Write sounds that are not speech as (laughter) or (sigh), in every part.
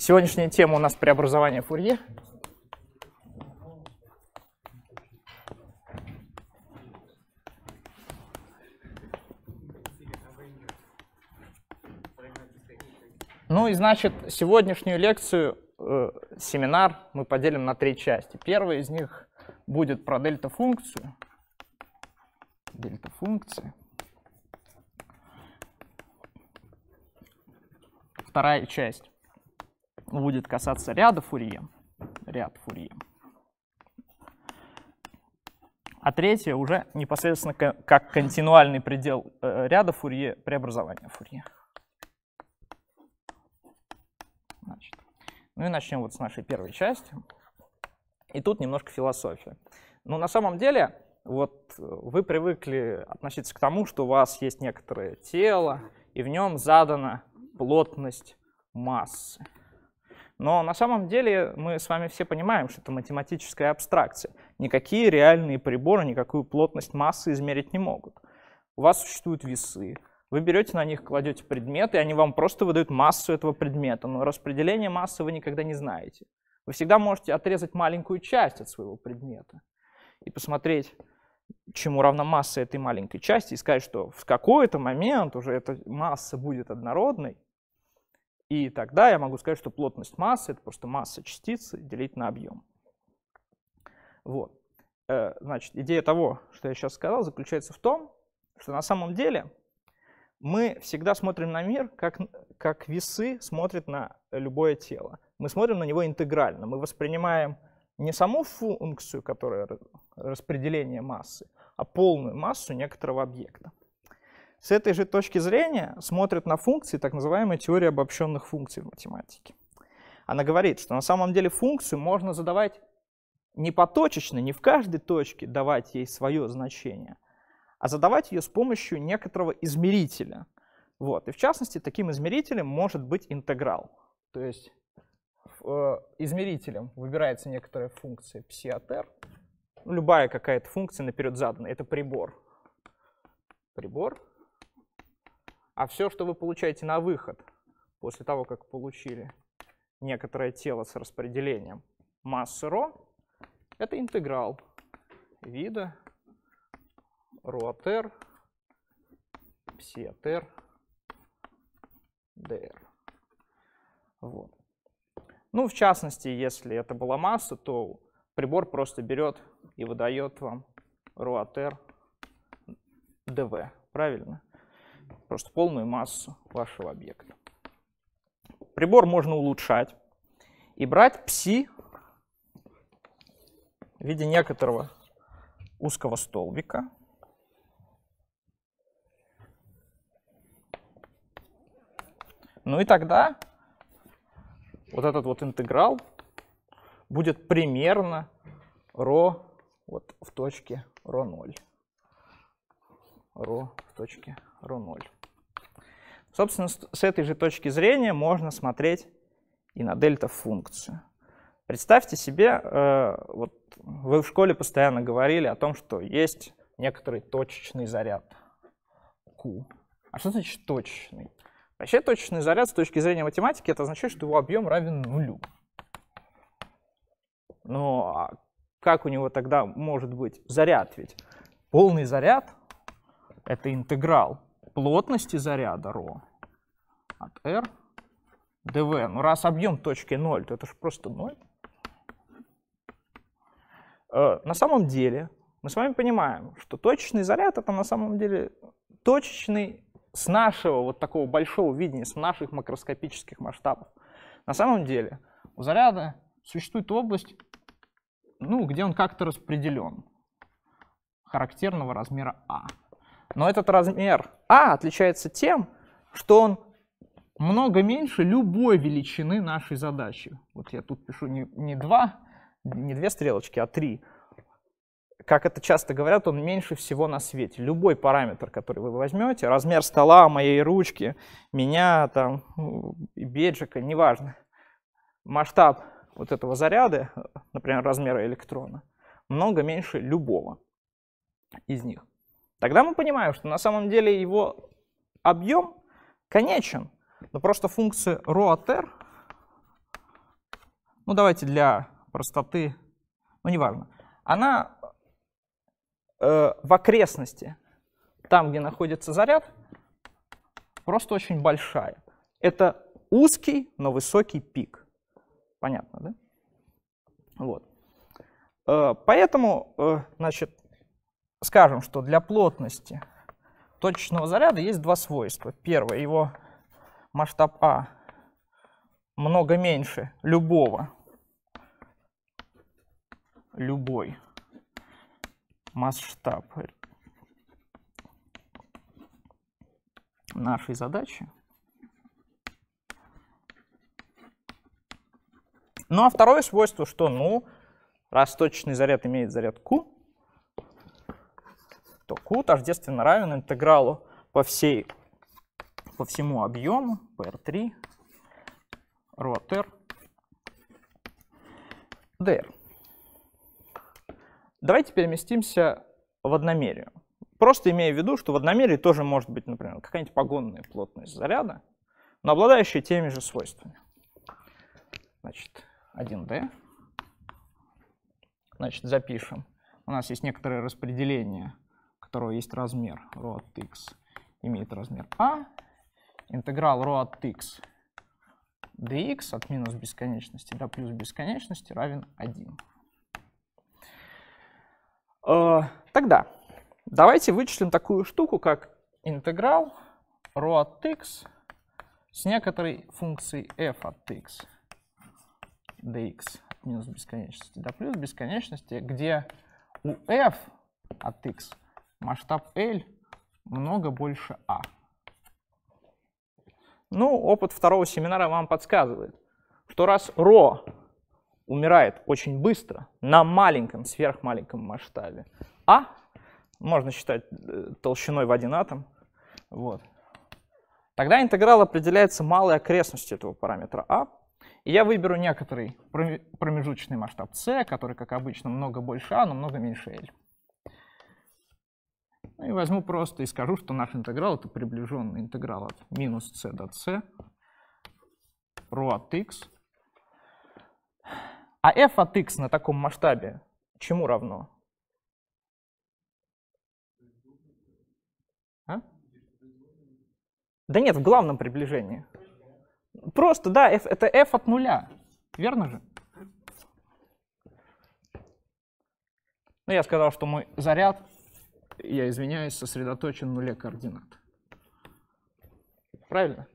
Сегодняшняя тема у нас преобразование Фурье. Ну и значит, сегодняшнюю лекцию, э, семинар мы поделим на три части. Первая из них будет про дельта-функцию. Дельта-функция. Вторая часть будет касаться ряда Фурье. Ряд Фурье. А третье уже непосредственно как континуальный предел э, ряда Фурье преобразования Фурье. Значит. Ну и начнем вот с нашей первой части. И тут немножко философия. Но ну, на самом деле, вот э, вы привыкли относиться к тому, что у вас есть некоторое тело, и в нем задана плотность массы. Но на самом деле мы с вами все понимаем, что это математическая абстракция. Никакие реальные приборы никакую плотность массы измерить не могут. У вас существуют весы, вы берете на них, кладете предмет, и они вам просто выдают массу этого предмета, но распределение массы вы никогда не знаете. Вы всегда можете отрезать маленькую часть от своего предмета и посмотреть, чему равна масса этой маленькой части, и сказать, что в какой-то момент уже эта масса будет однородной, и тогда я могу сказать, что плотность массы — это просто масса частицы делить на объем. Вот. Э, значит, идея того, что я сейчас сказал, заключается в том, что на самом деле мы всегда смотрим на мир, как, как весы смотрят на любое тело. Мы смотрим на него интегрально. Мы воспринимаем не саму функцию, которая распределение массы, а полную массу некоторого объекта. С этой же точки зрения смотрит на функции так называемая теория обобщенных функций в математике. Она говорит, что на самом деле функцию можно задавать не поточечно, не в каждой точке давать ей свое значение, а задавать ее с помощью некоторого измерителя. Вот. И в частности, таким измерителем может быть интеграл. То есть э, измерителем выбирается некоторая функция пси от r, любая какая-то функция наперед заданная, это прибор. Прибор, а все, что вы получаете на выход, после того, как получили некоторое тело с распределением массы ρ, это интеграл вида ρ от r, пси от r, dr. Вот. Ну, в частности, если это была масса, то прибор просто берет и выдает вам ρ от r dv. Правильно? просто полную массу вашего объекта. Прибор можно улучшать и брать пси в виде некоторого узкого столбика. Ну и тогда вот этот вот интеграл будет примерно ро вот в точке ро 0. ро в точке ро 0. Собственно, с этой же точки зрения можно смотреть и на дельта-функцию. Представьте себе, э, вот вы в школе постоянно говорили о том, что есть некоторый точечный заряд Q. А что значит точечный? Вообще точечный заряд с точки зрения математики это означает, что его объем равен нулю. Но а как у него тогда может быть заряд? Ведь полный заряд — это интеграл плотности заряда ρ от R dv. Ну, раз объем точки 0, то это же просто 0. Э, на самом деле, мы с вами понимаем, что точечный заряд — это на самом деле точечный с нашего вот такого большого видения, с наших макроскопических масштабов. На самом деле у заряда существует область, ну, где он как-то распределен, характерного размера А. Но этот размер а отличается тем, что он много меньше любой величины нашей задачи. Вот я тут пишу не, не 2, не две стрелочки, а три. Как это часто говорят, он меньше всего на свете. Любой параметр, который вы возьмете, размер стола, моей ручки, меня, там, ну, беджика, неважно, масштаб вот этого заряда, например, размера электрона, много меньше любого из них. Тогда мы понимаем, что на самом деле его объем конечен, но просто функция ρ от r, ну давайте для простоты, ну неважно, она э, в окрестности, там, где находится заряд, просто очень большая. Это узкий, но высокий пик. Понятно, да? Вот. Э, поэтому, э, значит, скажем, что для плотности точечного заряда есть два свойства. Первое, его масштаб А много меньше любого, любой масштаб нашей задачи. Ну а второе свойство, что ну, раз точечный заряд имеет заряд Q, то Q тождественно равен интегралу по, всей, по всему объему PR3 rho от R dr. Давайте переместимся в одномерию. Просто имея в виду, что в одномерии тоже может быть, например, какая-нибудь погонная плотность заряда, но обладающая теми же свойствами. Значит, 1D. Значит, запишем. У нас есть некоторое распределение которого есть размер ρ от x, имеет размер а. Интеграл ρ от x dx от минус бесконечности до плюс бесконечности равен 1. Э, тогда давайте вычислим такую штуку, как интеграл ρ от x с некоторой функцией f от x dx от минус бесконечности до плюс бесконечности, где у f от x масштаб L много больше А. Ну, опыт второго семинара вам подсказывает, что раз ро умирает очень быстро на маленьком, сверхмаленьком масштабе, а можно считать э, толщиной в один атом, вот, тогда интеграл определяется малой окрестностью этого параметра а, и я выберу некоторый промежуточный масштаб c, который, как обычно, много больше а, но много меньше l. Ну и возьму просто и скажу, что наш интеграл это приближенный интеграл от минус c до c, ρ от x. А f от x на таком масштабе чему равно? А? Да нет, в главном приближении. Просто, да, f, это f от нуля, верно же? Ну, я сказал, что мой заряд я извиняюсь, сосредоточен в нуле координат. Правильно?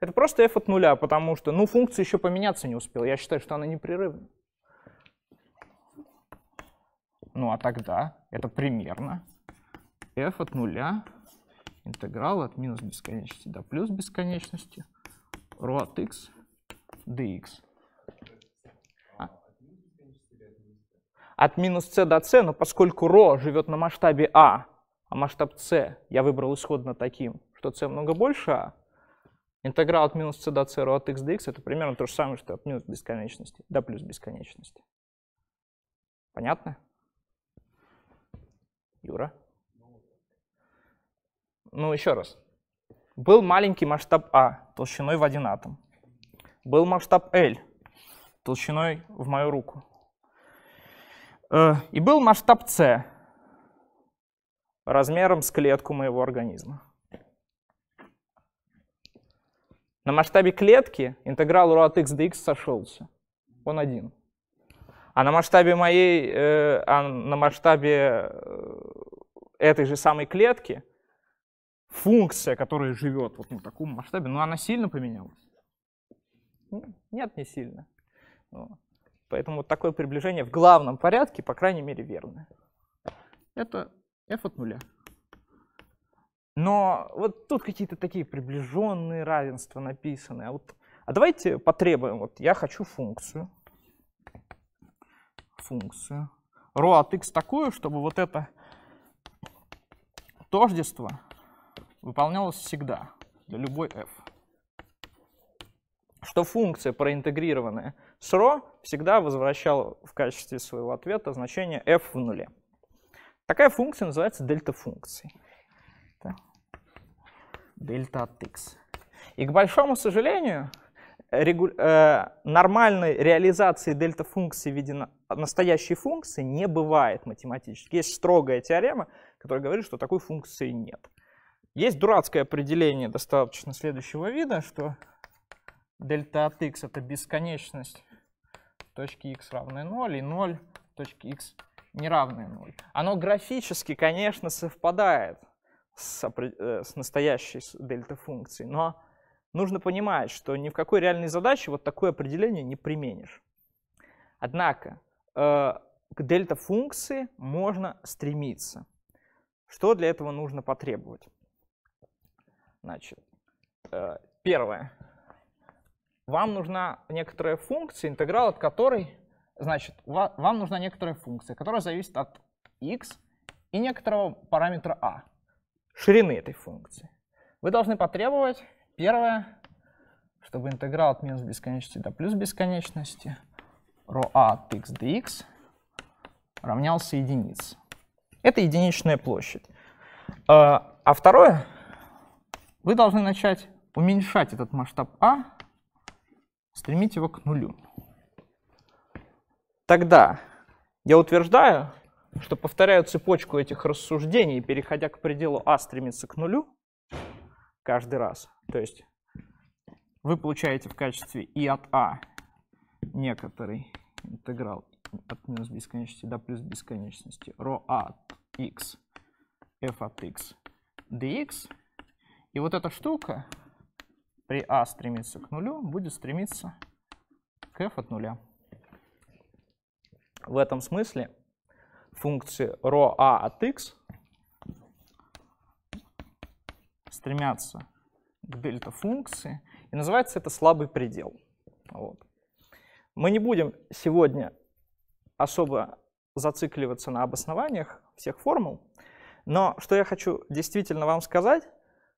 Это просто f от нуля, потому что, ну, функция еще поменяться не успела. Я считаю, что она непрерывна. Ну, а тогда это примерно f от нуля интеграл от минус бесконечности до плюс бесконечности rho от x dx. от минус c до c, но поскольку ρ живет на масштабе а, а масштаб c я выбрал исходно таким, что c много больше а, интеграл от минус c до c ρ от x до это примерно то же самое, что от минус бесконечности до плюс бесконечности. Понятно? Юра? Ну, еще раз. Был маленький масштаб А толщиной в один атом. Был масштаб L толщиной в мою руку. Э, и был масштаб С размером с клетку моего организма. На масштабе клетки интеграл rho от x dx сошелся. Он один. А на масштабе моей, э, а на масштабе э, этой же самой клетки функция, которая живет вот на таком масштабе, ну она сильно поменялась? Нет, не сильно. Поэтому вот такое приближение в главном порядке, по крайней мере, верно. Это f от нуля. Но вот тут какие-то такие приближенные равенства написаны. А, вот, а давайте потребуем. Вот я хочу функцию. Функцию. Ро от x такую, чтобы вот это тождество выполнялось всегда для любой f. Что функция проинтегрированная SRO всегда возвращал в качестве своего ответа значение f в нуле. Такая функция называется дельта-функцией. Дельта от x. И к большому сожалению, регу... э, нормальной реализации дельта-функции в виде на... настоящей функции не бывает математически. Есть строгая теорема, которая говорит, что такой функции нет. Есть дурацкое определение достаточно следующего вида, что дельта от x — это бесконечность точки x равны 0 и 0 точки x не равны 0. Оно графически, конечно, совпадает с, э, с настоящей дельта-функцией, но нужно понимать, что ни в какой реальной задаче вот такое определение не применишь. Однако э, к дельта-функции можно стремиться. Что для этого нужно потребовать? Значит, э, первое — вам нужна некоторая функция, интеграл от которой, значит, вам нужна некоторая функция, которая зависит от x и некоторого параметра a, ширины этой функции. Вы должны потребовать, первое, чтобы интеграл от минус бесконечности до плюс бесконечности ρ a от x dx равнялся единице. Это единичная площадь. А, а второе, вы должны начать уменьшать этот масштаб a стремить его к нулю. Тогда я утверждаю, что повторяю цепочку этих рассуждений, переходя к пределу А стремится к нулю каждый раз. То есть вы получаете в качестве и от А некоторый интеграл от минус бесконечности до плюс бесконечности ρ а от x f от x dx. И вот эта штука при а стремится к нулю, будет стремиться к f от нуля. В этом смысле функции ро а от x стремятся к дельта функции. И называется это слабый предел. Вот. Мы не будем сегодня особо зацикливаться на обоснованиях всех формул, но что я хочу действительно вам сказать,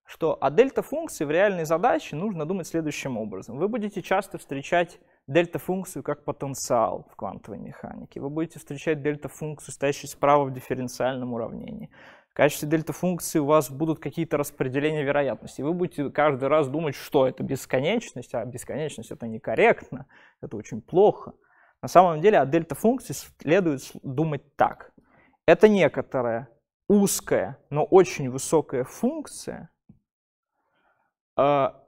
что о а дельта-функции в реальной задаче нужно думать следующим образом. Вы будете часто встречать дельта-функцию как потенциал в квантовой механике. Вы будете встречать дельта-функцию, стоящую справа в дифференциальном уравнении. В качестве дельта-функции у вас будут какие-то распределения вероятности. Вы будете каждый раз думать, что это бесконечность, а бесконечность это некорректно, это очень плохо. На самом деле о дельта-функции следует думать так. Это некоторая узкая, но очень высокая функция – а,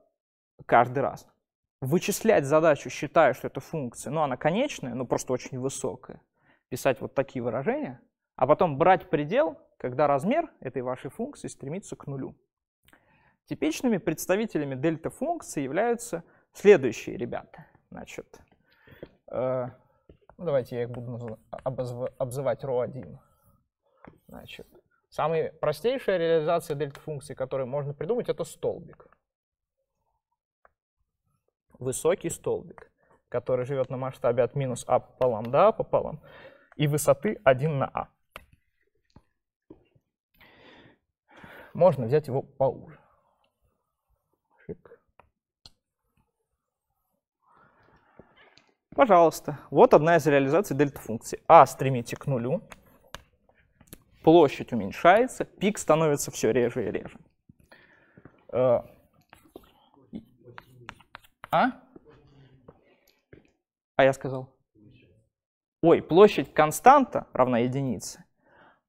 каждый раз. Вычислять задачу, считая, что это функция, ну она конечная, но просто очень высокая, писать вот такие выражения, а потом брать предел, когда размер этой вашей функции стремится к нулю. Типичными представителями дельта-функции являются следующие ребята. Значит, э, ну, давайте я их буду обзывать ρ1. Значит, самая простейшая реализация дельта-функции, которую можно придумать, это столбик высокий столбик, который живет на масштабе от минус а пополам до а пополам и высоты 1 на а. Можно взять его поуже. Пожалуйста, вот одна из реализаций дельта-функции. а стремите к нулю, площадь уменьшается, пик становится все реже и реже. Э, а? А я сказал? Ой, площадь константа равна единице,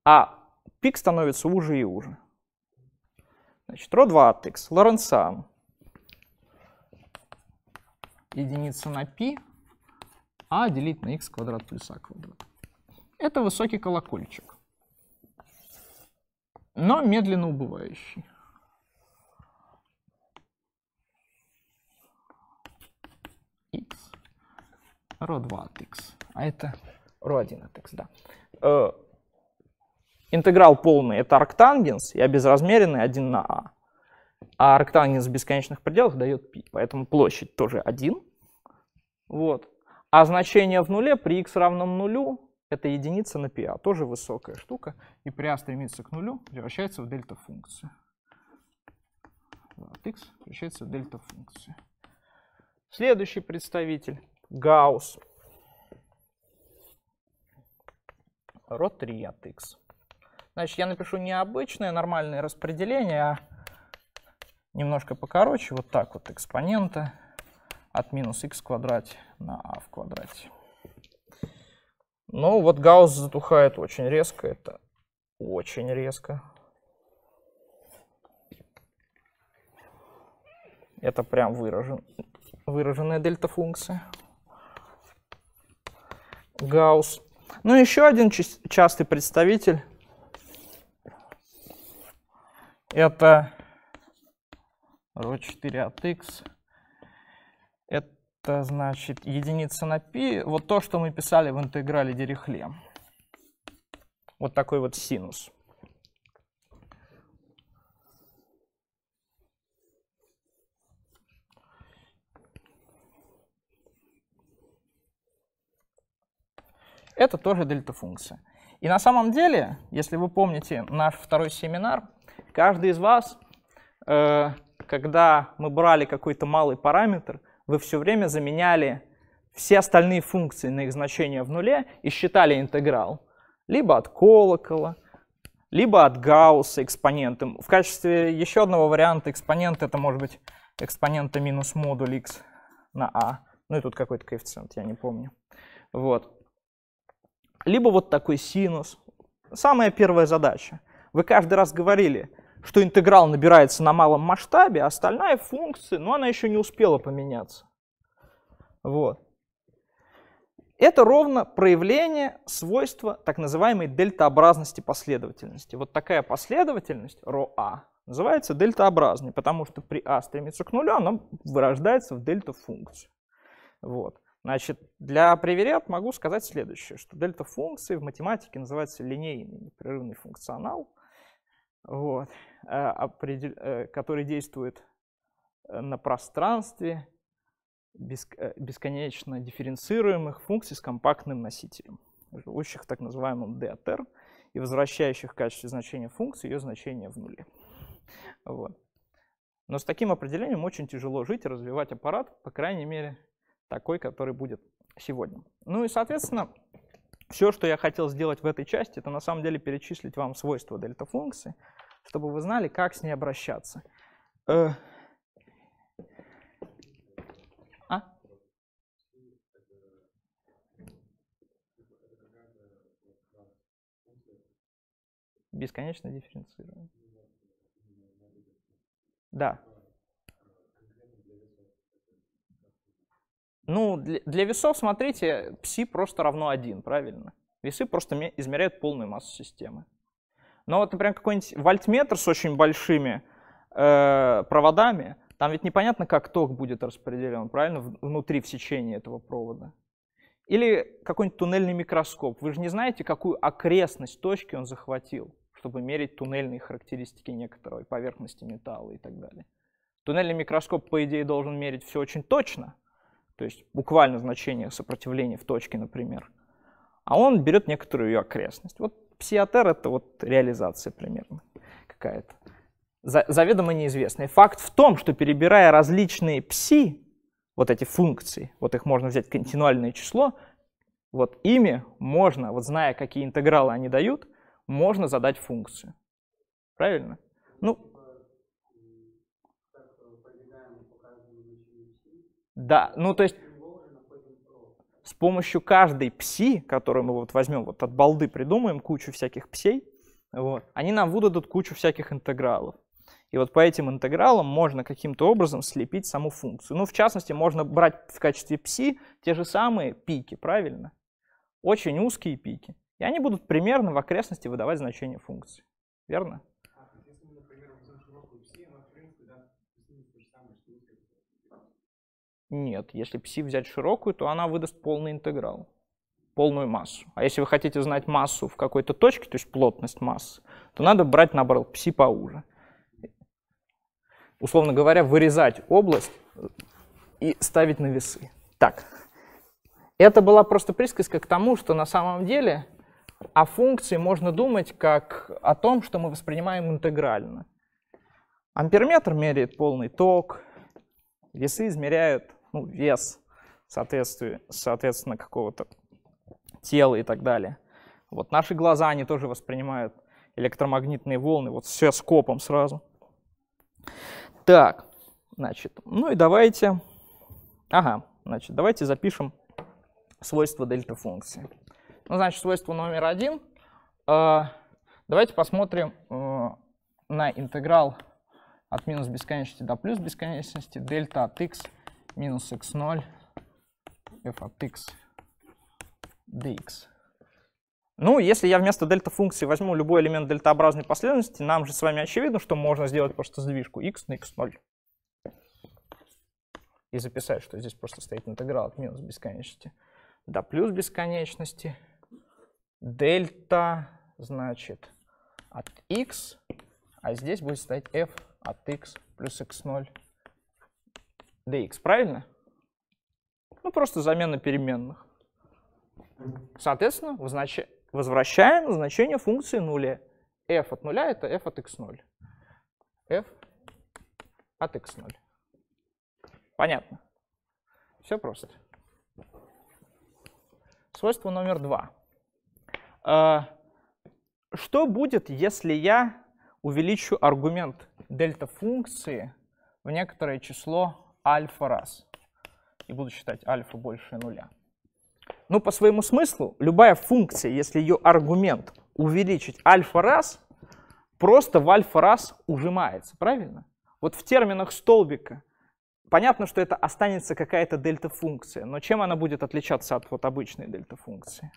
а пик становится уже и уже. Значит, ρ2 от x, Лоренциан. Единица на π, а делить на x квадрат плюс а квадрат. Это высокий колокольчик, но медленно убывающий. x, род 1 от x. А это ρ1 от x, да. Э, интеграл полный — это арктангенс, я обезразмеренный 1 на а. А арктангенс в бесконечных пределах дает π, поэтому площадь тоже 1. Вот. А значение в нуле при x равном нулю — это единица на π, а тоже высокая штука. И при а стремится к нулю, превращается в дельта-функцию. от x превращается в дельта-функцию. Следующий представитель – Гаусс. Род 3 от x. Значит, я напишу не обычное нормальное распределение, а немножко покороче, вот так вот экспонента от минус x в квадрате на а в квадрате. Ну, вот Гаусс затухает очень резко, это очень резко. Это прям выражен, выраженная дельта-функция. Гаусс. Ну, еще один частый представитель – это ρ4 от x. Это, значит, единица на π. Вот то, что мы писали в интеграле Дирихле. Вот такой вот синус. Это тоже дельта-функция. И на самом деле, если вы помните наш второй семинар, каждый из вас, э, когда мы брали какой-то малый параметр, вы все время заменяли все остальные функции на их значение в нуле и считали интеграл. Либо от колокола, либо от гаусса экспонентом. В качестве еще одного варианта экспонента это может быть экспонента минус модуль x на а. Ну и тут какой-то коэффициент, я не помню. Вот либо вот такой синус. Самая первая задача. Вы каждый раз говорили, что интеграл набирается на малом масштабе, а остальная функция, но ну, она еще не успела поменяться. Вот. Это ровно проявление свойства так называемой дельтаобразности последовательности. Вот такая последовательность, а называется дельтаобразной, потому что при А стремится к нулю, она вырождается в дельта-функцию. Вот. Значит, для привирят могу сказать следующее, что дельта функции в математике называется линейный непрерывный функционал, вот, э, э, который действует э, на пространстве бесконечно дифференцируемых функций с компактным носителем, живущих в так называемом d от и возвращающих в качестве значения функции ее значение в нуле. Вот. Но с таким определением очень тяжело жить и развивать аппарат, по крайней мере, такой, который будет сегодня. Ну и, соответственно, все, что я хотел сделать в этой части, это на самом деле перечислить вам свойства дельта-функции, чтобы вы знали, как с ней обращаться. Э, а? Бесконечно дифференцирование. Да. Ну, для, для весов, смотрите, пси просто равно 1, правильно? Весы просто измеряют полную массу системы. Но вот, например, какой-нибудь вольтметр с очень большими э, проводами, там ведь непонятно, как ток будет распределен, правильно, внутри в сечении этого провода. Или какой-нибудь туннельный микроскоп. Вы же не знаете, какую окрестность точки он захватил, чтобы мерить туннельные характеристики некоторой поверхности металла и так далее. Туннельный микроскоп, по идее, должен мерить все очень точно, то есть буквально значение сопротивления в точке, например, а он берет некоторую ее окрестность. Вот псиотер — это вот реализация примерно какая-то, заведомо неизвестная. Факт в том, что перебирая различные пси, вот эти функции, вот их можно взять континуальное число, вот ими можно, вот зная, какие интегралы они дают, можно задать функцию. Правильно? Ну, Да, ну то есть с помощью каждой пси, которую мы вот возьмем, вот от балды придумаем кучу всяких псей, вот, они нам выдадут кучу всяких интегралов. И вот по этим интегралам можно каким-то образом слепить саму функцию. Ну, в частности, можно брать в качестве пси те же самые пики, правильно? Очень узкие пики. И они будут примерно в окрестности выдавать значение функции. Верно? Нет, если пси взять широкую, то она выдаст полный интеграл, полную массу. А если вы хотите знать массу в какой-то точке, то есть плотность массы, то надо брать, наоборот, пси поуже. Условно говоря, вырезать область э, и ставить на весы. Так, это была просто присказка к тому, что на самом деле о функции можно думать как о том, что мы воспринимаем интегрально. Амперметр меряет полный ток, весы измеряют ну, вес, соответствие, соответственно, какого-то тела и так далее. Вот наши глаза, они тоже воспринимают электромагнитные волны, вот все скопом сразу. Так, значит, ну и давайте, ага, значит, давайте запишем свойства дельта функции. Ну, значит, свойство номер один. Э, давайте посмотрим э, на интеграл от минус бесконечности до плюс бесконечности дельта от x минус x0 f от x dx. Ну, если я вместо дельта функции возьму любой элемент дельтообразной последовательности, нам же с вами очевидно, что можно сделать просто сдвижку x на x0. И записать, что здесь просто стоит интеграл от минус бесконечности до плюс бесконечности. Дельта, значит, от x, а здесь будет стоять f от x плюс x0 dx, правильно? Ну, просто замена переменных. Соответственно, возвращаем значение функции нуля. f от нуля — это f от x0. f от x0. Понятно. Все просто. Свойство номер два. А, что будет, если я увеличу аргумент дельта функции в некоторое число альфа раз. И буду считать альфа больше нуля. Но ну, по своему смыслу, любая функция, если ее аргумент увеличить альфа раз, просто в альфа раз ужимается, правильно? Вот в терминах столбика понятно, что это останется какая-то дельта-функция, но чем она будет отличаться от вот обычной дельта-функции?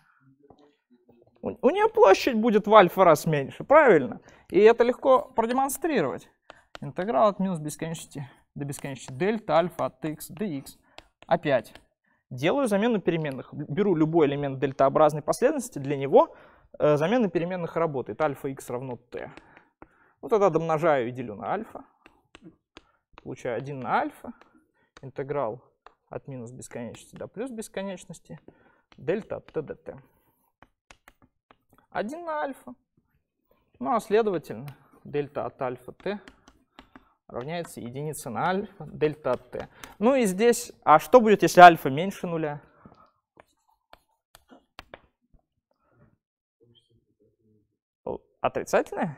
У, у нее площадь будет в альфа раз меньше, правильно? И это легко продемонстрировать. Интеграл от минус бесконечности до бесконечности дельта, альфа от x до Опять делаю замену переменных. Беру любой элемент дельтообразной последовательности, для него э, замена переменных работает. Альфа x равно t. Ну тогда домножаю и делю на альфа. Получаю 1 на альфа. Интеграл от минус бесконечности до плюс бесконечности. Дельта от t dt. 1 на альфа. Ну а следовательно, дельта от альфа t равняется единице на альфа дельта от t. Ну и здесь, а что будет, если альфа меньше нуля? Отрицательное?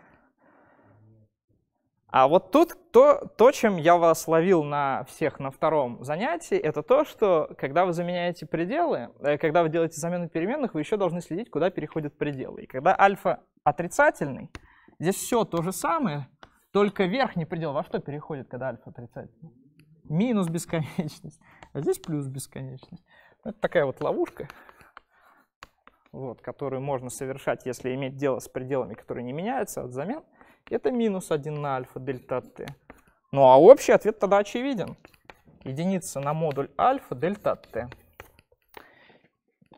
А вот тут то, то, чем я вас ловил на всех на втором занятии, это то, что когда вы заменяете пределы, э, когда вы делаете замену переменных, вы еще должны следить, куда переходят пределы. И когда альфа отрицательный, здесь все то же самое, только верхний предел во что переходит, когда альфа отрицательный? Минус бесконечность. А здесь плюс бесконечность. Ну, это такая вот ловушка, вот, которую можно совершать, если иметь дело с пределами, которые не меняются от замен. Это минус 1 на альфа дельта t. Ну а общий ответ тогда очевиден. Единица на модуль альфа дельта t.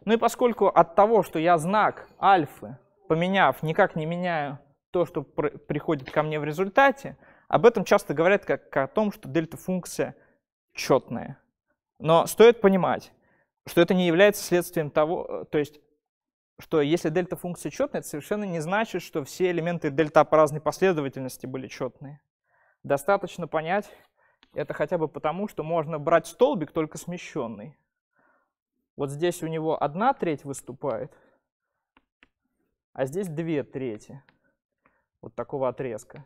Ну и поскольку от того, что я знак альфы, поменяв, никак не меняю то, что приходит ко мне в результате, об этом часто говорят как о том, что дельта-функция четная. Но стоит понимать, что это не является следствием того, э, то есть, что если дельта-функция четная, это совершенно не значит, что все элементы дельта по разной последовательности были четные. Достаточно понять это хотя бы потому, что можно брать столбик, только смещенный. Вот здесь у него одна треть выступает, а здесь две трети вот такого отрезка.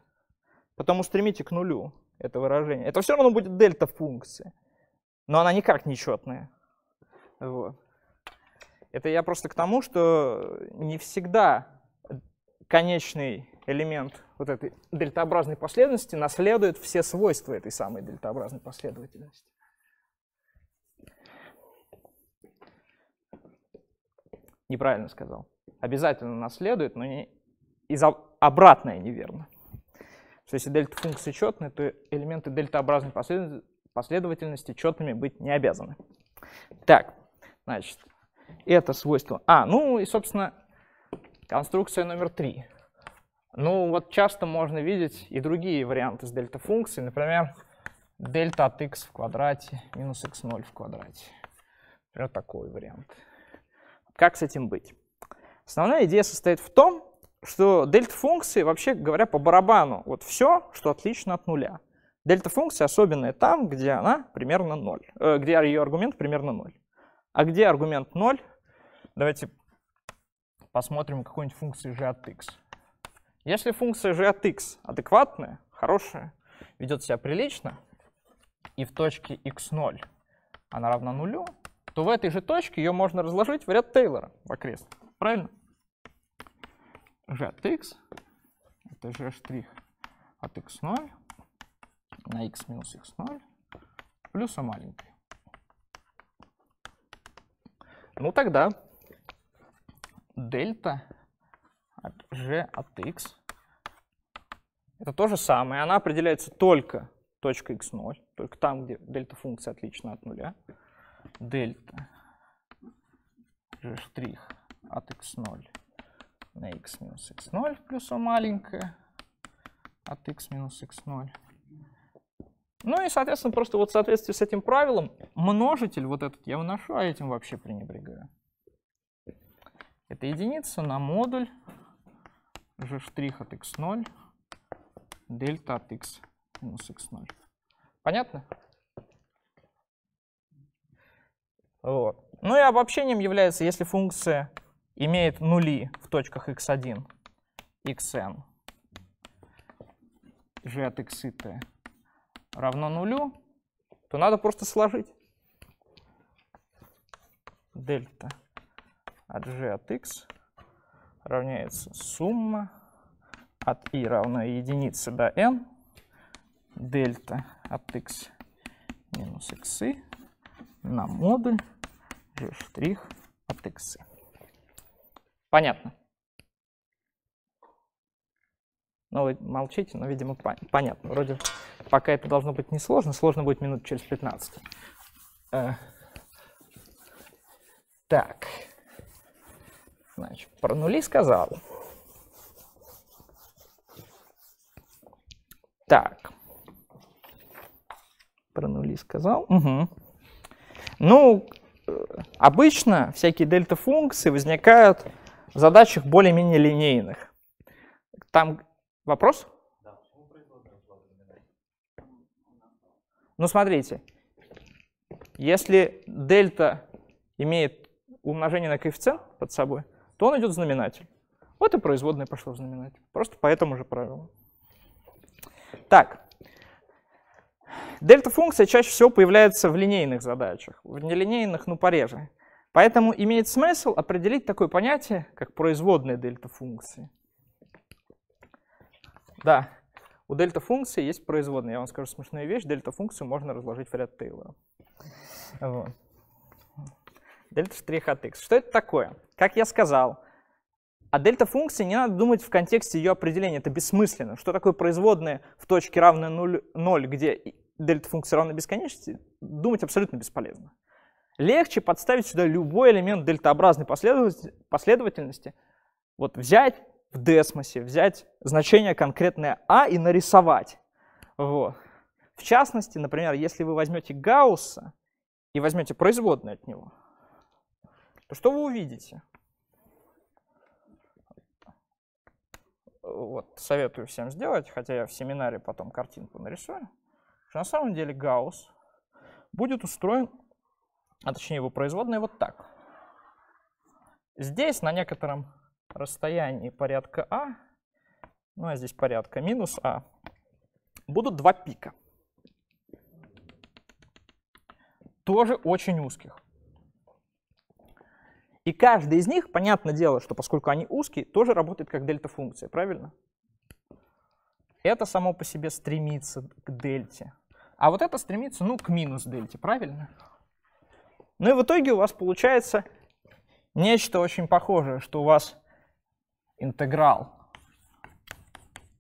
Потом устремите к нулю это выражение. Это все равно будет дельта функции, но она никак не четная. Вот. Это я просто к тому, что не всегда конечный элемент вот этой дельтообразной последовательности наследует все свойства этой самой дельтообразной последовательности. Неправильно сказал. Обязательно наследует, но не, и обратное неверно. Что если дельта функции четные, то элементы дельтообразной последовательности четными быть не обязаны. Так, значит, это свойство. А, ну и, собственно, конструкция номер три. Ну, вот часто можно видеть и другие варианты с дельта-функцией. Например, дельта от x в квадрате минус x0 в квадрате. Например, такой вариант. Как с этим быть? Основная идея состоит в том, что дельта-функции, вообще говоря, по барабану. Вот все, что отлично от нуля. Дельта-функция особенная там, где она примерно 0, э, где ее аргумент примерно 0. А где аргумент 0? Давайте посмотрим какую-нибудь функцию g от x. Если функция g от x адекватная, хорошая, ведет себя прилично, и в точке x0 она равна нулю, то в этой же точке ее можно разложить в ряд Тейлора в окрест. Правильно? g от x, это g' штрих от x0 на x минус x0 плюс а маленький. Ну тогда дельта от g от x это то же самое. Она определяется только точкой x0, только там, где дельта функции отлична от нуля. Дельта g' от x0 на x минус x0 плюс плюсу маленькое от x минус x0. Ну и, соответственно, просто вот в соответствии с этим правилом множитель вот этот я выношу, а этим вообще пренебрегаю. Это единица на модуль g' от x0 дельта от x минус x0. Понятно? Вот. Ну и обобщением является, если функция имеет нули в точках x1, xn, g от x и t равно нулю, то надо просто сложить дельта от g от x равняется сумма от i равна единице до n дельта от x минус x на модуль g' от x. Понятно. Ну, вы молчите, но, видимо, понятно. Вроде пока это должно быть несложно. Сложно будет минут через 15. Э, так. Значит, про нули сказал. Так. Про нули сказал. Угу. Ну, э, обычно всякие дельта-функции возникают в задачах более-менее линейных. Там вопрос? Да, ну, смотрите, если дельта имеет умножение на коэффициент под собой, то он идет в знаменатель. Вот и производная пошла в знаменатель. Просто по этому же правилу. Так, дельта-функция чаще всего появляется в линейных задачах. В нелинейных, ну, пореже. Поэтому имеет смысл определить такое понятие, как производная дельта функции. Да, у дельта функции есть производные. Я вам скажу смешную вещь. Дельта функцию можно разложить в ряд Тейлора. Дельта штрих от x. Что это такое? Как я сказал, о дельта функции не надо думать в контексте ее определения. Это бессмысленно. Что такое производная в точке равной 0, 0 где дельта функция равна бесконечности, думать абсолютно бесполезно. Легче подставить сюда любой элемент дельтообразной последовательности, вот взять в десмосе, взять значение конкретное А и нарисовать. Вот. В частности, например, если вы возьмете Гаусса и возьмете производную от него, то что вы увидите? Вот, советую всем сделать, хотя я в семинаре потом картинку нарисую, что на самом деле Гаусс будет устроен а точнее его производные вот так. Здесь на некотором расстоянии порядка А, ну а здесь порядка минус А, будут два пика. Тоже очень узких. И каждый из них, понятное дело, что поскольку они узкие, тоже работает как дельта-функция, правильно? Это само по себе стремится к дельте. А вот это стремится, ну, к минус дельте, правильно? Правильно. Ну и в итоге у вас получается нечто очень похожее, что у вас интеграл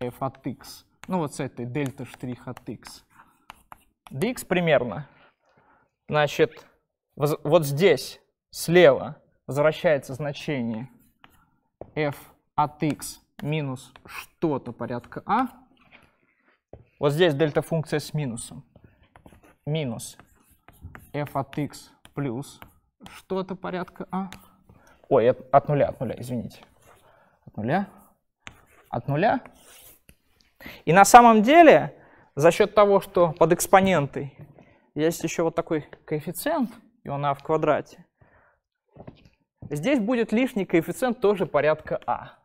f от x, ну вот с этой дельта штрих от x, dx примерно. Значит, вот здесь слева возвращается значение f от x минус что-то порядка а. Вот здесь дельта функция с минусом. Минус f от x плюс что-то порядка А. Ой, от нуля, от нуля, извините. От нуля, от нуля. И на самом деле, за счет того, что под экспонентой есть еще вот такой коэффициент, и он А в квадрате, здесь будет лишний коэффициент тоже порядка А.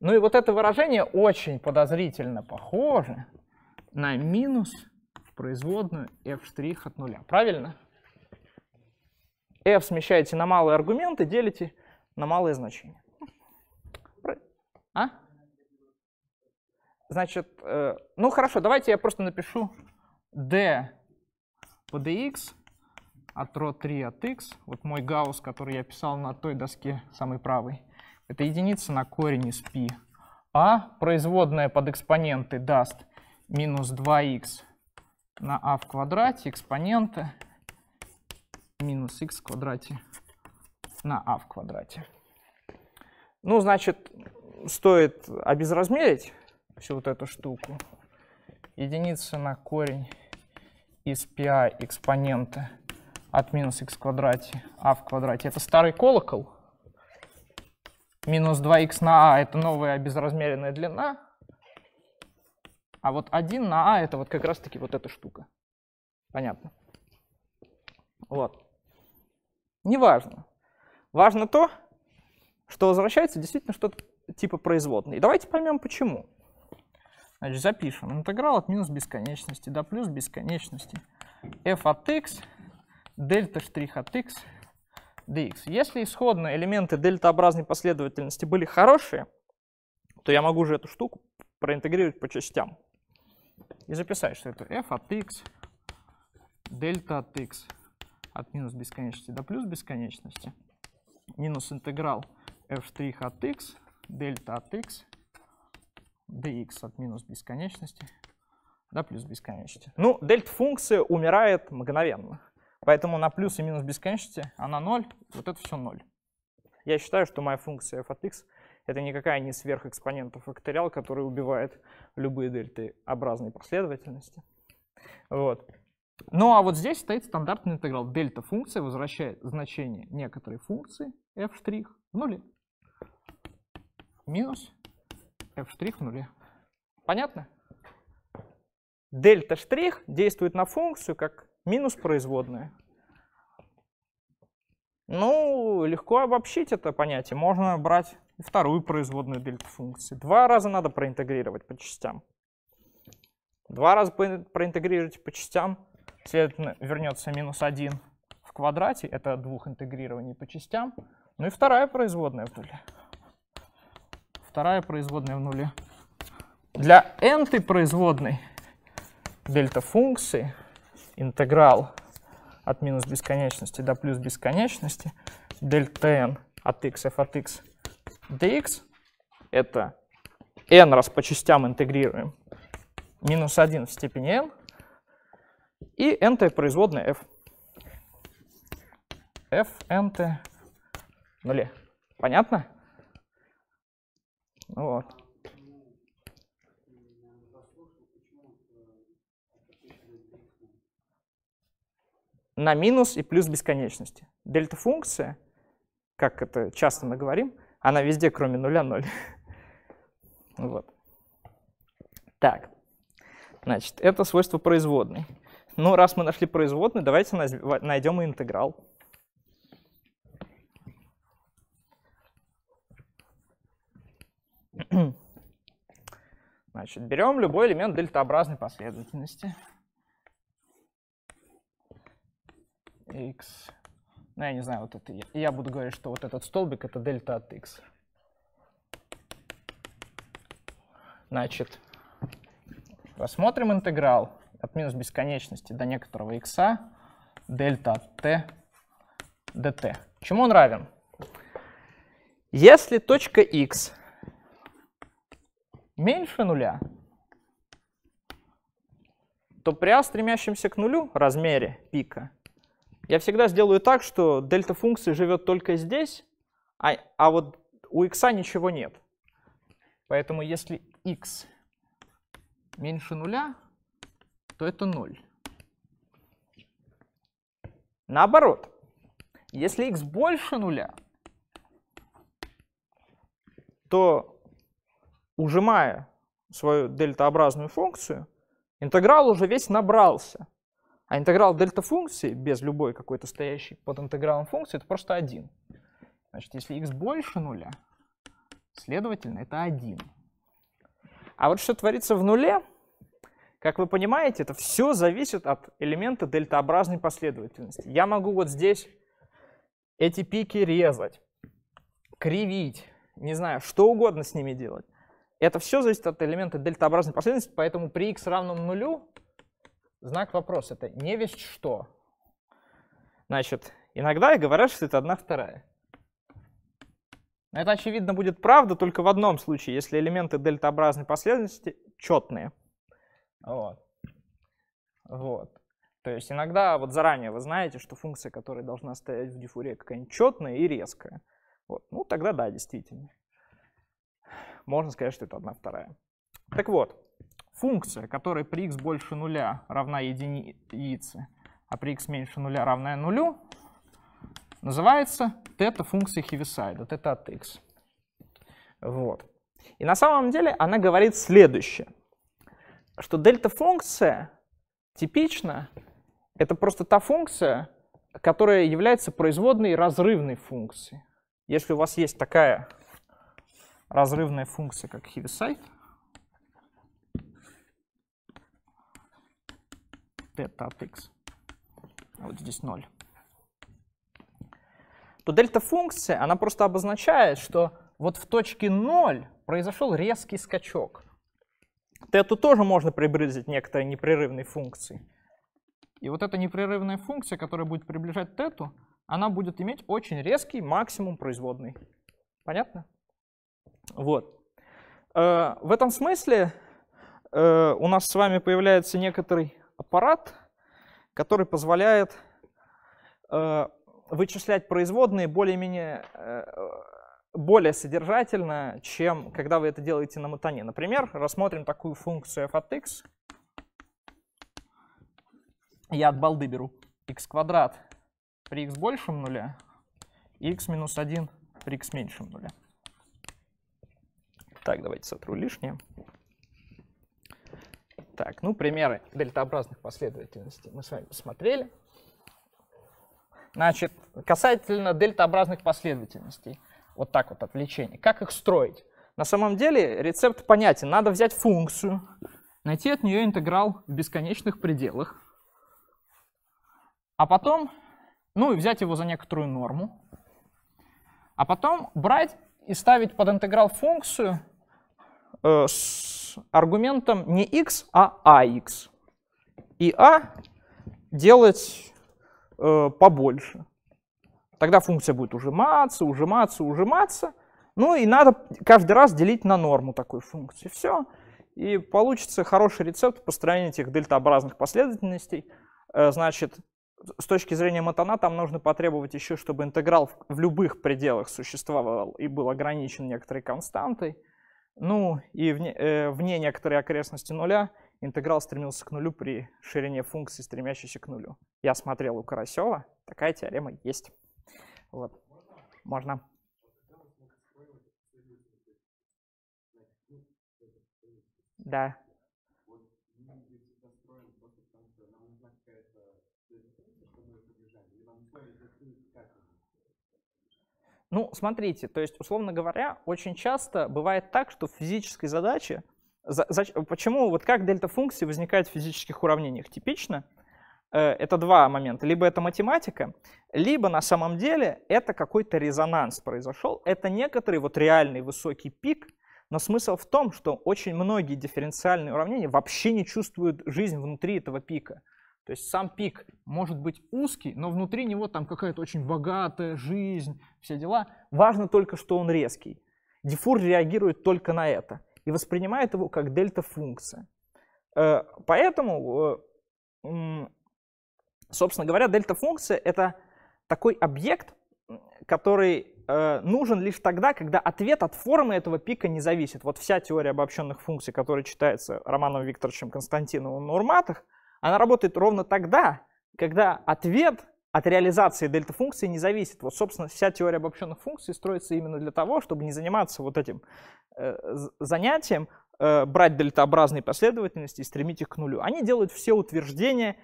Ну и вот это выражение очень подозрительно похоже на минус производную f' от нуля. Правильно? f смещаете на малые аргументы, делите на малые значения. А? Значит, э, ну хорошо, давайте я просто напишу d по dx от ро 3 от x. Вот мой гаусс, который я писал на той доске, самой правой. Это единица на корень из пи. А производная под экспоненты даст минус 2 x на а в квадрате экспонента минус x в квадрате на а в квадрате. Ну, значит, стоит обезразмерить всю вот эту штуку. Единица на корень из пи а экспонента от минус x в квадрате а в квадрате. Это старый колокол. Минус 2х на а – это новая обезразмеренная длина. А вот 1 на а – это вот как раз-таки вот эта штука. Понятно. Вот. Неважно, важно. Важно то, что возвращается действительно что-то типа производной. И давайте поймем, почему. Значит, запишем. Интеграл от минус бесконечности до плюс бесконечности f от x дельта штрих от x dx. Если исходные элементы дельтообразной последовательности были хорошие, то я могу же эту штуку проинтегрировать по частям. И записать, что это f от x дельта от x от минус бесконечности до плюс бесконечности, минус интеграл f' от x, дельта от x, dx от минус бесконечности до плюс бесконечности. Ну, дельта функция умирает мгновенно. Поэтому на плюс и минус бесконечности она 0, вот это все 0. Я считаю, что моя функция f от x это никакая не сверхэкспонента факториал, который убивает любые дельты образной последовательности. Вот. Ну а вот здесь стоит стандартный интеграл. Дельта функция возвращает значение некоторой функции f' в нуле. Минус f' в нуле. Понятно? Дельта штрих действует на функцию как минус производная. Ну, легко обобщить это понятие. Можно брать вторую производную дельта функции. Два раза надо проинтегрировать по частям. Два раза проинтегрировать по частям, Следовательно, вернется минус 1 в квадрате. Это двух интегрирований по частям. Ну и вторая производная в нуле. Вторая производная в нуле. Для n производной дельта функции интеграл от минус бесконечности до плюс бесконечности дельта n от x f от x dx это n раз по частям интегрируем минус 1 в степени n и n производная f. f n t Понятно? Ну вот. На минус и плюс бесконечности. Дельта функция, как это часто мы говорим, она везде, кроме нуля, ноль. (laughs) вот. Так, значит, это свойство производной. Ну, раз мы нашли производную, давайте найдем интеграл. Значит, берем любой элемент дельтаобразной последовательности. x. Ну, я не знаю, вот это. Я буду говорить, что вот этот столбик — это дельта от x. Значит, рассмотрим интеграл от минус бесконечности до некоторого x, дельта от t dt. Чему он равен? Если точка x меньше нуля, то при а стремящемся к нулю размере пика я всегда сделаю так, что дельта функции живет только здесь, а, а вот у x ничего нет. Поэтому если x меньше нуля, то это 0. Наоборот, если x больше нуля, то ужимая свою дельтаобразную функцию, интеграл уже весь набрался. А интеграл дельта функции без любой какой-то стоящей под интегралом функции это просто 1. Значит, если x больше нуля, следовательно, это 1. А вот что творится в нуле — как вы понимаете, это все зависит от элемента дельтообразной последовательности. Я могу вот здесь эти пики резать, кривить, не знаю, что угодно с ними делать. Это все зависит от элемента дельтообразной последовательности, поэтому при x равном нулю знак вопроса — это не весть что. Значит, иногда и говорят, что это одна вторая. это, очевидно, будет правда только в одном случае, если элементы дельтообразной последовательности четные. Вот. Вот. То есть иногда вот заранее вы знаете, что функция, которая должна стоять в дифуре, какая-нибудь четная и резкая. Вот. Ну, тогда да, действительно. Можно сказать, что это одна вторая. Так вот, функция, которая при x больше нуля равна единице, а при x меньше нуля равна нулю, называется тета-функция хевисайда, тета от x. Вот. И на самом деле она говорит следующее что дельта-функция типично это просто та функция, которая является производной разрывной функции. Если у вас есть такая разрывная функция, как Heaviside, θ от x, вот здесь 0, то дельта-функция, она просто обозначает, что вот в точке 0 произошел резкий скачок тету тоже можно приблизить некоторой непрерывной функции. И вот эта непрерывная функция, которая будет приближать тету, она будет иметь очень резкий максимум производной. Понятно? Вот. Э, в этом смысле э, у нас с вами появляется некоторый аппарат, который позволяет э, вычислять производные более-менее более содержательно, чем когда вы это делаете на мутане. Например, рассмотрим такую функцию f от x. Я от балды беру x квадрат при x большем нуля и x минус 1 при x меньшем нуля. Так, давайте сотру лишнее. Так, ну, примеры дельтообразных последовательностей мы с вами посмотрели. Значит, касательно дельтообразных последовательностей. Вот так вот отвлечений. Как их строить? На самом деле рецепт понятен. Надо взять функцию, найти от нее интеграл в бесконечных пределах, а потом, ну и взять его за некоторую норму, а потом брать и ставить под интеграл функцию э, с аргументом не x, а ax. И a делать э, побольше. Тогда функция будет ужиматься, ужиматься, ужиматься. Ну и надо каждый раз делить на норму такой функции. Все. И получится хороший рецепт построения этих дельтообразных последовательностей. Э, значит, с точки зрения Матана там нужно потребовать еще, чтобы интеграл в любых пределах существовал и был ограничен некоторой константой. Ну и вне, э, вне некоторой окрестности нуля интеграл стремился к нулю при ширине функции, стремящейся к нулю. Я смотрел у Карасева, такая теорема есть. Вот. Можно. Да. Ну, смотрите, то есть, условно говоря, очень часто бывает так, что в физической задаче... За, за, почему, вот как дельта функции возникает в физических уравнениях? Типично, Э, это два момента. Либо это математика, либо на самом деле это какой-то резонанс произошел. Это некоторый вот реальный высокий пик, но смысл в том, что очень многие дифференциальные уравнения вообще не чувствуют жизнь внутри этого пика. То есть сам пик может быть узкий, но внутри него там какая-то очень богатая жизнь, все дела. Важно только, что он резкий. Дифур реагирует только на это и воспринимает его как дельта-функция. Э, поэтому э, Собственно говоря, дельта-функция — это такой объект, который э, нужен лишь тогда, когда ответ от формы этого пика не зависит. Вот вся теория обобщенных функций, которая читается Романом Викторовичем Константиновым на Урматах, она работает ровно тогда, когда ответ от реализации дельта-функции не зависит. Вот, собственно, вся теория обобщенных функций строится именно для того, чтобы не заниматься вот этим э, занятием, э, брать дельтообразные последовательности и стремить их к нулю. Они делают все утверждения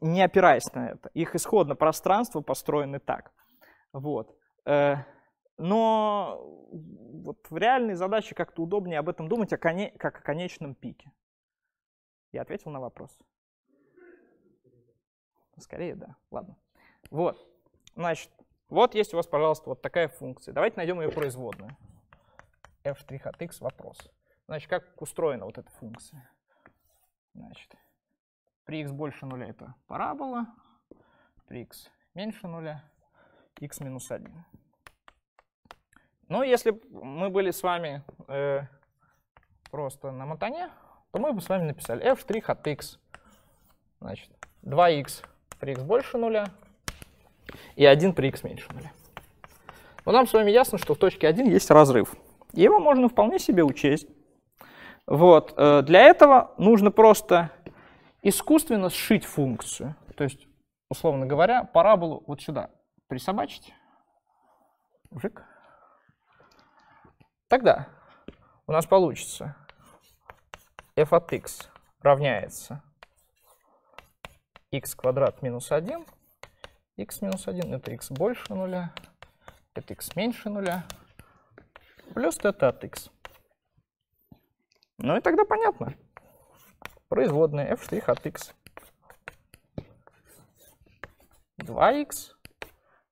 не опираясь на это. Их исходно пространство построены так. Вот. Э, но вот в реальной задаче как-то удобнее об этом думать, как о конечном пике. Я ответил на вопрос? Скорее, да. Ладно. Вот. Значит, вот есть у вас, пожалуйста, вот такая функция. Давайте найдем ее производную. f3 от x вопрос. Значит, как устроена вот эта функция? Значит, при x больше нуля это парабола. При x меньше нуля x минус 1. Но ну, если мы были с вами э, просто на монтане, то мы бы с вами написали f' от x. Значит, 2x при x больше нуля и 1 при x меньше нуля. Но нам с вами ясно, что в точке 1 есть разрыв. Его можно вполне себе учесть. Вот. Э, для этого нужно просто искусственно сшить функцию. То есть, условно говоря, параболу вот сюда присобачить. Жик. Тогда у нас получится f от x равняется x квадрат минус 1, x минус 1, это x больше нуля, это x меньше нуля, плюс θ от x. Ну и тогда понятно производные f' от x. 2x,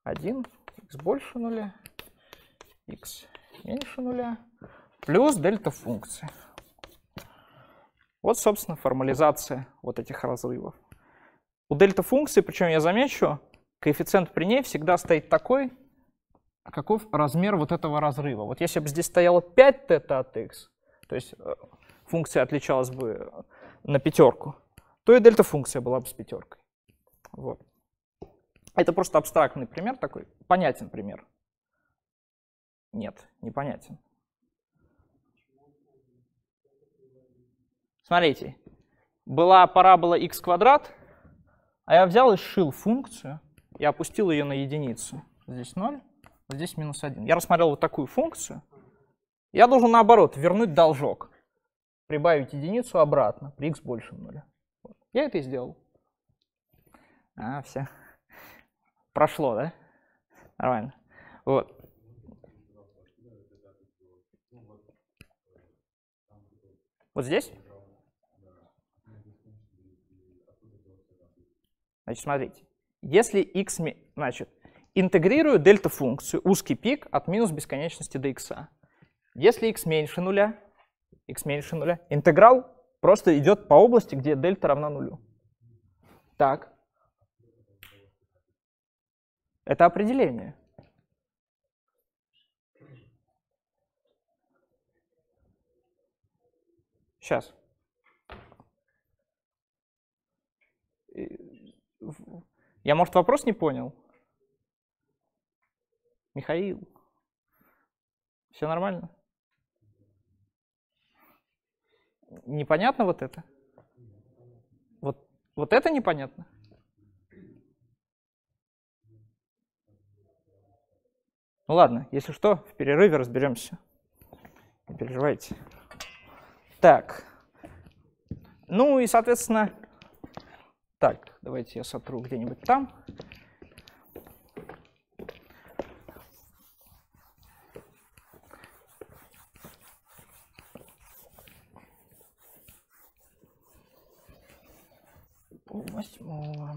1, x больше нуля, x меньше нуля, плюс дельта функции. Вот, собственно, формализация вот этих разрывов. У дельта функции, причем я замечу, коэффициент при ней всегда стоит такой, каков размер вот этого разрыва. Вот если бы здесь стояло 5 θ от x, то есть э, функция отличалась бы на пятерку, то и дельта-функция была бы с пятеркой. Вот. Это просто абстрактный пример такой, понятен пример. Нет, непонятен. Смотрите, была парабола x квадрат, а я взял и сшил функцию и опустил ее на единицу. Здесь 0, здесь минус 1. Я рассмотрел вот такую функцию. Я должен, наоборот, вернуть должок прибавить единицу обратно при x больше нуля. Вот. Я это и сделал. А, все. Прошло, да? Нормально. Вот. Вот здесь? Значит, смотрите. Если x, значит, интегрирую дельта функцию, узкий пик от минус бесконечности до x. Если x меньше нуля, x меньше нуля. Интеграл просто идет по области, где дельта равна нулю. Так. Это определение. Сейчас. Я, может, вопрос не понял? Михаил. Все нормально? Непонятно вот это? Вот, вот это непонятно? Ну ладно, если что, в перерыве разберемся. Не переживайте. Так. Ну и, соответственно, так, давайте я сотру где-нибудь там. восьмого.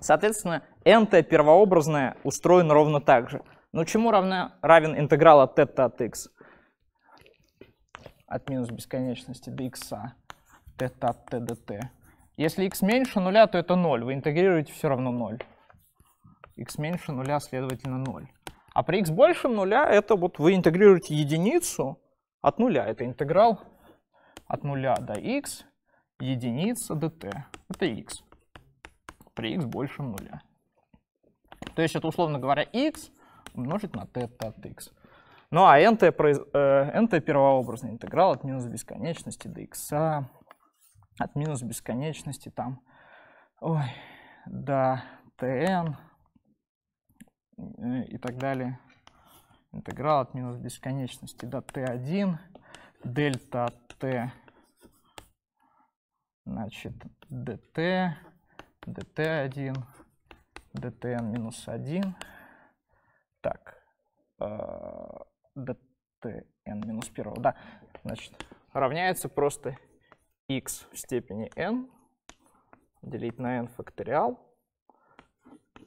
Соответственно, n-т первообразное устроено ровно так же. Но чему равна, равен интеграл от θ от x? От минус бесконечности до x, θ а. от t dt. Если x меньше нуля, то это 0. Вы интегрируете все равно 0. x меньше нуля, следовательно, 0. А при x больше нуля это вот вы интегрируете единицу от нуля. Это интеграл от 0 до x единица dt. Это x. При x больше 0. То есть это, условно говоря, x умножить на t от x. Ну а nt, произ... nt э, первообразный интеграл от минус бесконечности до x, а от минус бесконечности там ой, до tn э, и так далее. Интеграл от минус бесконечности до t1, дельта t Значит, dt, dt1, dtn минус 1. Так, dtn а, минус 1, да. Значит, равняется просто x в степени n делить на n факториал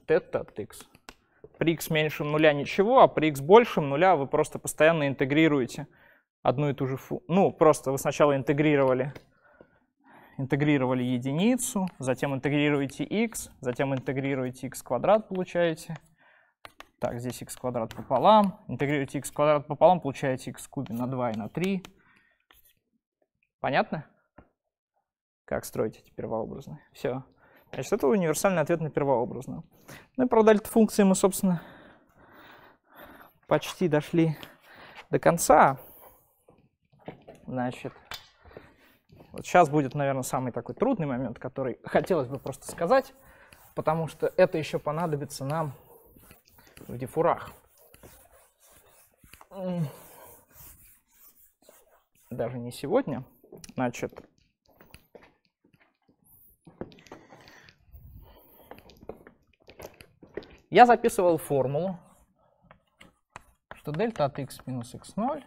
тета от x. При x меньше нуля ничего, а при x больше нуля вы просто постоянно интегрируете одну и ту же фу. Ну, просто вы сначала интегрировали интегрировали единицу, затем интегрируете x, затем интегрируете x квадрат, получаете. Так, здесь x квадрат пополам. Интегрируете x квадрат пополам, получаете x кубе на 2 и на 3. Понятно? Как строить эти первообразные? Все. Значит, это универсальный ответ на первообразную. Ну и про дельта функции мы, собственно, почти дошли до конца. Значит, вот сейчас будет, наверное, самый такой трудный момент, который хотелось бы просто сказать, потому что это еще понадобится нам в дифурах. Даже не сегодня. Значит, я записывал формулу, что дельта от x минус x0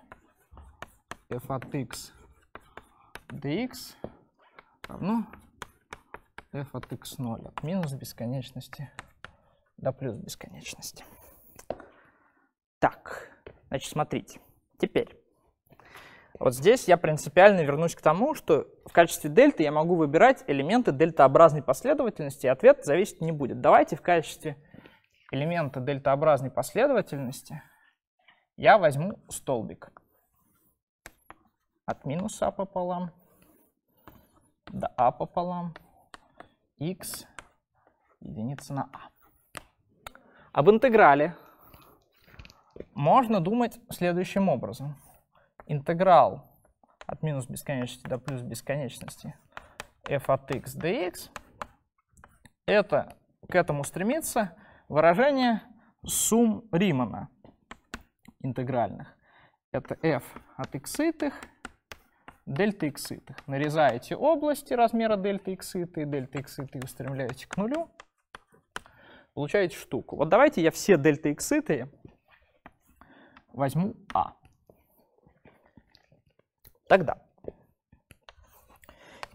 f от x dx равно f от x0 от минус бесконечности до плюс бесконечности. Так, значит, смотрите. Теперь, вот здесь я принципиально вернусь к тому, что в качестве дельты я могу выбирать элементы дельтообразной последовательности, и ответ зависеть не будет. Давайте в качестве элемента дельтообразной последовательности я возьму столбик от минуса пополам до а пополам, x единица на а. Об интеграле можно думать следующим образом. Интеграл от минус бесконечности до плюс бесконечности f от x dx — это к этому стремится выражение сумм Римана интегральных. Это f от x итых дельта икситы. Нарезаете области размера дельта x икситы, дельта x икситы устремляете к нулю. Получаете штуку. Вот давайте я все дельта икситы возьму А. Тогда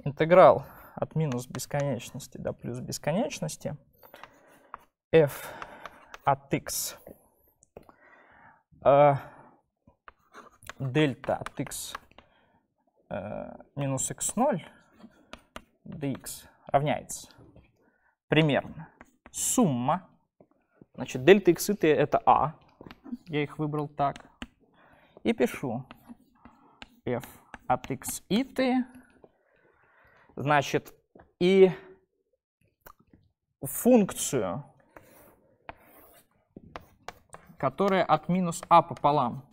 интеграл от минус бесконечности до плюс бесконечности f от x э, дельта от x Э, минус x0 dx равняется примерно сумма, значит, дельта x и t это а, я их выбрал так, и пишу f от x и t, значит, и функцию, которая от минус а пополам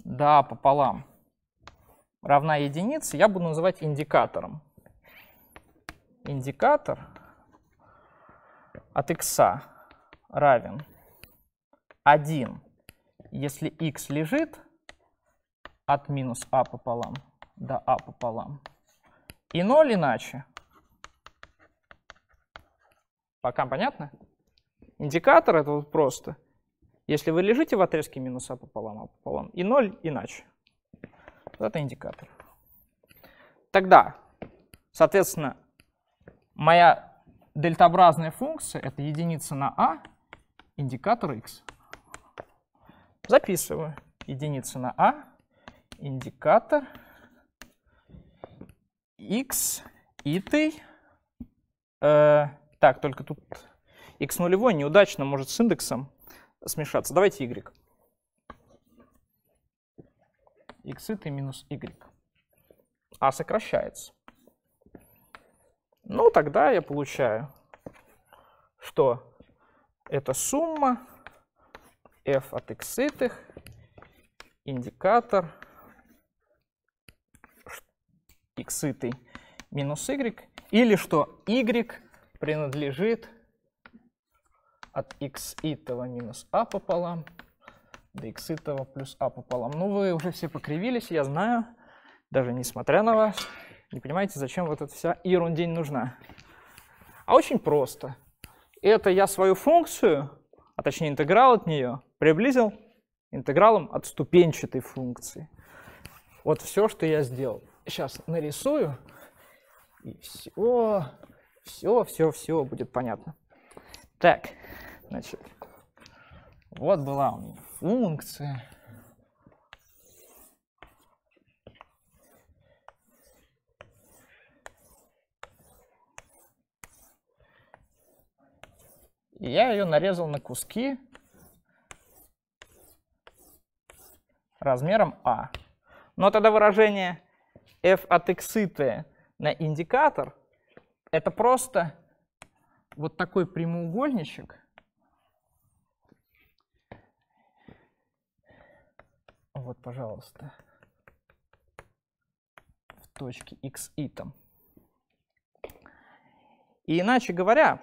до а пополам равна единице, я буду называть индикатором. Индикатор от x а равен 1, если x лежит от минус а пополам до а пополам. И 0 иначе. Пока понятно? Индикатор это вот просто. Если вы лежите в отрезке минус а пополам, а пополам, и 0 иначе. Куда-то индикатор. Тогда, соответственно, моя дельтаобразная функция — это единица на а, индикатор x. Записываю. Единица на а, индикатор x, и ты... Э, так, только тут x нулевой неудачно может с индексом смешаться. Давайте y x и минус y. А сокращается. Ну, тогда я получаю, что это сумма f от x индикатор x минус y, или что y принадлежит от x минус a а пополам dx этого плюс а пополам. Ну, вы уже все покривились, я знаю, даже несмотря на вас. Не понимаете, зачем вот эта вся ерундень нужна. А очень просто. Это я свою функцию, а точнее интеграл от нее, приблизил интегралом от ступенчатой функции. Вот все, что я сделал. Сейчас нарисую, и все, все, все, все будет понятно. Так, значит, вот была у меня функции. И я ее нарезал на куски размером А. Но тогда выражение f от x и t на индикатор это просто вот такой прямоугольничек, Вот, пожалуйста. В точке x и там. И иначе говоря,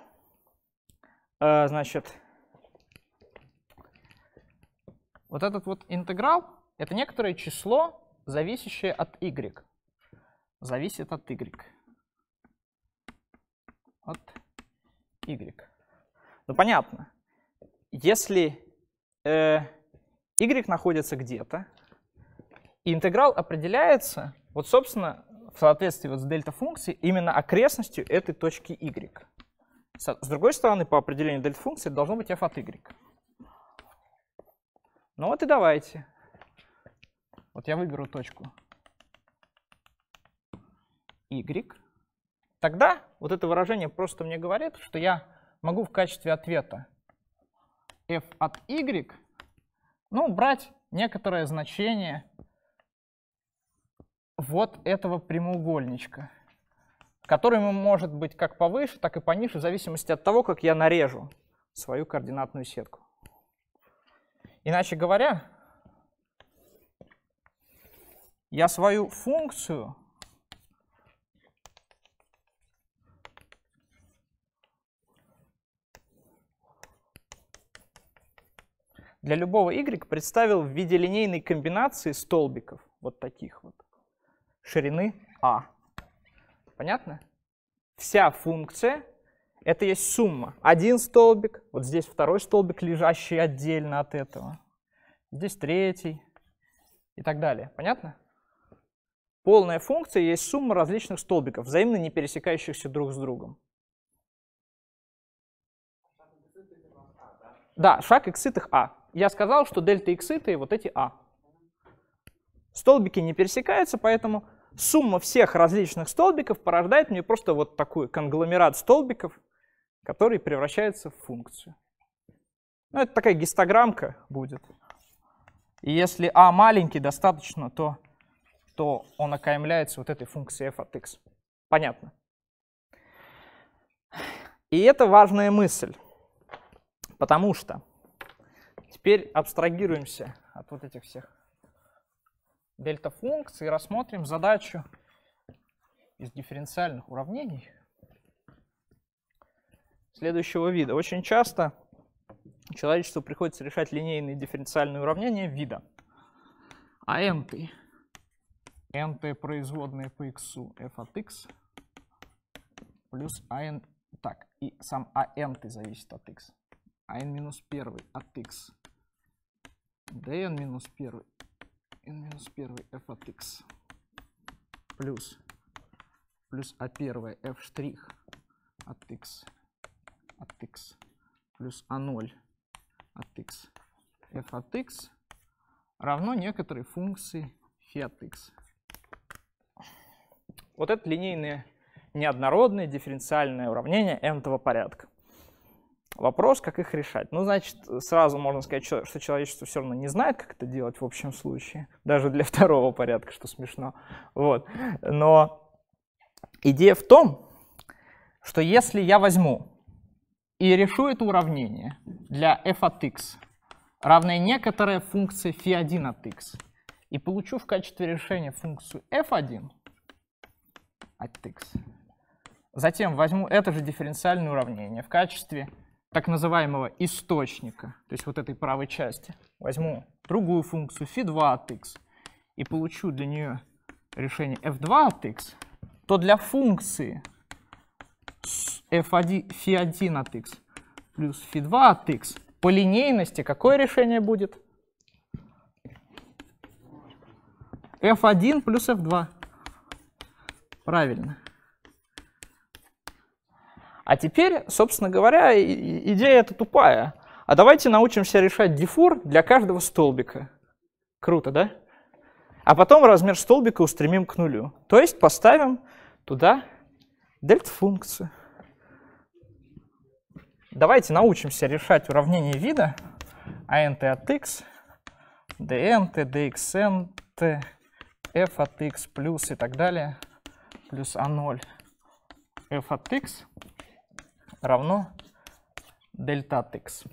э, значит, вот этот вот интеграл — это некоторое число, зависящее от y. Зависит от y. От y. Ну, понятно. Если э, y находится где-то, и интеграл определяется, вот, собственно, в соответствии вот с дельта-функцией, именно окрестностью этой точки y. С другой стороны, по определению дельта-функции должно быть f от y. Ну вот и давайте. Вот я выберу точку y. Тогда вот это выражение просто мне говорит, что я могу в качестве ответа f от y ну, брать некоторое значение вот этого прямоугольничка, который может быть как повыше, так и пониже, в зависимости от того, как я нарежу свою координатную сетку. Иначе говоря, я свою функцию для любого y представил в виде линейной комбинации столбиков, вот таких вот, ширины а. Понятно? Вся функция — это есть сумма. Один столбик, вот здесь второй столбик, лежащий отдельно от этого, здесь третий и так далее. Понятно? Полная функция есть сумма различных столбиков, взаимно не пересекающихся друг с другом. Да, шаг x сытых А я сказал, что дельта x и вот эти а. Столбики не пересекаются, поэтому сумма всех различных столбиков порождает мне просто вот такой конгломерат столбиков, который превращается в функцию. Ну, это такая гистограммка будет. И если а маленький достаточно, то, то он окаймляется вот этой функцией f от x. Понятно. И это важная мысль, потому что Теперь абстрагируемся от вот этих всех дельта функций и рассмотрим задачу из дифференциальных уравнений следующего вида. Очень часто человечеству приходится решать линейные дифференциальные уравнения вида. А n-ты, n-ты производные по x f от x плюс a n, так, и сам а n-ты зависит от x а n минус 1 от x. dn минус 1 n минус 1 f от x плюс плюс а1 f штрих от x от x плюс а0 от x f от x равно некоторой функции фи от x. Вот это линейное неоднородное дифференциальное уравнение n-го порядка. Вопрос, как их решать. Ну, значит, сразу можно сказать, что человечество все равно не знает, как это делать в общем случае, даже для (laughs) второго порядка, что смешно. Вот. Но идея в том, что если я возьму и решу это уравнение для f от x, равное некоторой функции phi1 от x, и получу в качестве решения функцию f1 от x, затем возьму это же дифференциальное уравнение в качестве так называемого источника, то есть вот этой правой части, возьму другую функцию phi2 от x и получу для нее решение f2 от x, то для функции f1, phi1 от x плюс phi2 от x по линейности какое решение будет? f1 плюс f2. Правильно. А теперь, собственно говоря, идея эта тупая. А давайте научимся решать дифур для каждого столбика. Круто, да? А потом размер столбика устремим к нулю. То есть поставим туда дельт-функцию. Давайте научимся решать уравнение вида ant а от x, dnt, dxnt, f от x плюс и так далее, плюс a0 а f от x равно дельта от x.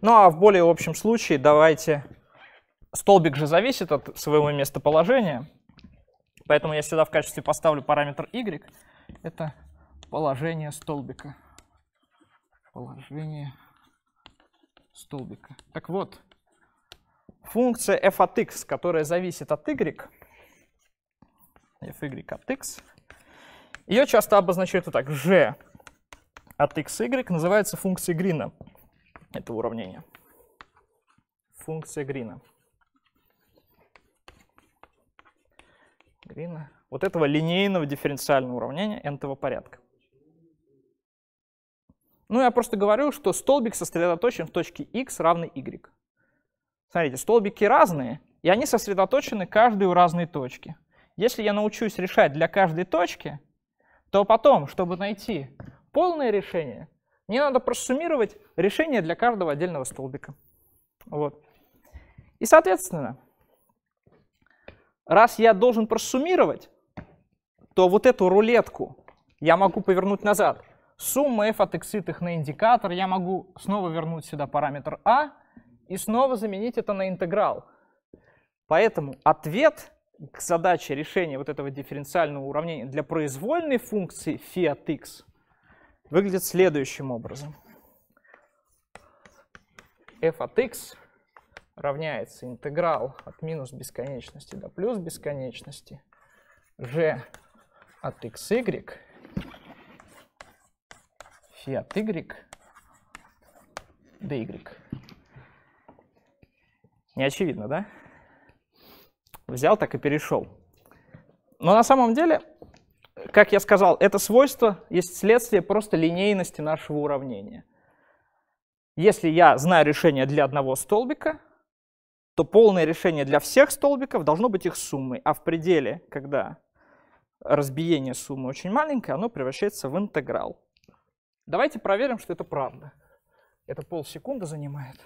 Ну а в более общем случае давайте... Столбик же зависит от своего местоположения, поэтому я сюда в качестве поставлю параметр y. Это положение столбика. Положение столбика. Так вот, функция f от x, которая зависит от y, f y от x, ее часто обозначают вот так, g от xy называется функция Грина. этого уравнения, Функция Грина. Грина. Вот этого линейного дифференциального уравнения n-того порядка. Ну, я просто говорю, что столбик сосредоточен в точке x равной y. Смотрите, столбики разные, и они сосредоточены каждый у разной точки. Если я научусь решать для каждой точки, то потом, чтобы найти полное решение, мне надо просуммировать решение для каждого отдельного столбика. Вот. И, соответственно, раз я должен просуммировать, то вот эту рулетку я могу повернуть назад. Сумма f от x их на индикатор, я могу снова вернуть сюда параметр a и снова заменить это на интеграл. Поэтому ответ к задаче решения вот этого дифференциального уравнения для произвольной функции phi от x – выглядит следующим образом. f от x равняется интеграл от минус бесконечности до плюс бесконечности g от xy фи от y dy. Не очевидно, да? Взял так и перешел. Но на самом деле как я сказал, это свойство есть следствие просто линейности нашего уравнения. Если я знаю решение для одного столбика, то полное решение для всех столбиков должно быть их суммой. А в пределе, когда разбиение суммы очень маленькое, оно превращается в интеграл. Давайте проверим, что это правда. Это полсекунды занимает.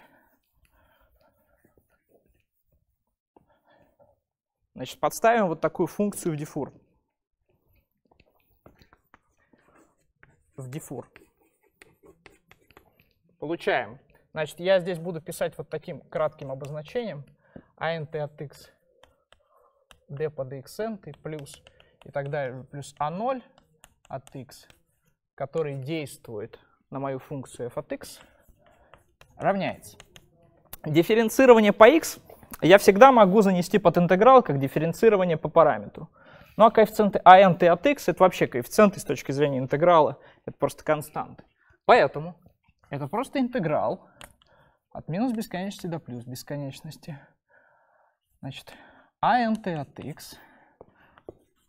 Значит, подставим вот такую функцию в дефур. в дефур. Получаем. Значит, я здесь буду писать вот таким кратким обозначением. ant от x d под xn ты плюс и так далее, плюс a0 от x, который действует на мою функцию f от x, равняется. Дифференцирование по x я всегда могу занести под интеграл как дифференцирование по параметру. Ну а коэффициенты a от x — это вообще коэффициенты с точки зрения интеграла. Это просто константы. Поэтому это просто интеграл от минус бесконечности до плюс бесконечности. Значит, ant а от x,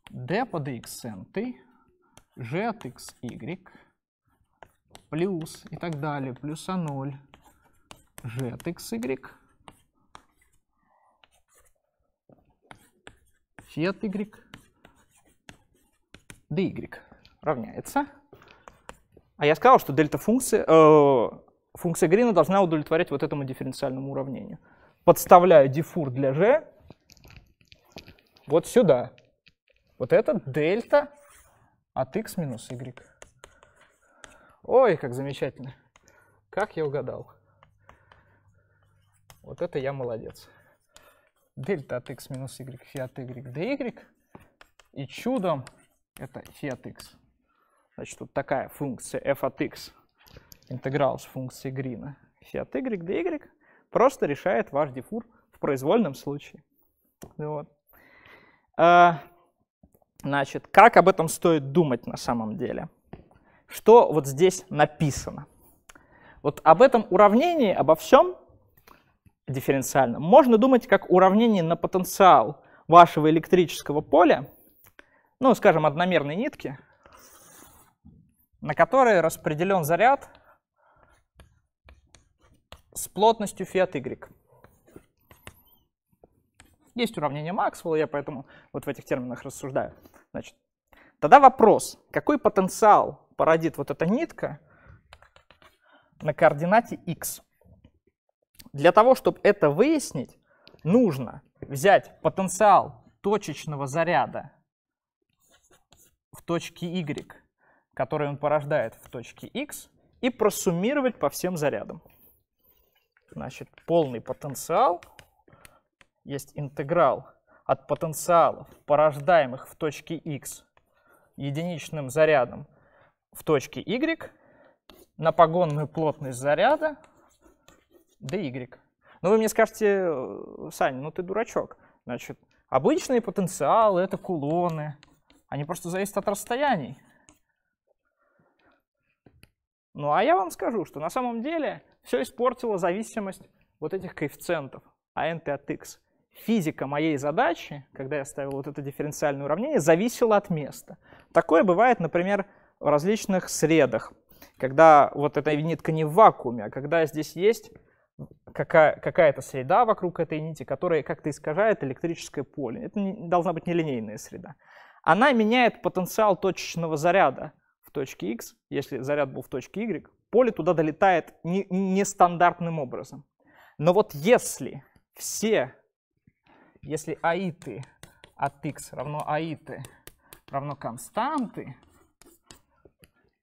d по dxnt, g от x y плюс и так далее, плюс а 0, g от xy, фи от y, dy равняется а я сказал, что дельта функция, э, функция Грина должна удовлетворять вот этому дифференциальному уравнению. Подставляю дифур для g вот сюда. Вот это дельта от x минус y. Ой, как замечательно. Как я угадал. Вот это я молодец. Дельта от x минус y фи от y dy. И чудом это фи от x. Значит, тут такая функция f от x, интеграл с функцией грина, phi от y dy, просто решает ваш дифур в произвольном случае. Вот. А, значит, как об этом стоит думать на самом деле? Что вот здесь написано? Вот об этом уравнении, обо всем дифференциальном, можно думать как уравнение на потенциал вашего электрического поля, ну, скажем, одномерной нитки, на которой распределен заряд с плотностью φ y. Есть уравнение Максвелла, я поэтому вот в этих терминах рассуждаю. Значит, тогда вопрос, какой потенциал породит вот эта нитка на координате x? Для того, чтобы это выяснить, нужно взять потенциал точечного заряда в точке y который он порождает в точке x, и просуммировать по всем зарядам. Значит, полный потенциал есть интеграл от потенциалов, порождаемых в точке x единичным зарядом в точке y на погонную плотность заряда dy. Но ну, вы мне скажете, э, Сань, ну ты дурачок. Значит, обычные потенциалы — это кулоны. Они просто зависят от расстояний. Ну а я вам скажу, что на самом деле все испортила зависимость вот этих коэффициентов а n от x. Физика моей задачи, когда я ставил вот это дифференциальное уравнение, зависела от места. Такое бывает, например, в различных средах, когда вот эта нитка не в вакууме, а когда здесь есть какая, то среда вокруг этой нити, которая как-то искажает электрическое поле. Это не, должна быть нелинейная среда. Она меняет потенциал точечного заряда в точке X, если заряд был в точке Y, поле туда долетает нестандартным не, не образом. Но вот если все, если аиты от x равно аиты равно константы,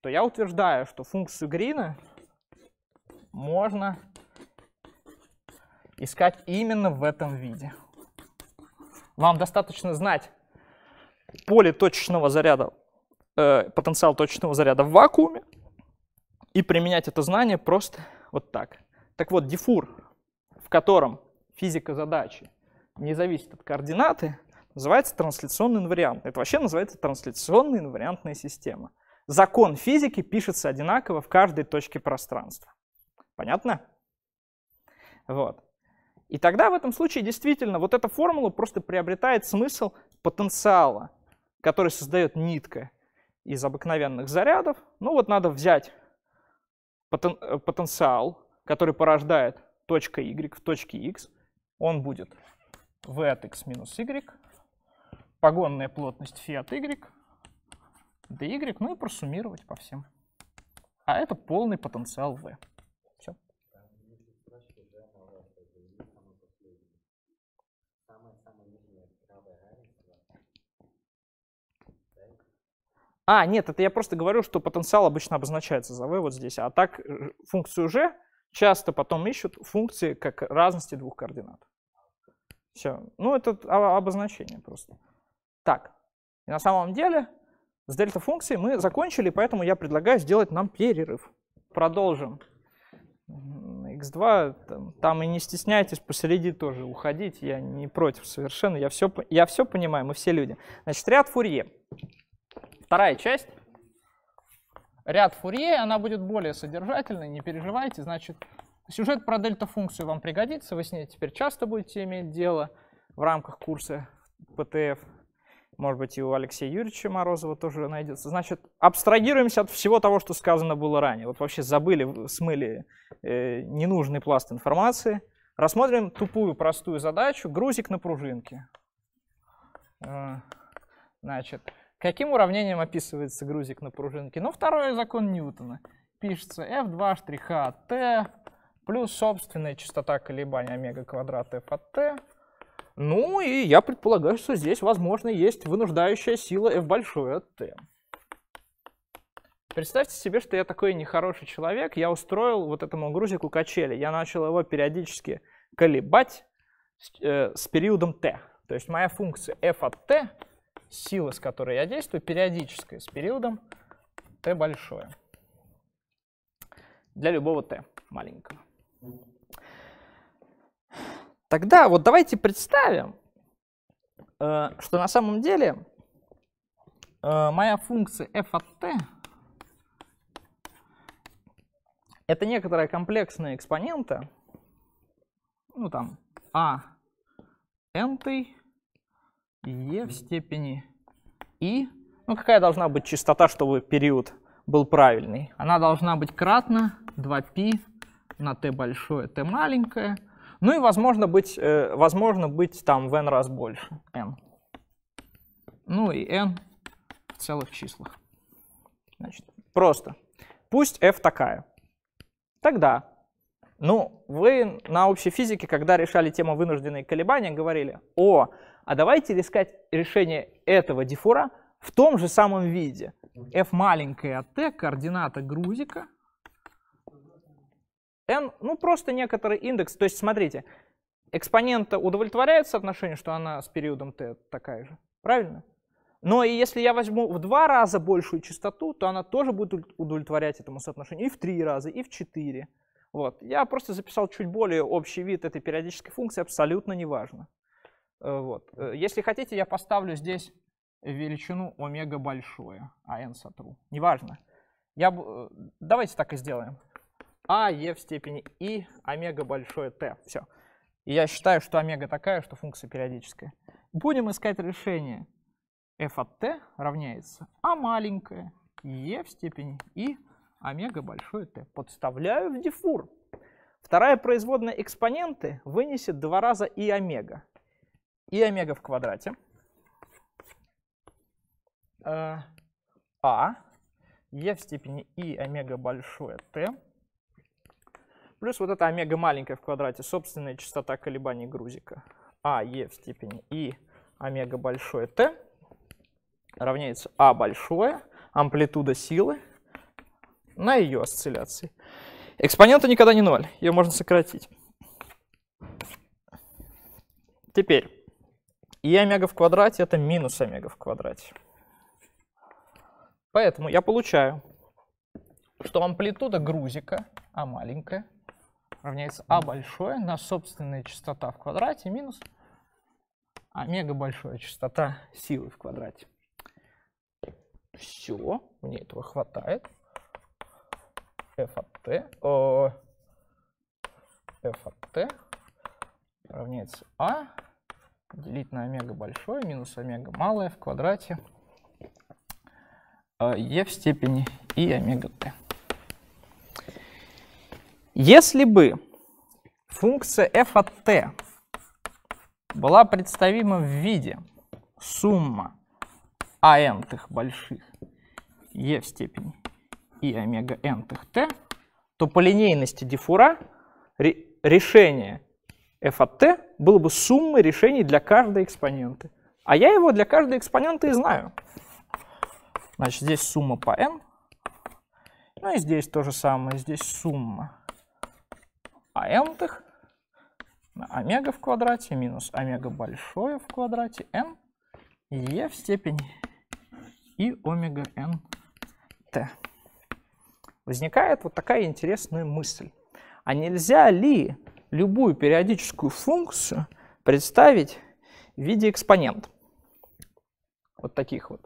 то я утверждаю, что функцию Грина можно искать именно в этом виде. Вам достаточно знать поле точечного заряда э, потенциал точечного заряда в вакууме и применять это знание просто вот так. Так вот, дифур, в котором физика задачи не зависит от координаты, называется трансляционный инвариант. Это вообще называется трансляционная инвариантная система. Закон физики пишется одинаково в каждой точке пространства. Понятно? Вот. И тогда в этом случае действительно вот эта формула просто приобретает смысл потенциала, который создает нитка, из обыкновенных зарядов. Ну вот надо взять потен э, потенциал, который порождает точка y в точке x. Он будет v от x минус y, погонная плотность φ от y, dy, ну и просуммировать по всем. А это полный потенциал v. А, нет, это я просто говорю, что потенциал обычно обозначается за v вот здесь. А так э, функцию g часто потом ищут функции как разности двух координат. Все. Ну, это а, обозначение просто. Так, и на самом деле с дельта-функцией мы закончили, поэтому я предлагаю сделать нам перерыв. Продолжим. x2, там, там и не стесняйтесь посреди тоже уходить, я не против совершенно, я все, я все понимаю, мы все люди. Значит, ряд Фурье вторая часть, ряд Фурье, она будет более содержательной, не переживайте. Значит, сюжет про дельта-функцию вам пригодится, вы с ней теперь часто будете иметь дело в рамках курса ПТФ. Может быть, и у Алексея Юрьевича Морозова тоже найдется. Значит, абстрагируемся от всего того, что сказано было ранее. Вот вообще забыли, смыли э, ненужный пласт информации. Рассмотрим тупую, простую задачу. Грузик на пружинке. Э, значит, Каким уравнением описывается грузик на пружинке? Ну, второй закон Ньютона. Пишется F2 штриха T плюс собственная частота колебания омега квадрат F от T. Ну, и я предполагаю, что здесь, возможно, есть вынуждающая сила F большой от T. Представьте себе, что я такой нехороший человек, я устроил вот этому грузику качели. Я начал его периодически колебать с, э, с периодом t. То есть моя функция f от t сила, с которой я действую, периодическая, с периодом t большое. Для любого t маленького. Тогда вот давайте представим, э, что на самом деле э, моя функция f от t это некоторая комплексная экспонента, ну там a а, n e в степени и. Ну, какая должна быть частота, чтобы период был правильный? Она должна быть кратно 2π на t большое, t маленькое. Ну и, возможно, быть, э, возможно, быть там в n раз больше, n. Ну и n в целых числах. Значит, просто. Пусть f такая. Тогда ну, вы на общей физике, когда решали тему вынужденные колебания, говорили, о, а давайте искать решение этого дифура в том же самом виде. f маленькая от t, координата грузика, n, ну просто некоторый индекс. То есть смотрите, экспонента удовлетворяет соотношение, что она с периодом t такая же, правильно? Но и если я возьму в два раза большую частоту, то она тоже будет удовлетворять этому соотношению и в три раза, и в четыре. Вот. Я просто записал чуть более общий вид этой периодической функции, абсолютно неважно. Э, вот. Э, если хотите, я поставлю здесь величину омега большое, а n сотру. Неважно. Я, э, давайте так и сделаем. А, е в степени и, омега большое т. Все. И я считаю, что омега такая, что функция периодическая. Будем искать решение f от t равняется а маленькое е в степени и омега большое t. Подставляю в дифур. Вторая производная экспоненты вынесет два раза и омега. И омега в квадрате. Э, а e в степени и омега большое t. Плюс вот эта омега маленькая в квадрате, собственная частота колебаний грузика. А e в степени и омега большое t равняется А большое, амплитуда силы на ее осцилляции. Экспонента никогда не ноль, ее можно сократить. Теперь, и омега в квадрате это минус омега в квадрате. Поэтому я получаю, что амплитуда грузика, а маленькая, равняется а большое на собственная частота в квадрате минус омега большое частота силы в квадрате. Все, мне этого хватает f от t, о, f от t равняется а делить на омега большое минус омега малое в квадрате e в степени и омега t. Если бы функция f от t была представима в виде сумма а n антых больших e в степени и омега n т, то по линейности Дифура решение f от t было бы суммой решений для каждой экспоненты. А я его для каждой экспоненты и знаю. Значит, здесь сумма по n. Ну и здесь то же самое. Здесь сумма а n на омега в квадрате минус омега большое в квадрате n е в степени и омега n t возникает вот такая интересная мысль. А нельзя ли любую периодическую функцию представить в виде экспонент Вот таких вот.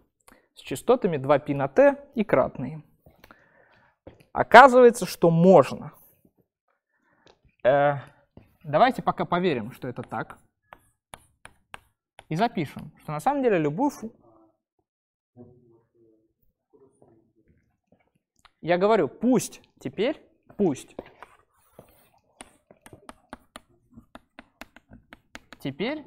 С частотами 2π на t и кратные. Оказывается, что можно. Э, давайте пока поверим, что это так. И запишем, что на самом деле любую Я говорю, пусть теперь, пусть. Теперь,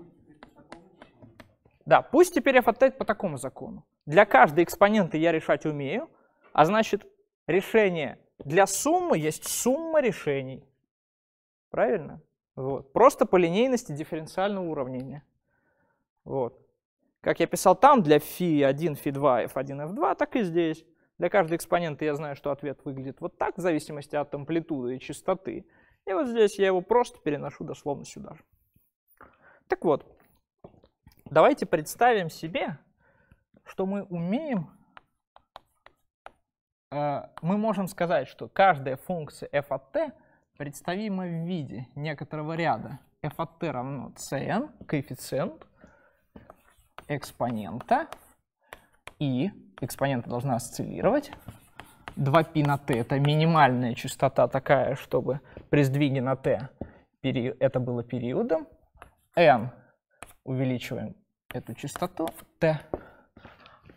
да, пусть теперь f от t по такому закону. Для каждой экспоненты я решать умею, а значит решение для суммы есть сумма решений. Правильно? Вот. Просто по линейности дифференциального уравнения. Вот. Как я писал там, для φ1, φ2, f1, f2, так и здесь. Для каждого экспонента я знаю, что ответ выглядит вот так, в зависимости от амплитуды и частоты. И вот здесь я его просто переношу дословно сюда. Так вот, давайте представим себе, что мы умеем, э, мы можем сказать, что каждая функция f от t представима в виде некоторого ряда f от t равно cn, коэффициент экспонента и экспонента должна осциллировать. 2π на t — это минимальная частота такая, чтобы при сдвиге на t это было периодом. n увеличиваем эту частоту t.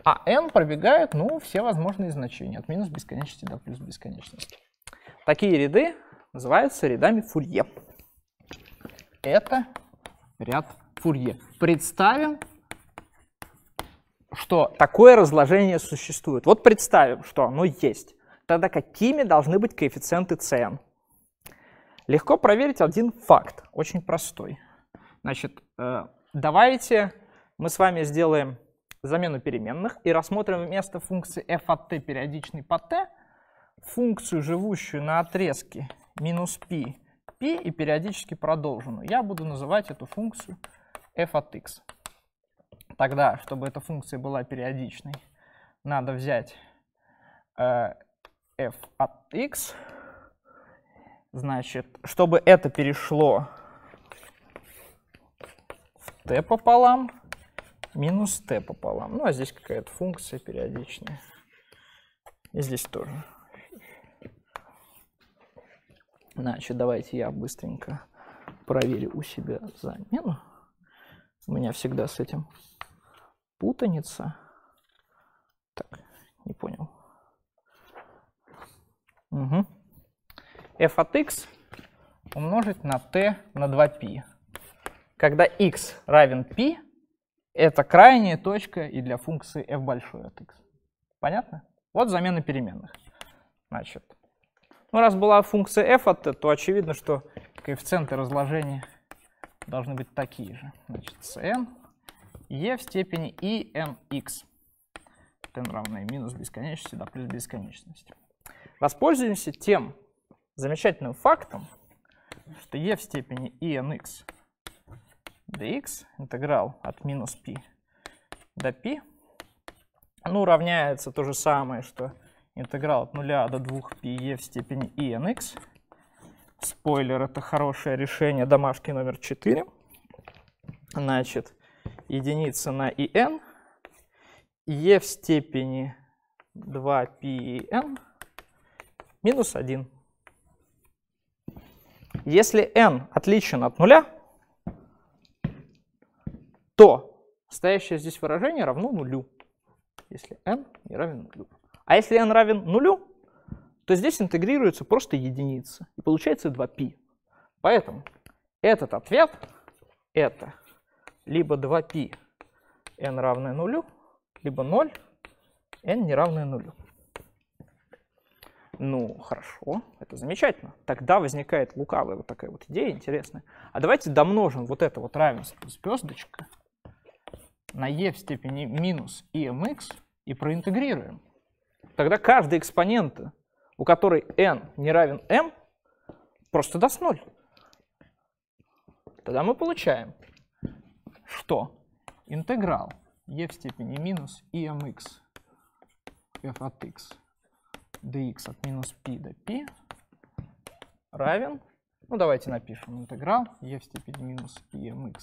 А n пробегает, ну, все возможные значения, от минус бесконечности до плюс бесконечности. Такие ряды называются рядами Фурье. Это ряд Фурье. Представим, что такое разложение существует. Вот представим, что оно есть. Тогда какими должны быть коэффициенты CN? Легко проверить один факт, очень простой. Значит, э, давайте мы с вами сделаем замену переменных и рассмотрим вместо функции f от t периодичный по t функцию, живущую на отрезке минус π, π и периодически продолженную. Я буду называть эту функцию f от x. Тогда, чтобы эта функция была периодичной, надо взять э, f от x. Значит, чтобы это перешло в t пополам, минус t пополам. Ну, а здесь какая-то функция периодичная. И здесь тоже. Значит, давайте я быстренько проверю у себя замену. У меня всегда с этим путаница. Так, не понял. Угу. f от x умножить на t на 2π. Когда x равен π, это крайняя точка и для функции f большой от x. Понятно? Вот замена переменных. Значит, ну раз была функция f от t, то очевидно, что коэффициенты разложения должны быть такие же. Значит, cn e в степени и mx. n равное минус бесконечности до плюс бесконечности. Воспользуемся тем замечательным фактом, что e в степени и nx dx, интеграл от минус π до π, ну, равняется то же самое, что интеграл от 0 до 2π e в степени и nx. Спойлер, это хорошее решение домашки номер 4. Значит, единица на и n, e в степени 2π n минус 1. Если n отличен от нуля, то стоящее здесь выражение равно нулю, если n не равен нулю. А если n равен нулю, то здесь интегрируется просто единица, и получается 2π. Поэтому этот ответ — это либо 2π n равное нулю, либо 0, n не равное нулю. Ну, хорошо, это замечательно. Тогда возникает лукавая вот такая вот идея интересная. А давайте домножим вот это вот равенство звездочка на e в степени минус emx и проинтегрируем. Тогда каждый экспонент, у которой n не равен m, просто даст 0. Тогда мы получаем что интеграл e в степени минус и mx f от x dx от минус π до π равен, ну давайте напишем интеграл e в степени минус и mx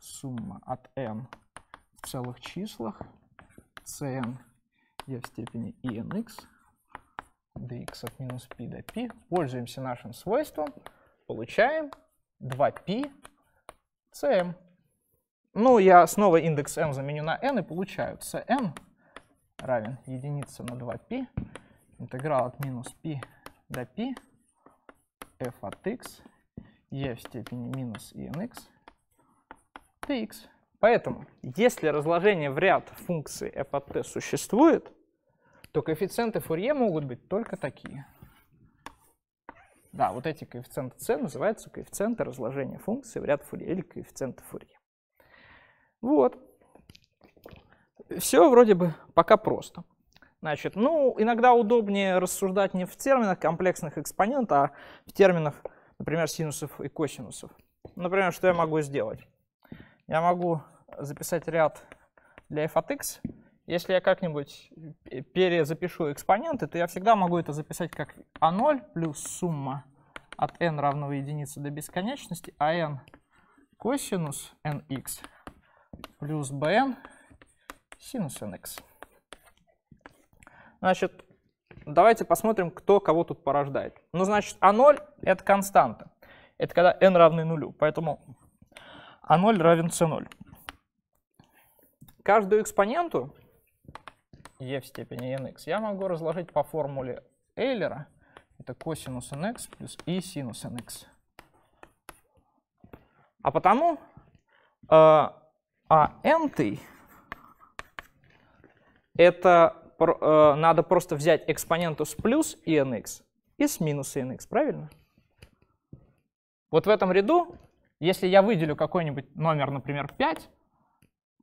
сумма от n в целых числах cn e в степени и nx dx от минус π до π. Пользуемся нашим свойством, получаем 2π cm. Ну, я снова индекс m заменю на n, и получается m равен единице на 2π, интеграл от минус π до π, f от x, e в степени минус nx, tx. Поэтому, если разложение в ряд функции f от t существует, то коэффициенты Фурье могут быть только такие. Да, вот эти коэффициенты c называются коэффициенты разложения функции в ряд Фурье или коэффициенты Фурье. Вот. Все вроде бы пока просто. Значит, ну, иногда удобнее рассуждать не в терминах комплексных экспонентов, а в терминах, например, синусов и косинусов. Например, что я могу сделать? Я могу записать ряд для f от x. Если я как-нибудь перезапишу экспоненты, то я всегда могу это записать как а 0 плюс сумма от n равного единицы до бесконечности, а n косинус nx плюс bn синус nx. Значит, давайте посмотрим, кто кого тут порождает. Ну, значит, а0 — это константа. Это когда n равный нулю, поэтому а0 равен c0. Каждую экспоненту e в степени nx я могу разложить по формуле Эйлера. Это косинус nx плюс и синус nx. А потому э, а n это э, надо просто взять экспоненту с плюс и nx и с минус и nx, правильно? Вот в этом ряду, если я выделю какой-нибудь номер, например, 5,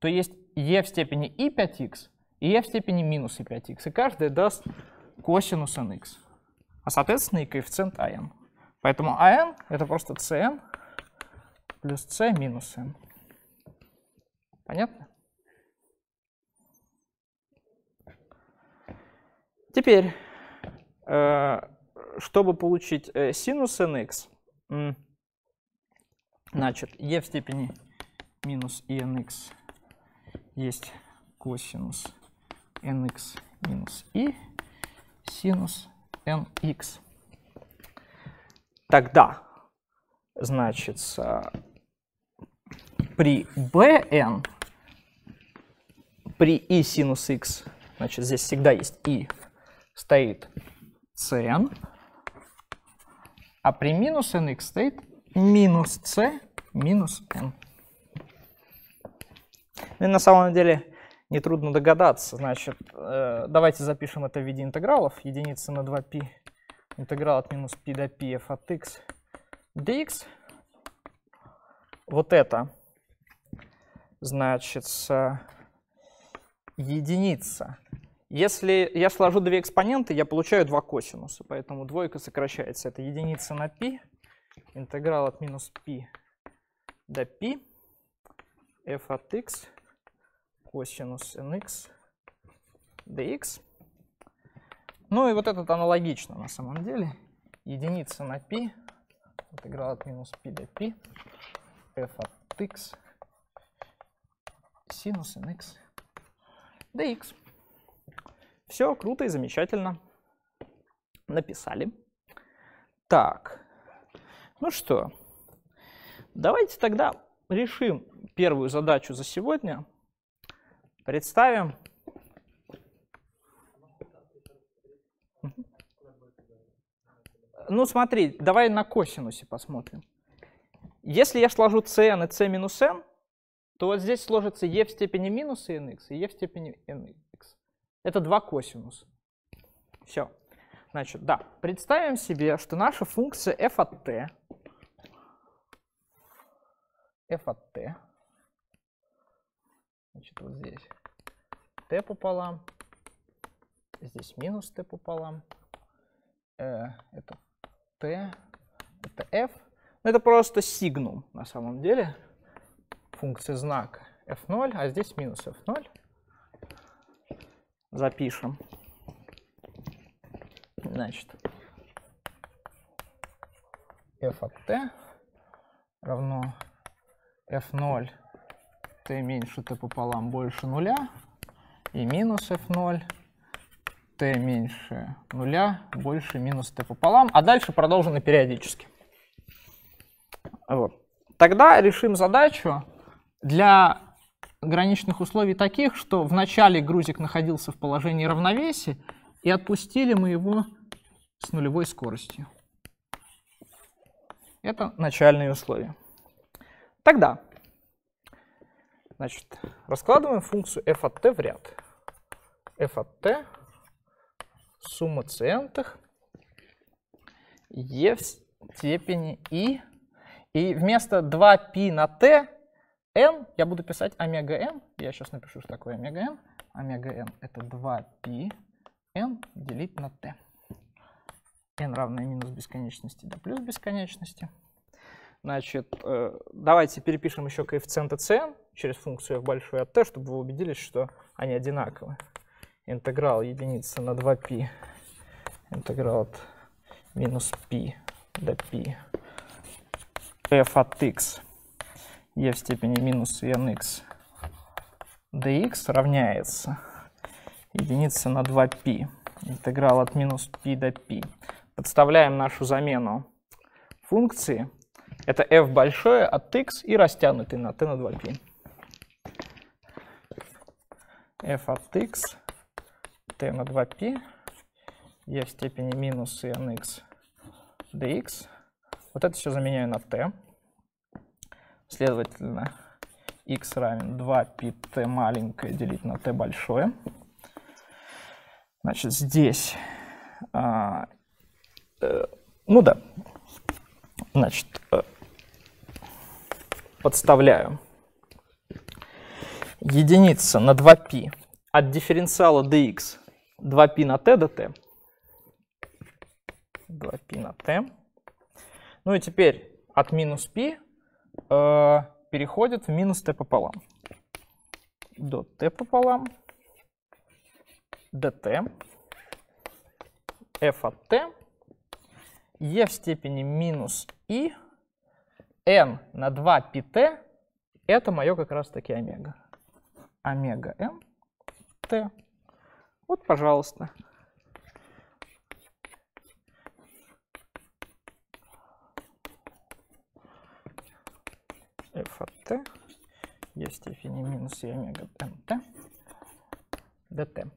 то есть e в степени и 5x и e в степени минус и 5x, и каждый даст косинус nx, а соответственно и коэффициент an. Поэтому an это просто cn плюс c минус n. Понятно? Теперь, э, чтобы получить э, синус nx, значит, e в степени минус nx есть косинус nx минус и синус nx. Тогда, значит, э, при bn при и синус x, значит, здесь всегда есть и, стоит cn, а при минус nx стоит минус c минус n. Ну и на самом деле нетрудно догадаться. Значит, э, давайте запишем это в виде интегралов. Единица на 2π интеграл от минус π до π f от x dx. Вот это значит с единица. Если я сложу две экспоненты, я получаю два косинуса, поэтому двойка сокращается. Это единица на π, интеграл от минус π до π, f от x, косинус nx dx. Ну и вот этот аналогично на самом деле. Единица на π, интеграл от минус π до π, f от x, синус nx dx. Все круто и замечательно. Написали. Так, ну что, давайте тогда решим первую задачу за сегодня. Представим. Ну смотри, давай на косинусе посмотрим. Если я сложу cn и c минус n, то вот здесь сложится e в степени минус nx и e в степени nx. Это два косинус Все. Значит, да, представим себе, что наша функция f от t, f от t, значит, вот здесь t пополам, здесь минус t пополам, э, это t, это f, ну это просто сигнум на самом деле, функции знак f0, а здесь минус f0. Запишем. Значит, f от t равно f0 t меньше t пополам больше нуля и минус f0 t меньше нуля больше минус t пополам, а дальше продолжено периодически. Вот. Тогда решим задачу для граничных условий таких, что в начале грузик находился в положении равновесия, и отпустили мы его с нулевой скоростью. Это начальные условия. Тогда, значит, раскладываем функцию f от t в ряд. f от t сумма циентых e в степени i. И вместо 2π на t n я буду писать омега n. Я сейчас напишу, что такое омега n. Омега n это 2 Пи n делить на t. n равное минус бесконечности до плюс бесконечности. Значит, э, давайте перепишем еще коэффициенты cn через функцию f большой от t, чтобы вы убедились, что они одинаковы. Интеграл единица на 2 Пи Интеграл от минус π до π f от x e в степени минус nx dx равняется единице на 2π. Интеграл от минус π до π. Подставляем нашу замену функции. Это f большое от x и растянутый на t на 2π. f от x, t на 2π, e в степени минус nx dx. Вот это все заменяю на t. Следовательно, x равен 2 пи t маленькое делить на t большое. Значит, здесь... А, э, ну да. Значит, э, подставляю единица на 2 пи от дифференциала dx 2 пи на t dt. 2π на t. Ну и теперь от минус π э, переходит в минус t пополам. До t пополам dt f от t e в степени минус i n на 2 пт это мое как раз таки омега. Омега n t. Вот, пожалуйста. f от t есть в степени минус и омега mt dt.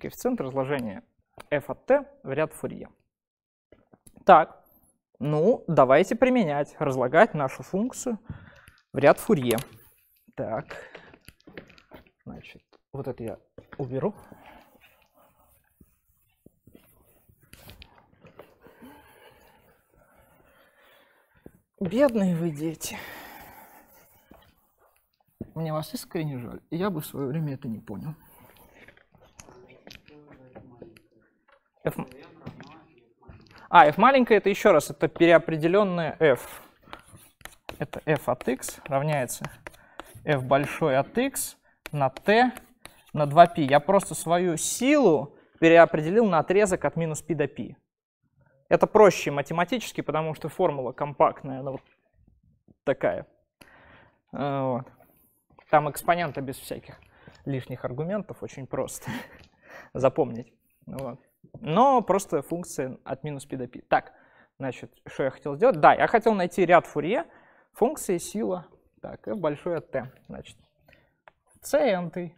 Коэффициент разложения f от t в ряд Фурье. Так, ну, давайте применять, разлагать нашу функцию в ряд Фурье. Так, значит, вот это я уберу. Бедные вы дети мне вас искренне жаль, и я бы в свое время это не понял. F... А, f маленькая это еще раз, это переопределенная f. Это f от x равняется f большой от x на t на 2π. Я просто свою силу переопределил на отрезок от минус π до π. Это проще математически, потому что формула компактная, она вот такая. Э, вот. Там экспонента без всяких лишних аргументов, очень просто (laughs) запомнить. Вот. Но просто функции от минус пи до пи. Так, значит, что я хотел сделать? Да, я хотел найти ряд фурье функции сила, так, f большое t. Значит, c cn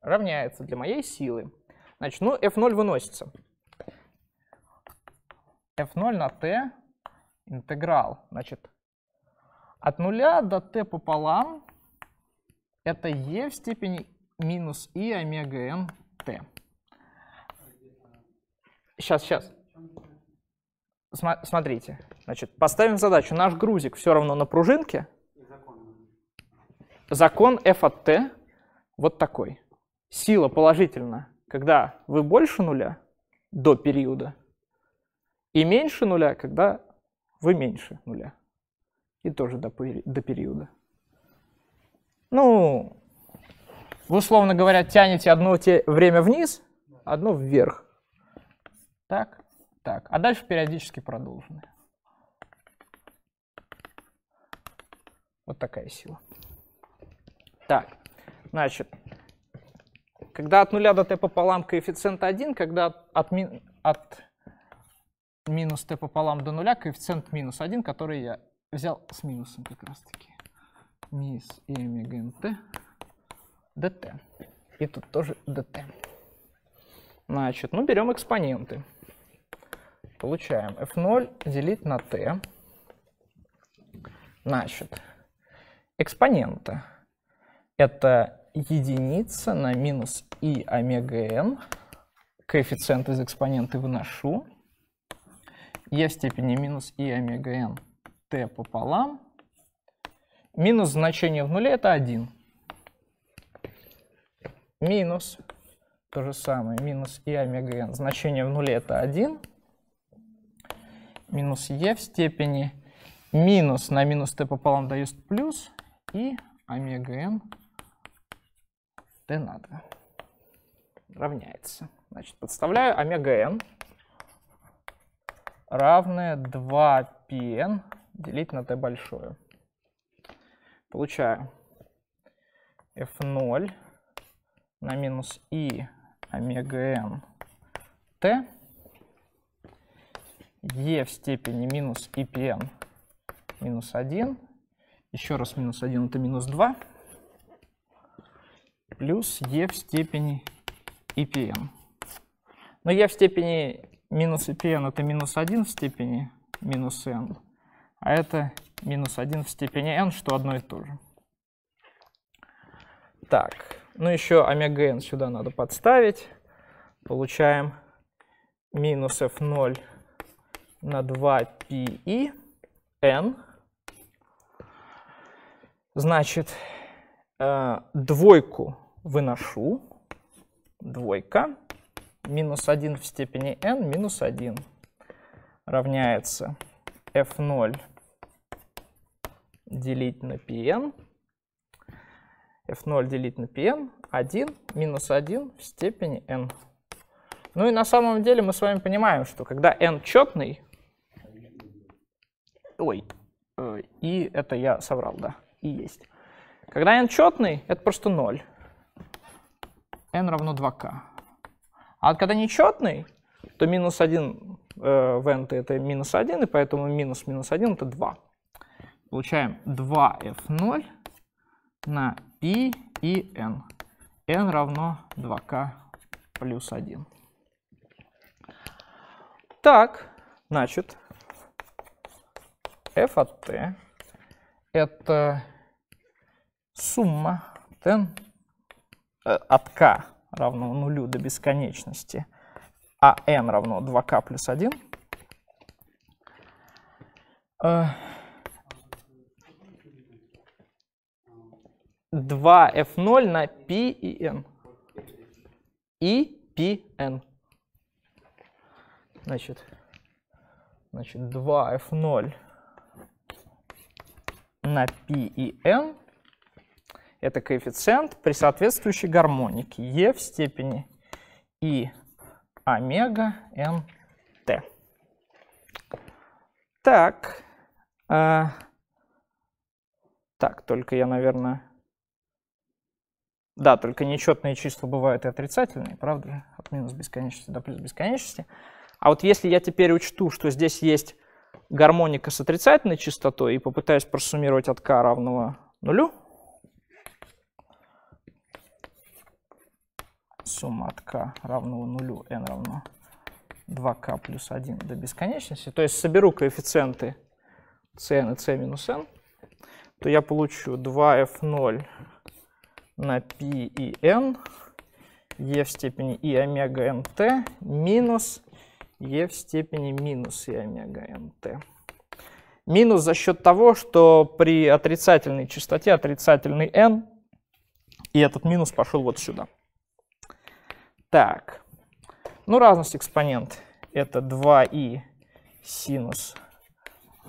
равняется для моей силы. Значит, ну, f0 выносится. f0 на t интеграл, значит, от нуля до t пополам это e в степени минус и омега n t. Сейчас, сейчас. Смотрите, значит, поставим задачу. Наш грузик все равно на пружинке. Закон f от t вот такой. Сила положительна, когда вы больше нуля до периода, и меньше нуля, когда вы меньше нуля. И тоже до, до периода. Ну, вы, условно говоря, тянете одно те время вниз, одно вверх. Так, так. А дальше периодически продолжены. Вот такая сила. Так, значит, когда от нуля до t пополам коэффициент 1, когда от, от, от минус t пополам до нуля коэффициент минус 1, который я взял с минусом как раз таки міс і оміга-НТ ДТ. И тут тоже ДТ. Значит, ну берем экспоненты. Получаем f0 делить на t. Значит, экспонента. Это единица на минус и омега n. Коэффициент из экспоненты выношу. е в степени минус и омега n t пополам Минус значение в нуле это 1. Минус то же самое. Минус и омега n. Значение в нуле это 1. Минус e в степени. Минус на минус t пополам дает плюс. И омега n t надо. Равняется. Значит, подставляю омега n равное 2 πn делить на t большое. Получаю f0 на минус i омега n t e в степени минус i ipn минус 1. Еще раз минус 1 это минус 2. Плюс e в степени i ipn. Но e в степени минус i ipn это минус 1 в степени минус n. А это минус 1 в степени n, что одно и то же. Так, ну еще омега n сюда надо подставить. Получаем минус f0 на 2 пи n. Значит, э, двойку выношу. Двойка. Минус 1 в степени n минус 1 равняется f0 делить на pn, f0 делить на pn, 1 минус 1 в степени n. Ну и на самом деле мы с вами понимаем, что когда n четный, ой, э, и это я соврал, да, и есть. Когда n четный, это просто 0. n равно 2k. А вот когда нечетный, то минус 1 э, в n это минус 1, и поэтому минус минус 1 это 2. Получаем 2f0 на π и n. n равно 2k плюс 1. Так, значит, f от t это сумма t э, от k равно нулю до бесконечности, а n равно 2k плюс 1. 2f0 на p и n. И p, n. Значит, значит 2f0 на p и n – это коэффициент при соответствующей гармонике e в степени и омега n t. Так, э, так, только я, наверное, да, только нечетные числа бывают и отрицательные, правда От минус бесконечности до плюс бесконечности. А вот если я теперь учту, что здесь есть гармоника с отрицательной частотой и попытаюсь просуммировать от k равного нулю, сумма от k равного нулю n равно 2k плюс 1 до бесконечности, то есть соберу коэффициенты cn и c минус n, то я получу 2f0 на π и n e в степени и омега мт минус e в степени минус и омега мт. Минус за счет того, что при отрицательной частоте отрицательный n, и этот минус пошел вот сюда. Так, ну разность экспонент это 2 и синус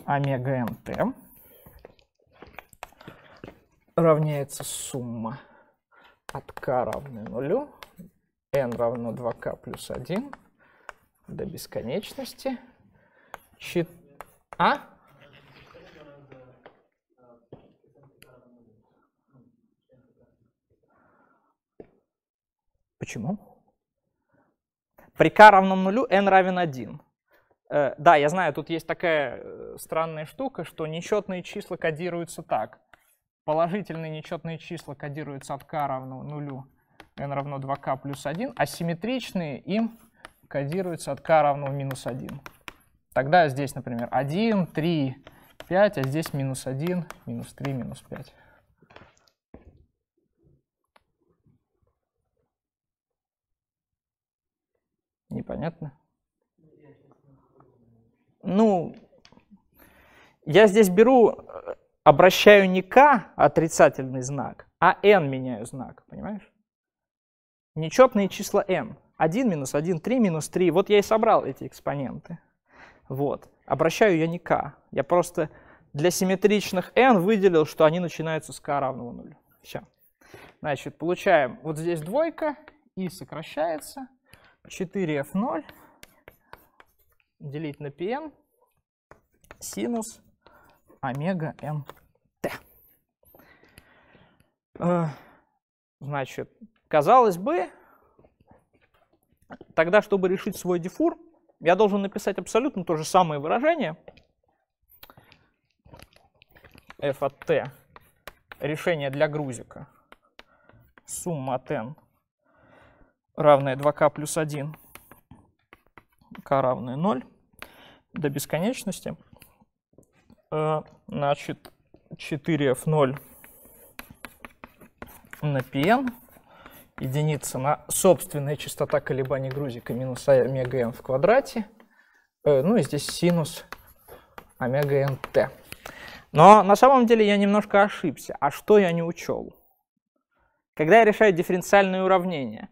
омега мт равняется сумма от k равны нулю, n равно 2k плюс 1 до бесконечности. Чит... А? Почему? При k равном нулю n равен 1. Э, да, я знаю, тут есть такая э, странная штука, что нечетные числа кодируются так. Положительные нечетные числа кодируются от k равно нулю, n равно 2k плюс 1, асимметричные им кодируются от k равно минус 1. Тогда здесь, например, 1, 3, 5, а здесь минус 1, минус 3, минус 5. Непонятно? Ну, я здесь беру э, обращаю не К отрицательный знак, а n меняю знак, понимаешь? Нечетные числа n. 1 минус 1, 3 минус 3. Вот я и собрал эти экспоненты. Вот. Обращаю я не к. Я просто для симметричных n выделил, что они начинаются с k равного 0. Все. Значит, получаем вот здесь двойка, и сокращается. 4f0 делить на pn синус омега МТ. А, значит, казалось бы, тогда, чтобы решить свой дифур, я должен написать абсолютно то же самое выражение f от t, решение для грузика, сумма от n равная 2k плюс 1, k равная 0 до бесконечности. Э, значит, 4F0 на PN единица на собственная частота колебаний грузика минус а омега m в квадрате. Э, ну и здесь синус омега n t. Но на самом деле я немножко ошибся. А что я не учел? Когда я решаю дифференциальное уравнение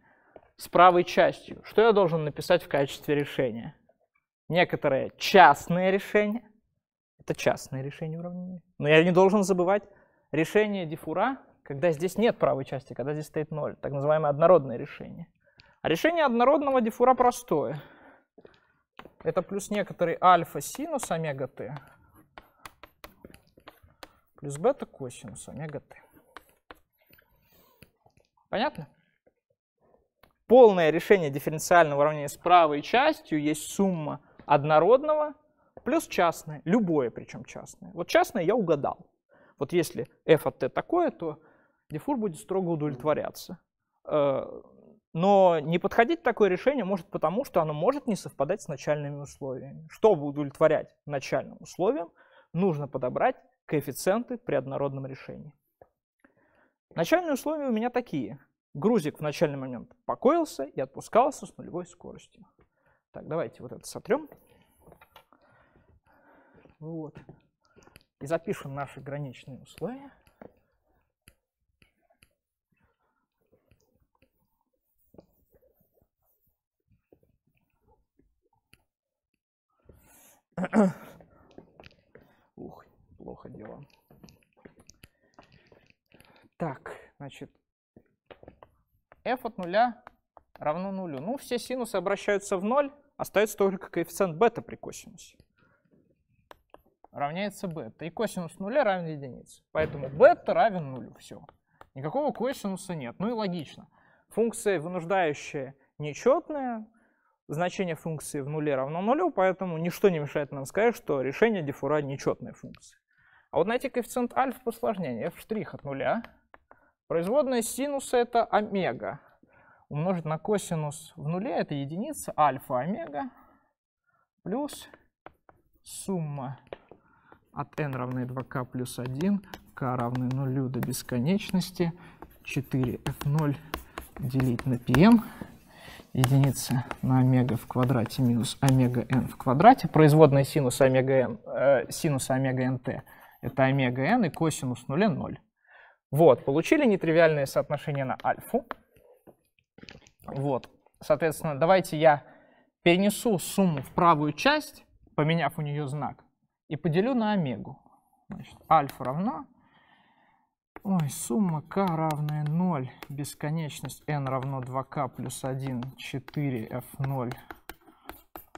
с правой частью, что я должен написать в качестве решения? Некоторое частное решение, это частное решение уравнения. Но я не должен забывать решение Дифура, когда здесь нет правой части, когда здесь стоит 0. Так называемое однородное решение. А решение однородного Дифура простое. Это плюс некоторый альфа синус омега t плюс бета косинус омега t. Понятно? Полное решение дифференциального уравнения с правой частью есть сумма однородного плюс частное, любое причем частное. Вот частное я угадал. Вот если f от t такое, то дифур будет строго удовлетворяться. Э, но не подходить такое решение может потому, что оно может не совпадать с начальными условиями. Чтобы удовлетворять начальным условиям, нужно подобрать коэффициенты при однородном решении. Начальные условия у меня такие. Грузик в начальный момент покоился и отпускался с нулевой скоростью. Так, давайте вот это сотрем. Вот. И запишем наши граничные условия. (clears throat) Ух, плохо дело. Так, значит, f от нуля равно нулю. Ну, все синусы обращаются в ноль, остается только коэффициент бета при косинусе равняется бета. И косинус нуля равен единице. Поэтому бета равен нулю. Все. Никакого косинуса нет. Ну и логично. Функция, вынуждающая нечетная, значение функции в нуле равно нулю, поэтому ничто не мешает нам сказать, что решение диффура нечетная функция. А вот найти коэффициент альфа посложнее. f' от нуля. Производная синуса — это омега. Умножить на косинус в нуле — это единица альфа омега плюс сумма от а n равны 2k плюс 1, k равны 0 до бесконечности, 4f0 делить на pm, эм. единица на омега в квадрате минус омега n в квадрате, производная синуса омега n, э, синус омега nt это омега n и косинус 0n 0. Вот, получили нетривиальное соотношение на альфу. Вот, соответственно, давайте я перенесу сумму в правую часть, поменяв у нее знак, и поделю на омегу. Значит, альфа равна Ой, сумма k равная 0, бесконечность n равно 2k плюс 1, 4f0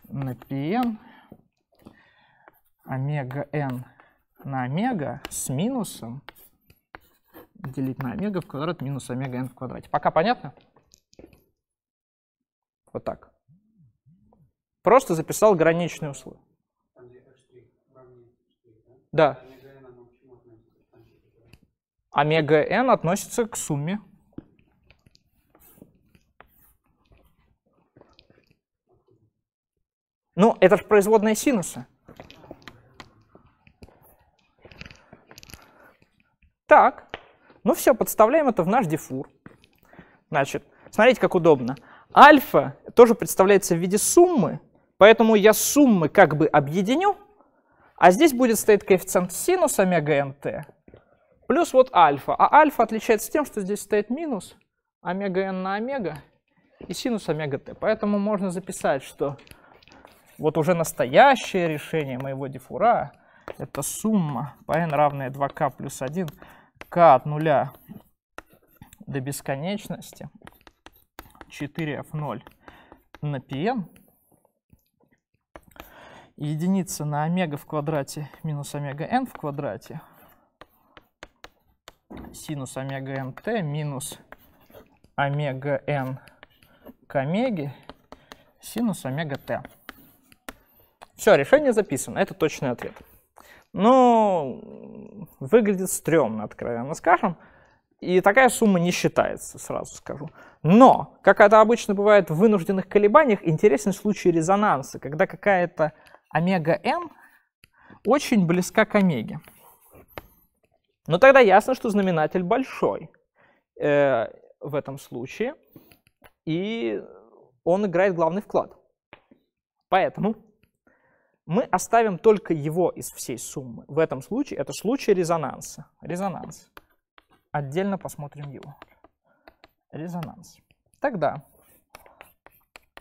на pn, омега n на омега с минусом делить на омега в квадрат минус омега n в квадрате. Пока понятно? Вот так. Просто записал граничные условия. Да. Омега n относится к сумме. Ну, это же производная синуса. Так, ну все, подставляем это в наш дифур. Значит, смотрите, как удобно. Альфа тоже представляется в виде суммы, поэтому я суммы как бы объединю, а здесь будет стоять коэффициент синус омега nt плюс вот альфа. А альфа отличается тем, что здесь стоит минус омега n на омега и синус омега t. Поэтому можно записать, что вот уже настоящее решение моего дифура это сумма по n равная 2k плюс 1 k от нуля до бесконечности 4f0 на pn единица на омега в квадрате минус омега n в квадрате синус омега n t минус омега n к омеге синус омега t. Все, решение записано. Это точный ответ. Но ну, выглядит стрёмно, откровенно скажем. И такая сумма не считается, сразу скажу. Но, как это обычно бывает в вынужденных колебаниях, интересен случай резонанса, когда какая-то омега n очень близка к омеге. Но тогда ясно, что знаменатель большой э, в этом случае, и он играет главный вклад. Поэтому мы оставим только его из всей суммы. В этом случае это случай резонанса. Резонанс. Отдельно посмотрим его. Резонанс. Тогда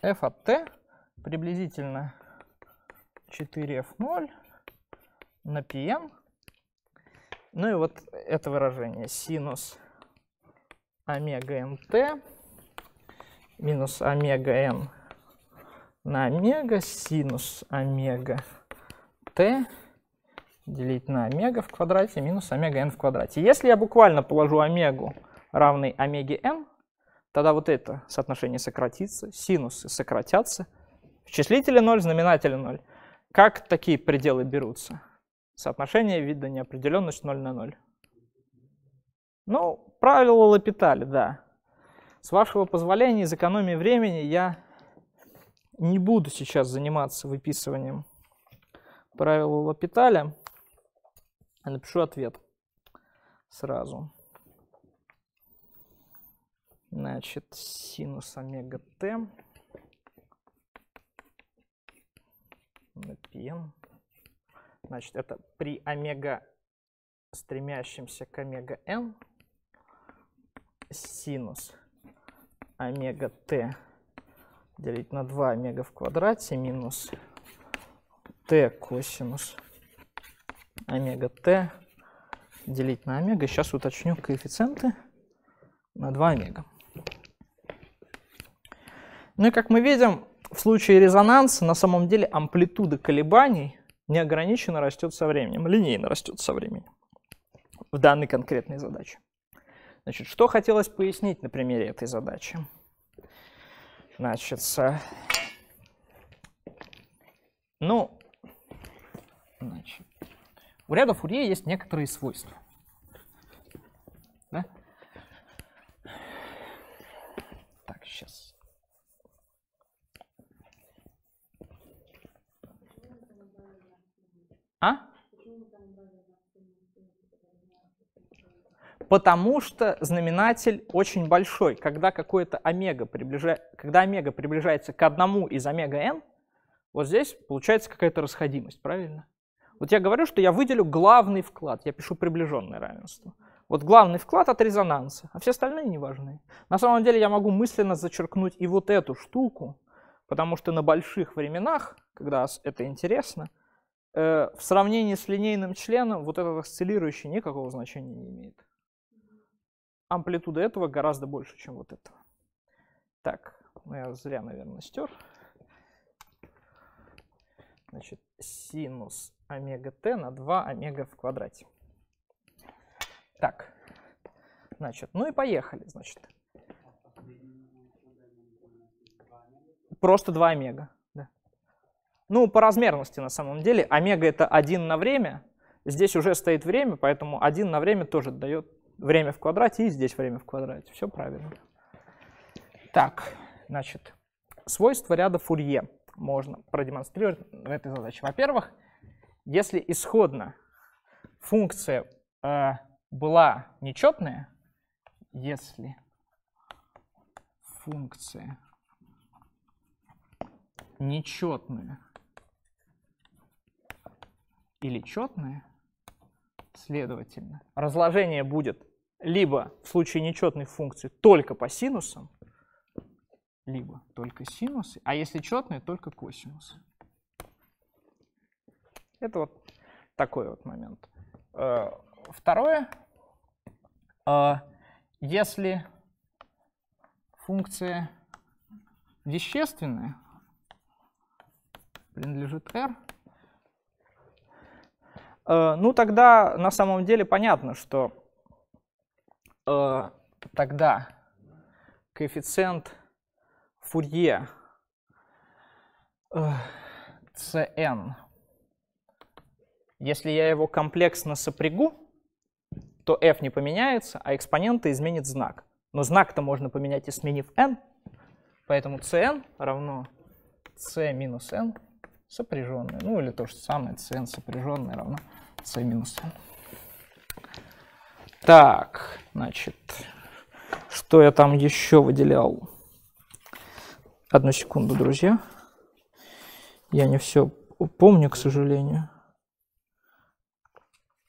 f от t приблизительно 4f0 на pm. Эм. Ну и вот это выражение синус омега мт минус омега м на омега синус омега т делить на омега в квадрате минус омега n в квадрате. Если я буквально положу омегу равный омеге n, тогда вот это соотношение сократится, синусы сократятся. В числителе 0, в знаменателе 0. Как такие пределы берутся? Соотношение вида неопределенность 0 на 0. Ну, правило Лапитали, да. С вашего позволения, из экономии времени, я не буду сейчас заниматься выписыванием правила Лапиталя. Я напишу ответ сразу. Значит, синус омега т. PM. Эм. Значит, это при омега, стремящемся к омега N, синус омега Т делить на 2 омега в квадрате минус Т косинус омега Т делить на омега. Сейчас уточню коэффициенты на 2 омега. Ну и как мы видим, в случае резонанса на самом деле амплитуда колебаний неограниченно растет со временем, линейно растет со временем в данной конкретной задаче. Значит, что хотелось пояснить на примере этой задачи? Значит, э, ну, значит, у ряда Фурье есть некоторые свойства. Да? Так, сейчас. А? Потому что знаменатель очень большой. Когда какое-то омега, приближает, Когда омега приближается к одному из омега n, вот здесь получается какая-то расходимость, правильно? Вот я говорю, что я выделю главный вклад, я пишу приближенное равенство. Вот главный вклад от резонанса, а все остальные неважные. На самом деле я могу мысленно зачеркнуть и вот эту штуку, потому что на больших временах, когда это интересно, э, в сравнении с линейным членом вот этот осциллирующий никакого значения не имеет. Амплитуда этого гораздо больше, чем вот этого. Так, ну я зря, наверное, стер. Значит, синус омега t на 2 омега в квадрате. Так, значит, ну и поехали, значит. Просто 2 омега. Ну, по размерности на самом деле. Омега это 1 на время. Здесь уже стоит время, поэтому 1 на время тоже дает время в квадрате, и здесь время в квадрате. Все правильно. Так, значит, свойства ряда Фурье можно продемонстрировать в этой задаче. Во-первых, если исходно функция э, была нечетная, если функция нечетная, или четные, следовательно, разложение будет либо в случае нечетной функции только по синусам, либо только синусы, а если четные, только косинусы. Это вот такой вот момент. Э, второе, э, если функция вещественная принадлежит R, Э, ну тогда на самом деле понятно, что э, тогда коэффициент Фурье э, Cn, если я его комплексно сопрягу, то f не поменяется, а экспонента изменит знак. Но знак-то можно поменять, и сменив n, поэтому Cn равно C минус n сопряженные. Ну или то же самое, cn сопряженное равно c минус n. Так, значит, что я там еще выделял? Одну секунду, друзья. Я не все помню, к сожалению.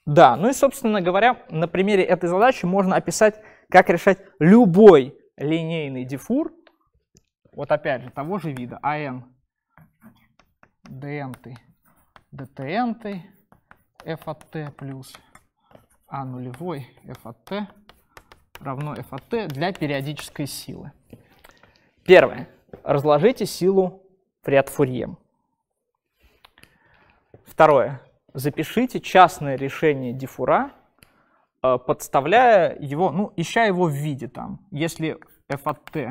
Да, ну и, собственно говоря, на примере этой задачи можно описать, как решать любой линейный дифур, вот опять же, того же вида, АН dn, dtn, f от t плюс а нулевой f от t равно f от t для периодической силы. Первое. Разложите силу в ряд Фурье. Второе. Запишите частное решение Дифура, э, подставляя его, ну, ища его в виде там. Если f от t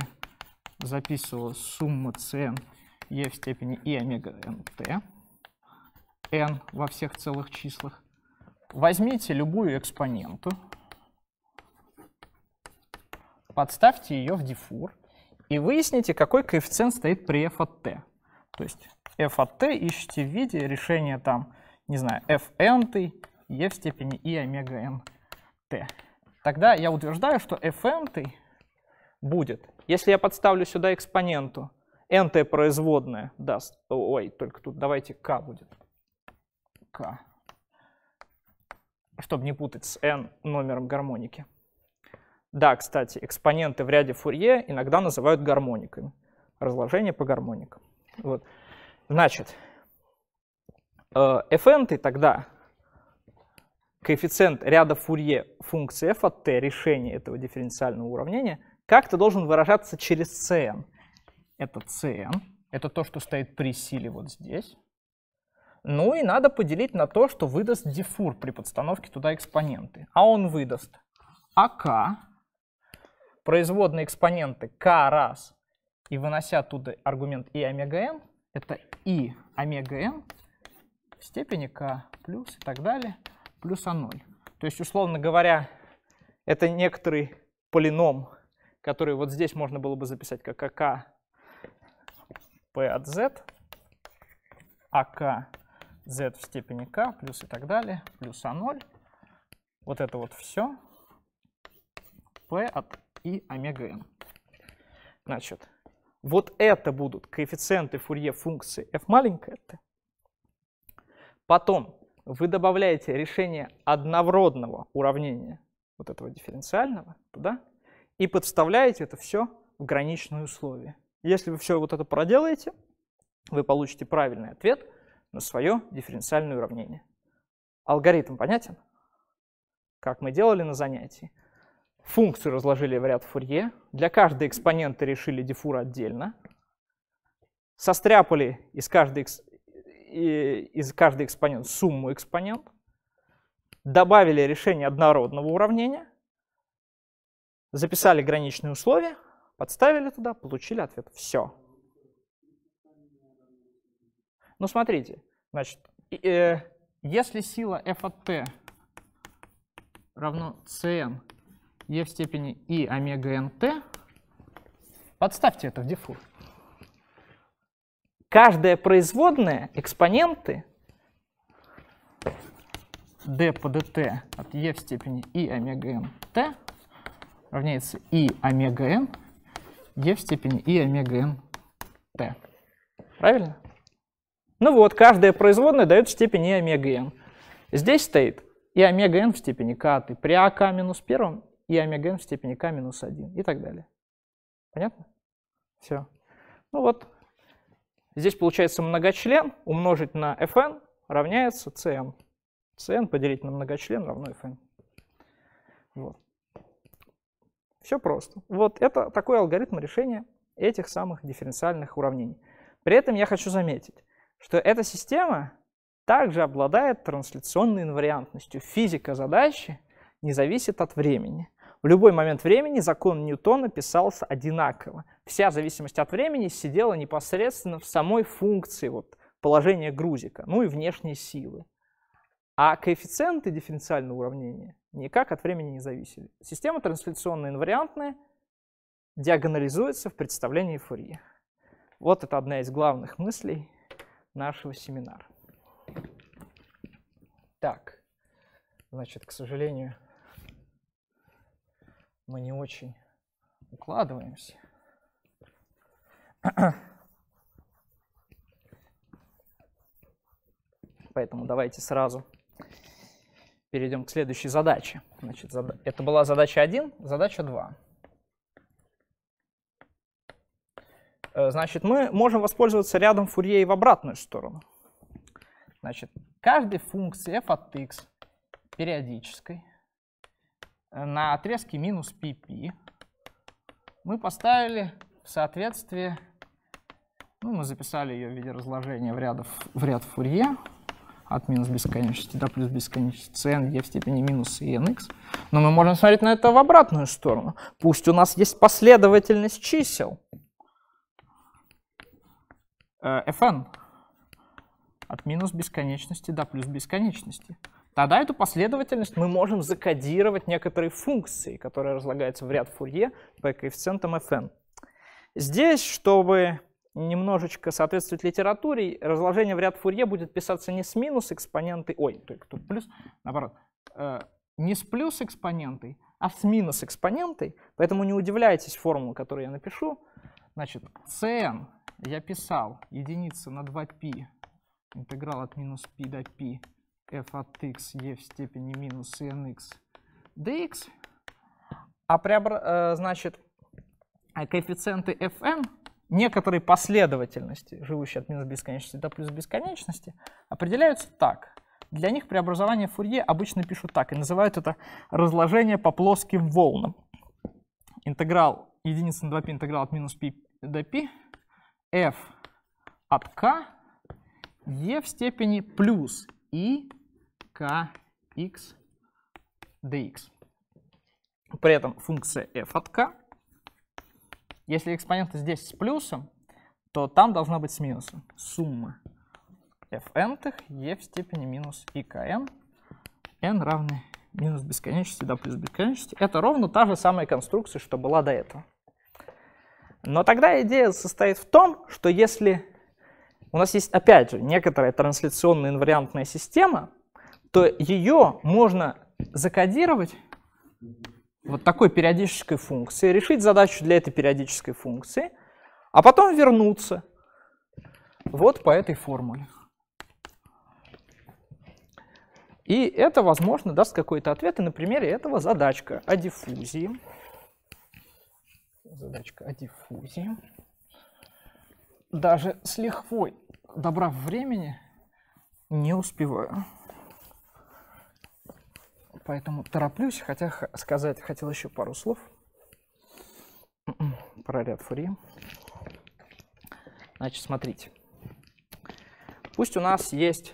записывалась сумма cn e в степени и омега nt, n во всех целых числах. Возьмите любую экспоненту, подставьте ее в дифур и выясните, какой коэффициент стоит при f от t. То есть f от t ищите в виде решения там, не знаю, f fn, e в степени и омега n t. Тогда я утверждаю, что f fn будет, если я подставлю сюда экспоненту, nт производная даст, ой, только тут давайте k будет, k, чтобы не путать с n номером гармоники. Да, кстати, экспоненты в ряде Фурье иногда называют гармониками. Разложение по гармоникам. Вот. Значит, э, fn тогда коэффициент ряда Фурье функции f от t решения этого дифференциального уравнения как-то должен выражаться через cn это cn, это то, что стоит при силе вот здесь. Ну и надо поделить на то, что выдаст дифур при подстановке туда экспоненты. А он выдаст ak производные экспоненты k раз, и вынося оттуда аргумент И омега N, это И омега N в степени k плюс и так далее, плюс А0. То есть, условно говоря, это некоторый полином, который вот здесь можно было бы записать как АК p от z, ak z в степени k, плюс и так далее, плюс а0. Вот это вот все. p от i омега n. Значит, вот это будут коэффициенты фурье функции f маленькая t. Потом вы добавляете решение однородного уравнения вот этого дифференциального туда и подставляете это все в граничные условия. Если вы все вот это проделаете, вы получите правильный ответ на свое дифференциальное уравнение. Алгоритм понятен? Как мы делали на занятии. Функцию разложили в ряд Фурье. Для каждой экспонента решили дифура отдельно. Состряпали из каждой, из каждой экспонент сумму экспонент. Добавили решение однородного уравнения. Записали граничные условия. Подставили туда, получили ответ. Все. Ну, смотрите, значит, э, если сила f от t равно cn e в степени i омега nt, подставьте это в дифу. Каждая производная экспоненты d по dt от e в степени i омега nt равняется i омега n e в степени и омега n t. Правильно? Ну вот, каждая производная дает степень и омега n. Здесь стоит и омега n в степени k от при а k минус первом и омега n в степени k минус 1 и так далее. Понятно? Все. Ну вот, здесь получается многочлен умножить на fn равняется cn. cn поделить на многочлен равно fn. Вот. Все просто. Вот это такой алгоритм решения этих самых дифференциальных уравнений. При этом я хочу заметить, что эта система также обладает трансляционной инвариантностью. Физика задачи не зависит от времени. В любой момент времени закон Ньютона писался одинаково. Вся зависимость от времени сидела непосредственно в самой функции вот, положения грузика, ну и внешней силы. А коэффициенты дифференциального уравнения никак от времени не зависели. Система трансляционно инвариантная диагонализуется в представлении Фурье. Вот это одна из главных мыслей нашего семинара. Так, значит, к сожалению, мы не очень укладываемся. Поэтому давайте сразу перейдем к следующей задаче. Значит, зада... Это была задача 1, задача 2. Э, значит, мы можем воспользоваться рядом Фурье в обратную сторону. Значит, каждой функции f от x периодической э, на отрезке минус pp мы поставили в соответствии, ну, мы записали ее в виде разложения в, рядов, в ряд Фурье, от минус бесконечности до плюс бесконечности n e в степени минус и nx. Но мы можем смотреть на это в обратную сторону. Пусть у нас есть последовательность чисел э, fn от минус бесконечности до плюс бесконечности. Тогда эту последовательность мы можем закодировать некоторой функцией, которая разлагается в ряд Фурье по коэффициентам fn. Здесь, чтобы немножечко соответствует литературе, разложение в ряд Фурье будет писаться не с минус экспоненты ой, только тут плюс, наоборот, э, не с плюс экспонентой, а с минус экспонентой, поэтому не удивляйтесь формулу, которую я напишу. Значит, cn я писал единица на 2π, интеграл от минус π до π, f от x, e в степени минус nx dx, а преобр... Э, значит, э, коэффициенты fn некоторые последовательности, живущие от минус бесконечности до плюс бесконечности, определяются так. Для них преобразование Фурье обычно пишут так и называют это разложение по плоским волнам. Интеграл единица на 2π интеграл от минус π до π f от k e в степени плюс и k x dx. При этом функция f от k если экспоненты здесь с плюсом, то там должна быть с минусом. Сумма fn e в степени минус ikn. n n равны минус бесконечности до плюс бесконечности. Это ровно та же самая конструкция, что была до этого. Но тогда идея состоит в том, что если у нас есть, опять же, некоторая трансляционная инвариантная система, то ее можно закодировать вот такой периодической функции, решить задачу для этой периодической функции, а потом вернуться вот по этой формуле. И это, возможно, даст какой-то ответ. И на примере этого задачка о диффузии. Задачка о диффузии. Даже с лихвой, добрав времени, не успеваю поэтому тороплюсь, хотя сказать хотел еще пару слов м-м, про ряд Фурье. Значит, смотрите. Пусть у нас есть,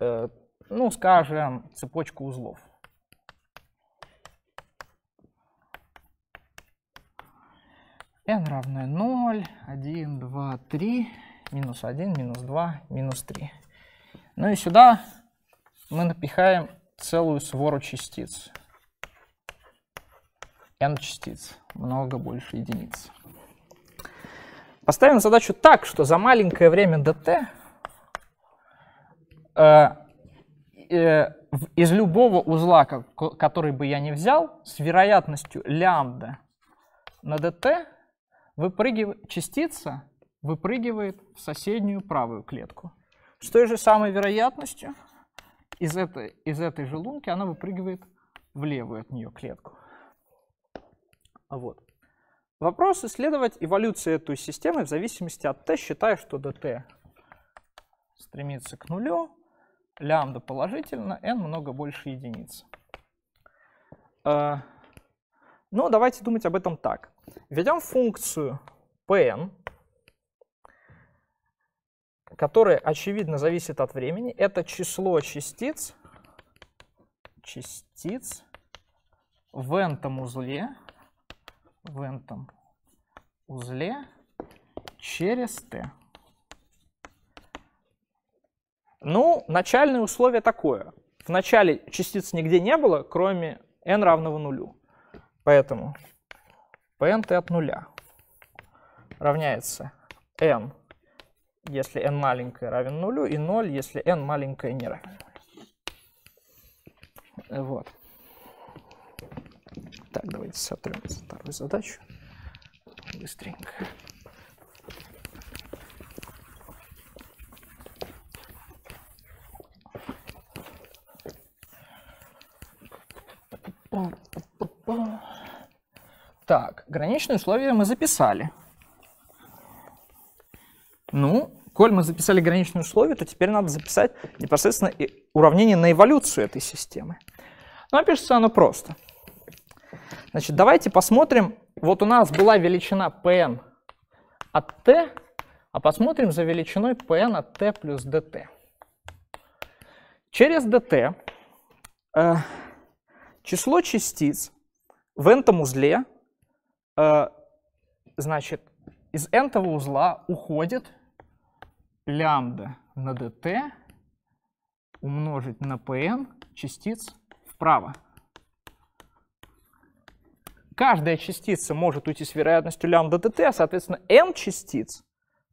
э, ну, скажем, цепочка узлов. n равное 0, 1, 2, 3, минус 1, минус 2, минус 3. Ну и сюда мы напихаем целую свору частиц. n частиц, много больше единиц. Поставим задачу так, что за маленькое время dt э, э, из любого узла, который бы я не взял, с вероятностью лямбда на dt выпрыгивает, частица выпрыгивает в соседнюю правую клетку. С той же самой вероятностью из этой, из этой же лунки она выпрыгивает в левую от нее клетку. Вот. Вопрос исследовать эволюцию этой системы в зависимости от t, считая, что dt стремится к нулю, лямбда положительно, n много больше единицы. Э, ну, давайте думать об этом так. Введем функцию pn, которое, очевидно, зависит от времени, это число частиц, частиц в энтом узле, в энтом узле через t. Ну, начальное условие такое. В начале частиц нигде не было, кроме n равного нулю. Поэтому pnt от нуля равняется n если n маленькое равен нулю, и 0, если n маленькое не равен нулю. Вот. Так, давайте сотрем вторую задачу. Быстренько. Так, граничные условия мы записали. Ну, коль мы записали граничные условия, то теперь надо записать непосредственно уравнение на эволюцию этой системы. Ну, а пишется оно просто. Значит, давайте посмотрим. Вот у нас была величина pn от t, а посмотрим за величиной pn от t плюс dt. Через dt э, число частиц в n-том узле, э, значит, из n-того узла уходит лямбда на dt умножить на pn частиц вправо. Каждая частица может уйти с вероятностью лямбда dt, а, соответственно, n частиц,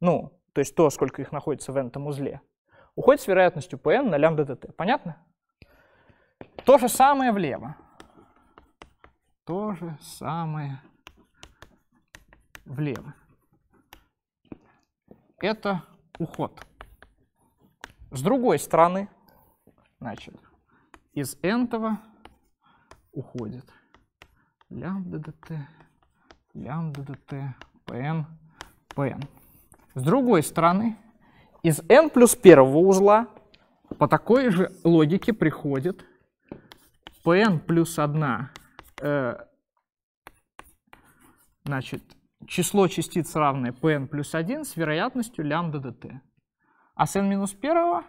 ну, то есть то, сколько их находится в n узле, уходит с вероятностью pn на лямбда dt. Понятно? То же самое влево. То же самое влево. Это уход. С другой стороны, значит, из этого уходит лямбда dt, лямбда dt, pn, pn. С другой стороны, из n плюс первого узла по такой же логике приходит pn плюс 1, э, значит, число частиц равное pn плюс 1 с вероятностью лямбда dt. А с n минус 1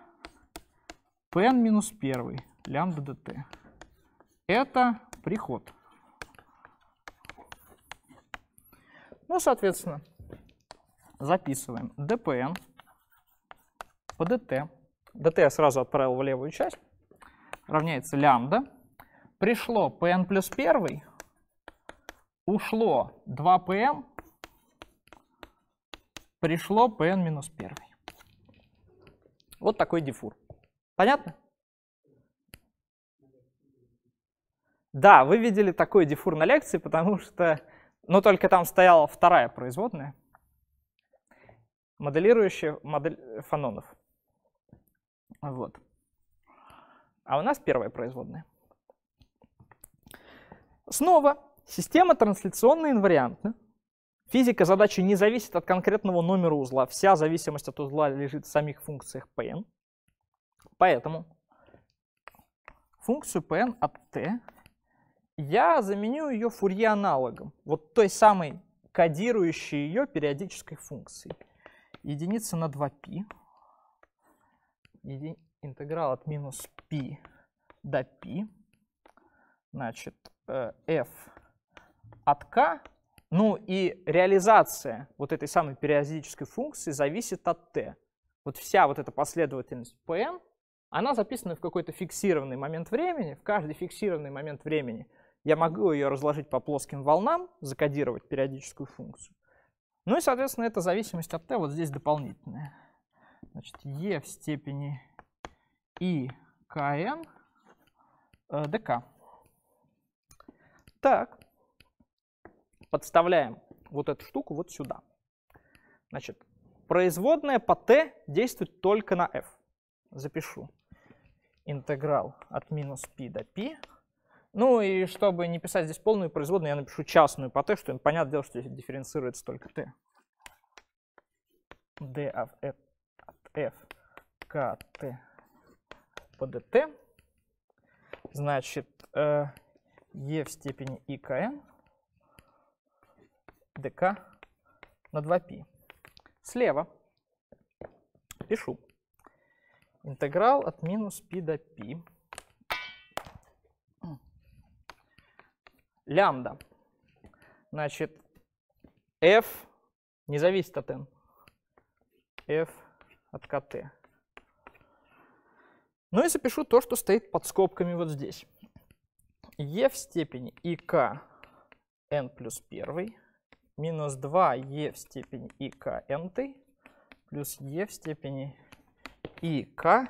pn минус 1 лямбда dt. Это приход. Ну, соответственно, записываем dpn по dt. dt я сразу отправил в левую часть. Равняется лямбда. Пришло pn плюс 1, ушло 2pm пришло pn-1. Вот такой дифур. Понятно? Да, вы видели такой дифур на лекции, потому что... ну только там стояла вторая производная, моделирующая модель э, фанонов. Вот. А у нас первая производная. Снова система трансляционно-инвариантна. Физика задачи не зависит от конкретного номера узла. Вся зависимость от узла лежит в самих функциях Pn. Поэтому функцию Pn от t я заменю ее фурье-аналогом, вот той самой кодирующей ее периодической функцией. Единица на 2π, интеграл от минус π до π, значит, э, f от k ну и реализация вот этой самой периодической функции зависит от t. Вот вся вот эта последовательность pn, она записана в какой-то фиксированный момент времени. В каждый фиксированный момент времени я могу ее разложить по плоским волнам, закодировать периодическую функцию. Ну и, соответственно, эта зависимость от t вот здесь дополнительная. Значит, e в степени i kn dk. Так, подставляем вот эту штуку вот сюда. Значит, производная по t действует только на f. Запишу. Интеграл от минус π до π. Ну и чтобы не писать здесь полную производную, я напишу частную по t, что понятное дело, что здесь дифференцируется только t. d от f, от f k t по dt. Значит, э, e в степени ikn dk на 2π. Слева пишу интеграл от минус π до π. Лямбда. Значит, f не зависит от n. f от kt. Ну и запишу то, что стоит под скобками вот здесь. e в степени ik n плюс 1 минус 2 e в степени и k n плюс e в степени и k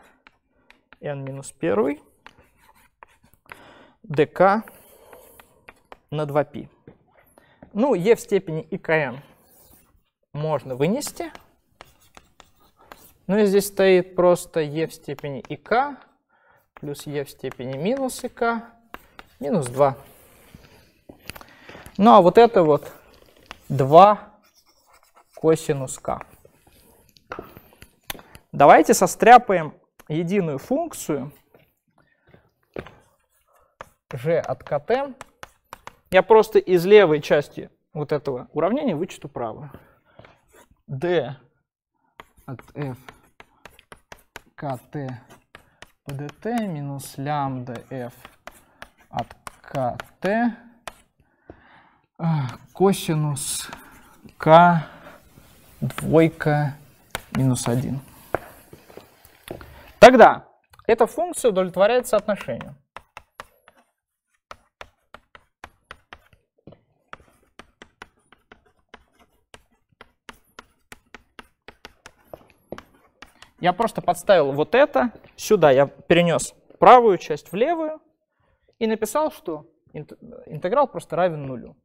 n минус 1 dk на 2π. Ну, e в степени и kn можно вынести. Ну и здесь стоит просто e в степени и k плюс e в степени минус и k минус 2. Ну а вот это вот 2 косинус k. Давайте состряпаем единую функцию g от kt. Я просто из левой части вот этого уравнения вычту правую. d от f kt dt минус лямбда f от kt косинус к двойка минус 1. Тогда эта функция удовлетворяет соотношению. Я просто подставил вот это сюда, я перенес правую часть в левую и написал, что интеграл просто равен нулю.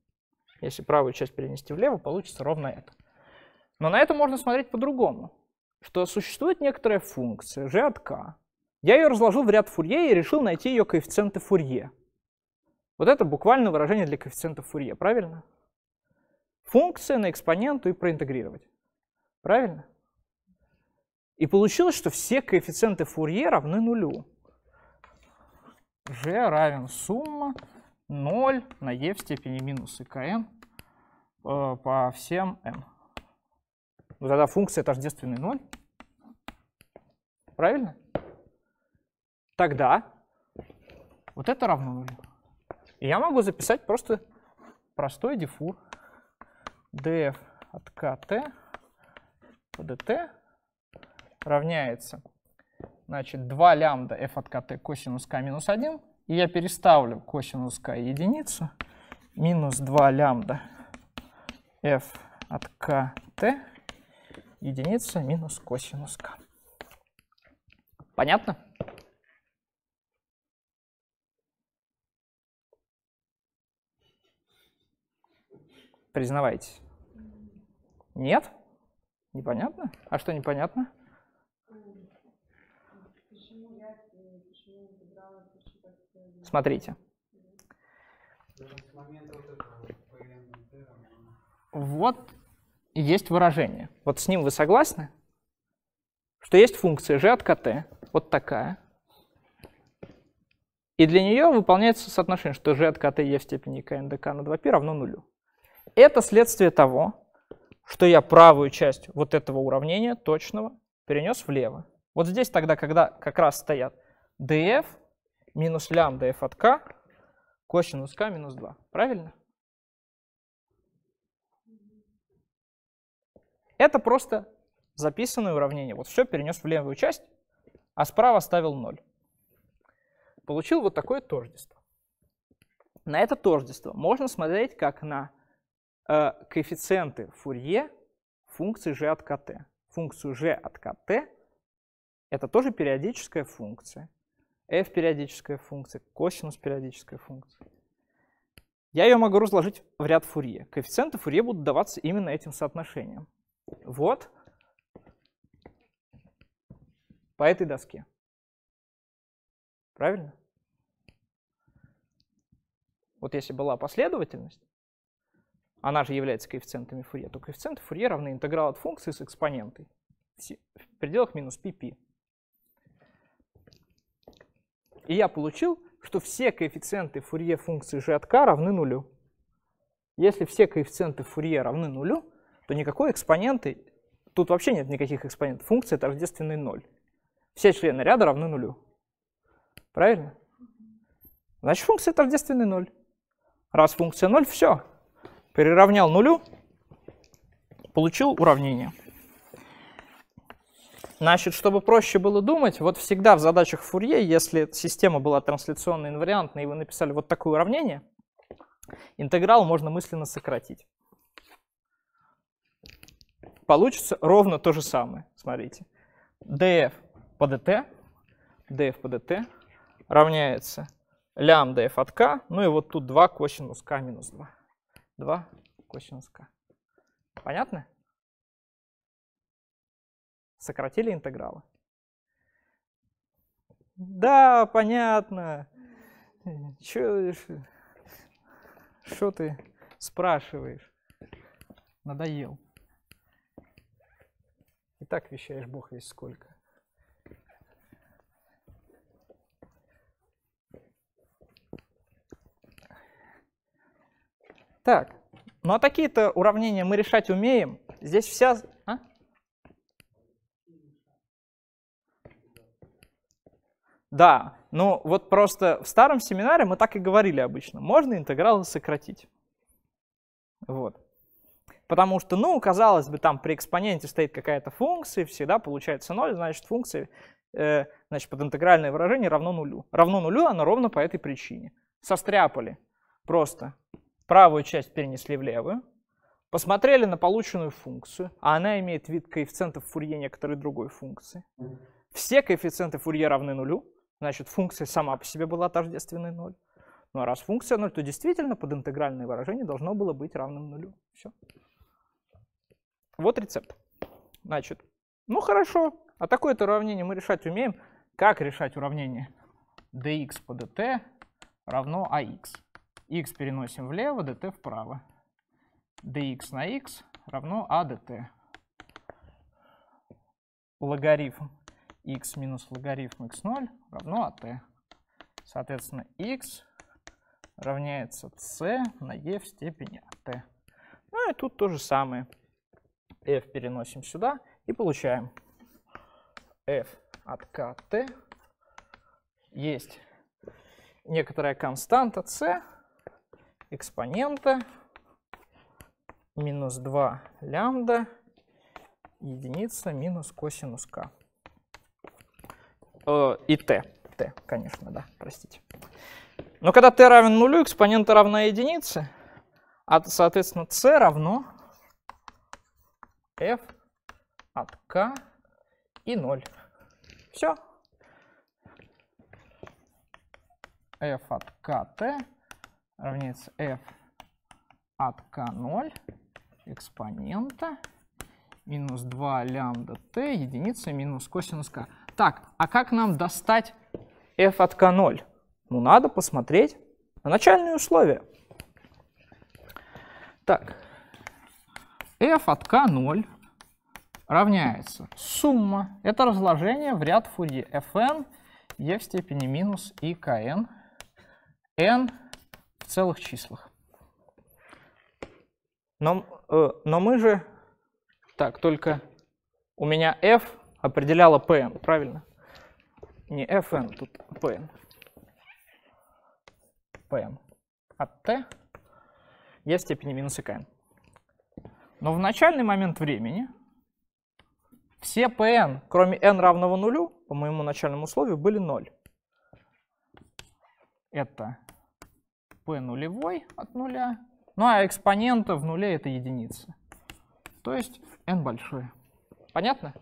Если правую часть перенести влево, получится ровно это. Но на это можно смотреть по-другому, что существует некоторая функция g от k. Я ее разложил в ряд Фурье и решил найти ее коэффициенты Фурье. Вот это буквально выражение для коэффициента Фурье, правильно? Функция на экспоненту и проинтегрировать. Правильно? И получилось, что все коэффициенты Фурье равны нулю. g равен сумма 0 на e в степени минус и kn Э, по всем m. Ну, тогда функция тождественный 0. Правильно? Тогда вот это равно нулю. И я могу записать просто простой дифур df от kt по dt равняется значит, 2 лямбда f от kt косинус k минус 1. И я переставлю косинус k единицу минус 2 лямбда f от k t единица минус косинус k. Понятно? Признавайтесь. Нет? Непонятно? А что непонятно? Смотрите. вот есть выражение. Вот с ним вы согласны? Что есть функция g от kt, вот такая. И для нее выполняется соотношение, что g от kt e в степени kn dk на 2π равно нулю. Это следствие того, что я правую часть вот этого уравнения точного перенес влево. Вот здесь тогда, когда как раз стоят df минус лямбда f от k косинус k минус 2. Правильно? Это просто записанное уравнение. Вот все перенес в левую часть, а справа оставил 0. Получил вот такое тождество. На это тождество можно смотреть как на э, коэффициенты Фурье функции g от kt. Функцию g от kt это тоже периодическая функция. f периодическая функция, косинус периодическая функция. Я ее могу разложить в ряд Фурье. Коэффициенты Фурье будут даваться именно этим соотношением. Вот. По этой доске. Правильно? Вот если была последовательность, она же является коэффициентами Фурье, то коэффициенты Фурье равны интеграл от функции с экспонентой в пределах минус пи-пи. И я получил, что все коэффициенты Фурье функции g от k равны нулю. Если все коэффициенты Фурье равны нулю, то никакой экспоненты, тут вообще нет никаких экспонентов. Функция это тождественный ноль Все члены ряда равны нулю. Правильно? Значит, функция это тождественный ноль Раз функция ноль все. Переравнял нулю, получил уравнение. Значит, чтобы проще было думать, вот всегда в задачах Фурье, если система была трансляционно инвариантной, и вы написали вот такое уравнение, интеграл можно мысленно сократить получится ровно то же самое. Смотрите. df по dt, df по dt равняется лямбда f от k, ну и вот тут 2 косинус k минус 2. 2 косинус k. Понятно? Сократили интегралы. Да, понятно. что ты спрашиваешь? Надоел. И так вещаешь Бог весь сколько. Так, ну а такие-то уравнения мы решать умеем. Здесь вся... А? Да, ну вот просто в старом семинаре мы так и говорили обычно. Можно интегралы сократить. Вот. Потому что, ну, казалось бы, там при экспоненте стоит какая-то функция, всегда получается 0, значит, функция э, значит, под интегральное выражение равно нулю. Равно нулю оно ровно по этой причине. Состряпали просто. Правую часть перенесли в левую. Посмотрели на полученную функцию, а она имеет вид коэффициентов Фурье некоторой другой функции. Все коэффициенты Фурье равны нулю, значит, функция сама по себе была тождественной 0. Ну а раз функция 0, то действительно под интегральное выражение должно было быть равным нулю. Все. Вот рецепт. Значит, ну хорошо, а такое-то уравнение мы решать умеем. Как решать уравнение? dx по dt равно ax. x переносим влево, dt вправо. dx на x равно a dt. Логарифм x минус логарифм x0 равно at. Соответственно, x равняется c на e в степени t. Ну и тут то же самое f переносим сюда и получаем f от kt есть некоторая константа c экспонента минус 2 лямбда единица минус косинус k. Э, и t. t, конечно, да, простите. Но когда t равен нулю, экспонента равна единице, а, соответственно, c равно f от k и 0. Все. f от kt равняется f от k0 экспонента минус 2 лямбда t единица минус косинус k. Так, а как нам достать f от k0? Ну, надо посмотреть на начальные условия. Так, f от k0 равняется сумма. Это разложение в ряд фурье fn e в степени минус и kn n в целых числах. Но, э, но мы же... Так, только у меня f определяла pn, правильно? Не fn, тут pn. pn от а t e в степени минус и kn. Но в начальный момент времени все pn, кроме n равного нулю, по моему начальному условию, были 0. Это p нулевой от нуля, ну а экспонента в нуле это единица. То есть n большое. Понятно?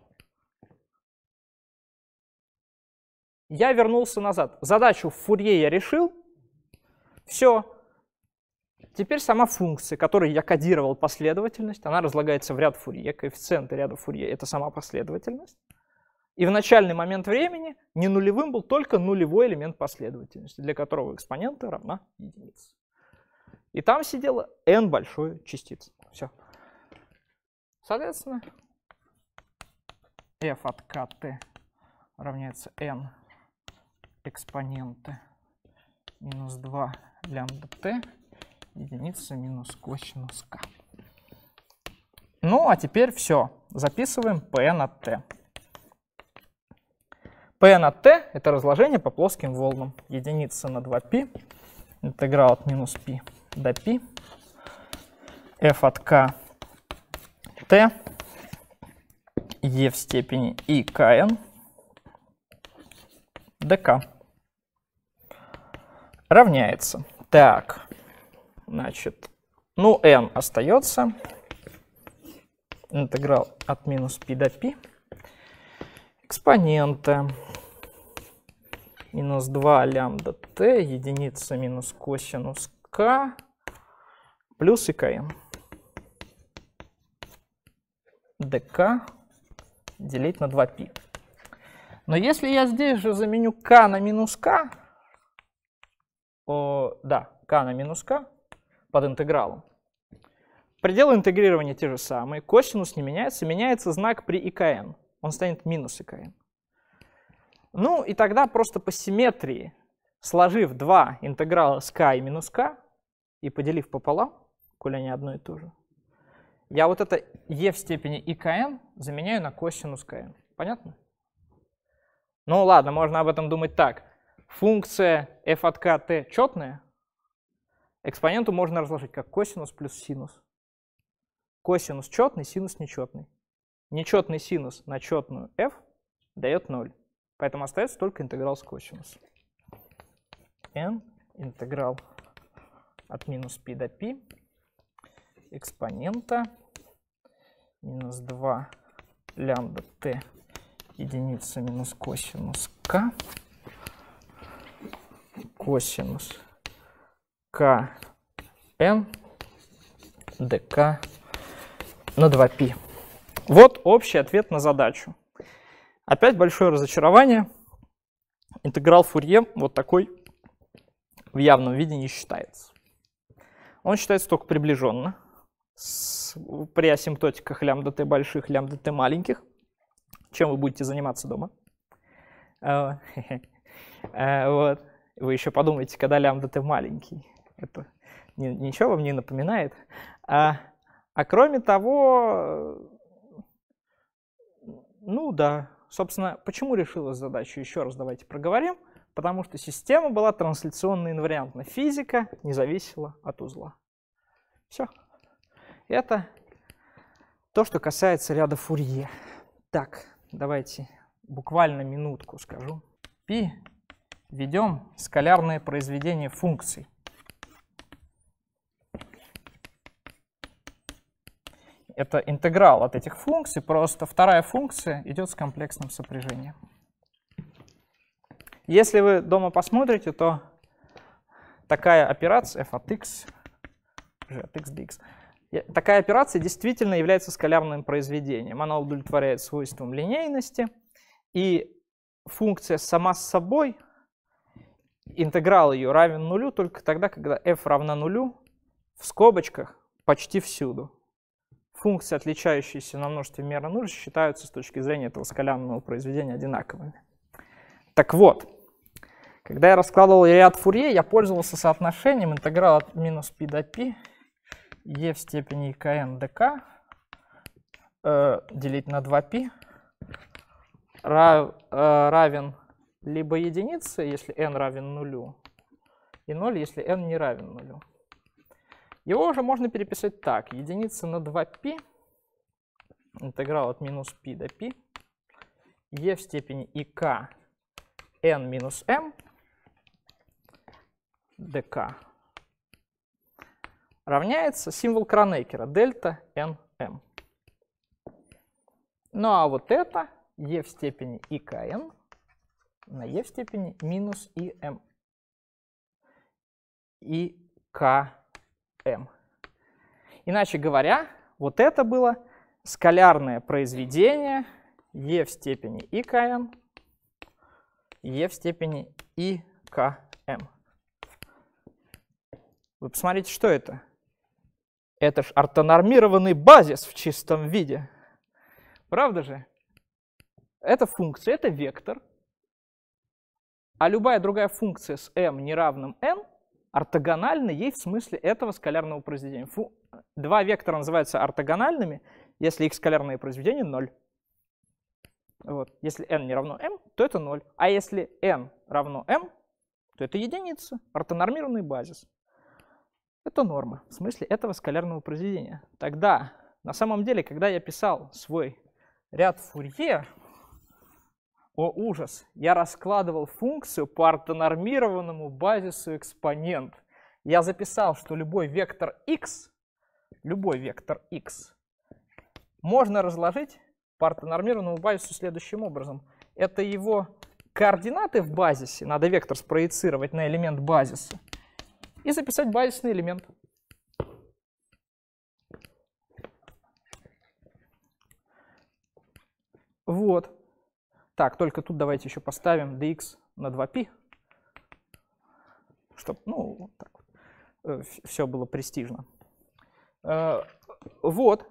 Я вернулся назад. Задачу в Фурье я решил. Все, Теперь сама функция, которой я кодировал последовательность, она разлагается в ряд Фурье, коэффициенты ряда Фурье — это сама последовательность. И в начальный момент времени не нулевым был только нулевой элемент последовательности, для которого экспонента равна единице. И там сидела n большой частиц. Все. Соответственно, f от kt равняется n экспоненты минус 2 лямбда t единица минус косинус k. Ну, а теперь все. Записываем p на t. p на t — это разложение по плоским волнам. Единица на 2π, интеграл от минус π до π, f от k t, e в степени и kn dk равняется. Так, Значит, ну, n остается. Интеграл от минус π до π. Экспонента минус 2 лямбда t, единица минус косинус k, плюс и km. dk делить на 2π. Но если я здесь же заменю k на минус k, о, да, k на минус k, под интегралом. Пределы интегрирования те же самые, косинус не меняется, меняется знак при икн, он станет минус икн. Ну и тогда просто по симметрии, сложив два интеграла с k и минус k и поделив пополам, коли они одно и то же, я вот это е e в степени икн заменяю на косинус kn. Понятно? Ну ладно, можно об этом думать так. Функция f от k t четная, Экспоненту можно разложить как косинус плюс синус. Косинус четный, синус нечетный. Нечетный синус на четную f дает 0. Поэтому остается только интеграл с косинусом. n интеграл от минус π до π экспонента минус 2 лямбда t единица минус косинус k косинус КН ДК на ну, 2π. Вот общий ответ на задачу. Опять большое разочарование. Интеграл Фурье вот такой в явном виде не считается. Он считается только приближенно. С, при асимптотиках лямбда t больших, лямбда t маленьких. Чем вы будете заниматься дома? Э, (laughs) э, вот. Вы еще подумайте, когда лямбда t маленький это ничего вам не напоминает. А, а кроме того, э, ну да, собственно, почему решилась задачу еще раз давайте проговорим. Потому что система была трансляционно инвариантна. Физика не зависела от узла. Все. Это то, что касается ряда Фурье. Так, давайте буквально минутку скажу. Пи ведем скалярное произведение функций. это интеграл от этих функций, просто вторая функция идет с комплексным сопряжением. Если вы дома посмотрите, то такая операция f от x, g от x dx, такая операция действительно является скалярным произведением. Она удовлетворяет свойствам линейности, и функция сама с собой, интеграл ее равен нулю только тогда, когда f равна нулю в скобочках почти всюду функции, отличающиеся на множестве мера 0, считаются с точки зрения этого скалянного произведения одинаковыми. Так вот, когда я раскладывал ряд Фурье, я пользовался соотношением интеграла от минус π до π e в степени kn dk э, делить на 2π рав, э, равен либо единице, если n равен нулю, и 0, если n не равен нулю. Его уже можно переписать так. Единица на 2π, интеграл от минус π до π, e в степени и ik n минус m dk равняется символ Кронекера дельта n m. Ну а вот это e в степени и ikn на e в степени минус и m и k m. Иначе говоря, вот это было скалярное произведение e в степени и e в степени ikm. Вы посмотрите, что это. Это ж ортонормированный базис в чистом виде. Правда же? Это функция, это вектор. А любая другая функция с m неравным n ортогональны ей в смысле этого скалярного произведения. Фу, два вектора называются ортогональными, если их скалярное произведение 0. Вот. Если n не равно m, то это 0. А если n равно m, то это единица, ортонормированный базис. Это норма, в смысле этого скалярного произведения. Тогда, на самом деле, когда я писал свой ряд Фурье, о ужас! Я раскладывал функцию по ортонормированному базису экспонент. Я записал, что любой вектор x, любой вектор x можно разложить по ортонормированному базису следующим образом. Это его координаты в базисе, надо вектор спроецировать на элемент базиса, и записать базисный элемент. Вот. Так, только тут давайте еще поставим dx на 2π, чтобы, ну, вот так вот, э, все было престижно. Э, вот.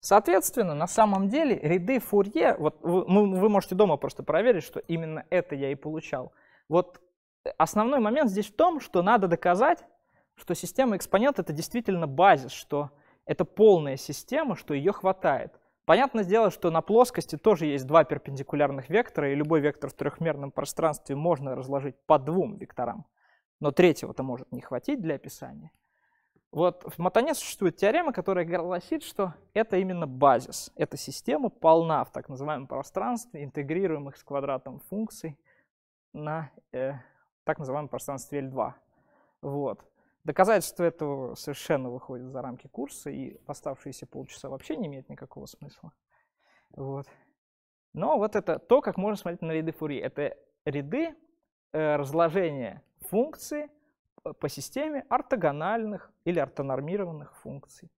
Соответственно, на самом деле ряды Фурье, вот вы, ну, вы можете дома просто проверить, что именно это я и получал. Вот основной момент здесь в том, что надо доказать, что система экспонент это действительно базис, что это полная система, что ее хватает. Понятное дело, что на плоскости тоже есть два перпендикулярных вектора, и любой вектор в трехмерном пространстве можно разложить по двум векторам. Но третьего-то может не хватить для описания. Вот в Матане существует теорема, которая гласит, что это именно базис. Эта система полна в так называемом пространстве интегрируемых с квадратом функций на э, так называемом пространстве L2. Вот. Доказательство этого совершенно выходит за рамки курса, и оставшиеся полчаса вообще не имеет никакого смысла. Вот. Но вот это то, как можно смотреть на ряды Фури. Это ряды э, разложения функции э, по системе ортогональных или ортонормированных функций.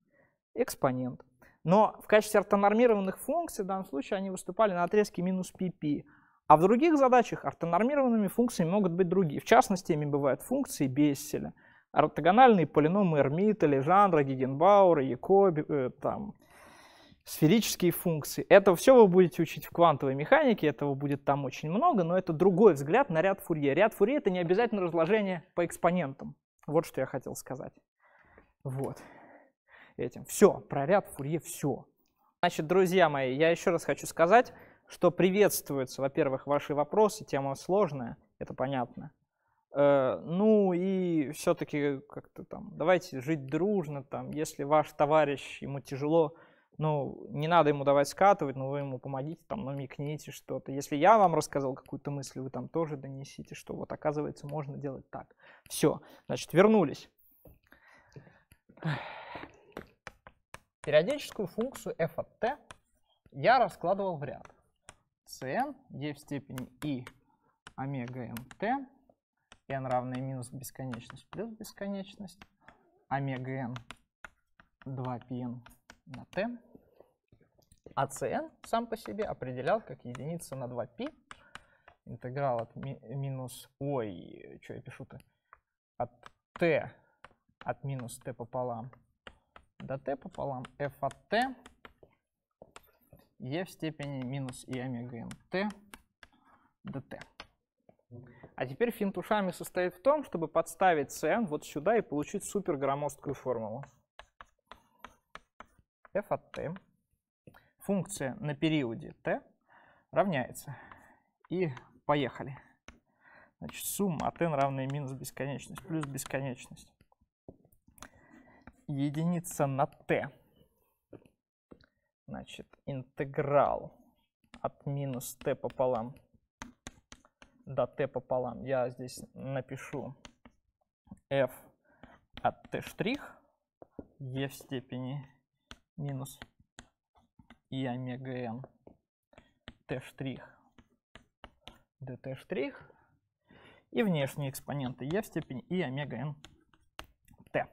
Экспонент. Но в качестве ортонормированных функций в данном случае они выступали на отрезке минус ππ. А в других задачах ортонормированными функциями могут быть другие. В частности, ими бывают функции Бесселя – ортогональные полиномы Эрмита, Жанра, Гигенбаура, Якоби, э, там, сферические функции. Это все вы будете учить в квантовой механике, этого будет там очень много, но это другой взгляд на ряд Фурье. Ряд Фурье — это не обязательно разложение по экспонентам. Вот что я хотел сказать. Вот. Этим. Все, про ряд Фурье все. Значит, друзья мои, я еще раз хочу сказать, что приветствуются, во-первых, ваши вопросы, тема сложная, это понятно. Э, ну и все-таки как-то там, давайте жить дружно, там, если ваш товарищ, ему тяжело, ну, не надо ему давать скатывать, но ну, вы ему помогите, там, намекните что-то. Если я вам рассказал какую-то мысль, вы там тоже донесите, что вот, оказывается, можно делать так. Все, значит, вернулись. Периодическую функцию f от t я раскладывал в ряд. cn, e в степени i омега mt n равное минус бесконечность плюс бесконечность, омега n 2πn на t, а cn сам по себе определял как единица на 2π, интеграл от ми минус, ой, что я пишу-то, от t, от минус t пополам до t пополам, f от t, e в степени минус и омега n t dt. А теперь финт ушами состоит в том, чтобы подставить cn вот сюда и получить супер громоздкую формулу. f от t функция на периоде t равняется. И поехали. Значит, сумма от n равная минус бесконечность плюс бесконечность. Единица на t. Значит, интеграл от минус t пополам до t пополам. Я здесь напишу f от t' штрих e в степени минус и омега n t' штрих dt' штрих и внешние экспоненты e в степени и омега n t.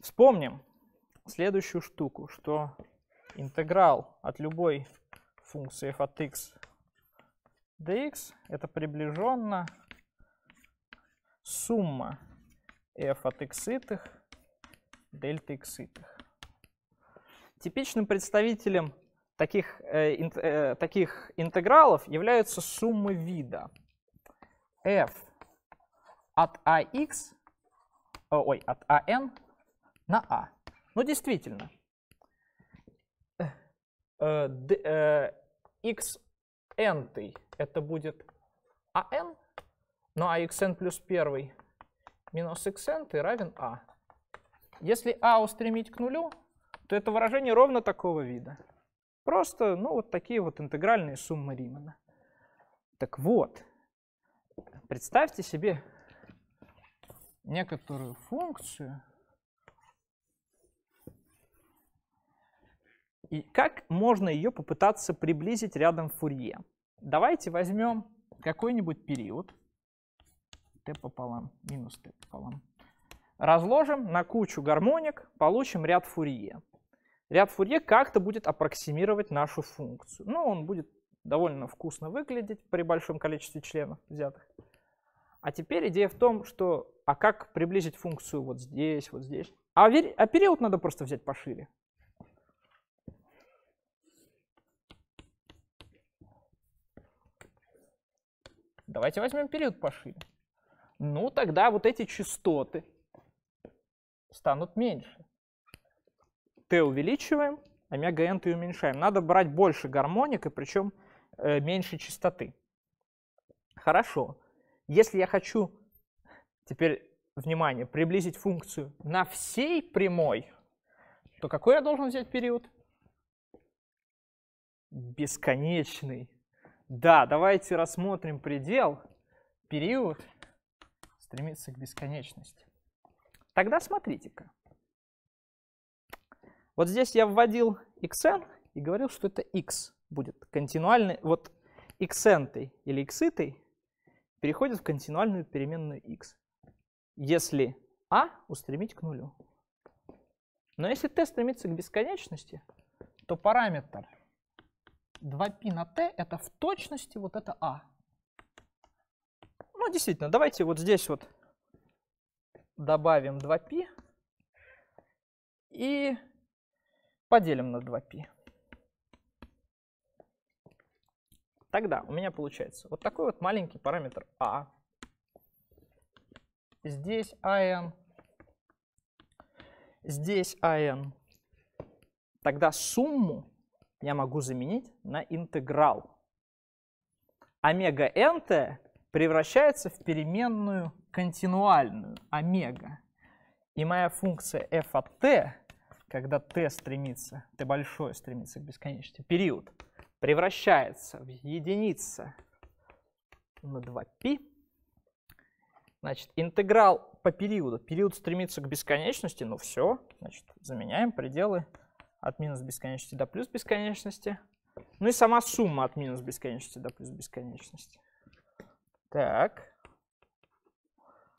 Вспомним следующую штуку, что интеграл от любой функции f от x dx это приближенно сумма f от x итых дельта x итых. Типичным представителем таких, э, ин, э, таких интегралов являются суммы вида f от ax, о, ой, от an на a. Ну, действительно, э, d, э, э, x n -ый. это будет an, ну а xn плюс 1 минус xn ты равен a. А. Если a а устремить к нулю, то это выражение ровно такого вида. Просто, ну, вот такие вот интегральные суммы Римана. Так вот, представьте себе некоторую функцию, И как можно ее попытаться приблизить рядом Фурье? Давайте возьмем какой-нибудь период, t пополам, минус t пополам, разложим на кучу гармоник, получим ряд Фурье. Ряд Фурье как-то будет аппроксимировать нашу функцию. Ну, он будет довольно вкусно выглядеть при большом количестве членов взятых. А теперь идея в том, что а как приблизить функцию вот здесь, вот здесь. а, а период надо просто взять пошире. Давайте возьмем период пошире. Ну, тогда вот эти частоты станут меньше. Т увеличиваем, омега n ты уменьшаем. Надо брать больше гармоник, и причем э, меньше частоты. Хорошо. Если я хочу, теперь, внимание, приблизить функцию на всей прямой, то какой я должен взять период? Бесконечный. Да, давайте рассмотрим предел. Период стремится к бесконечности. Тогда смотрите-ка. Вот здесь я вводил xn и говорил, что это x будет континуальный. Вот xn или x переходит в континуальную переменную x, если a а устремить к нулю. Но если t стремится к бесконечности, то параметр 2π на t это в точности вот это а. Ну, действительно, давайте вот здесь вот добавим 2π и поделим на 2π. Тогда у меня получается вот такой вот маленький параметр а. Здесь an, здесь an. Тогда сумму я могу заменить на интеграл. Омега nt превращается в переменную континуальную омега. И моя функция f от t, когда t стремится, t большое стремится к бесконечности, период, превращается в единица на 2π. Значит, интеграл по периоду. Период стремится к бесконечности, но все, значит, заменяем пределы от минус бесконечности до плюс бесконечности. Ну и сама сумма от минус бесконечности до плюс бесконечности. Так.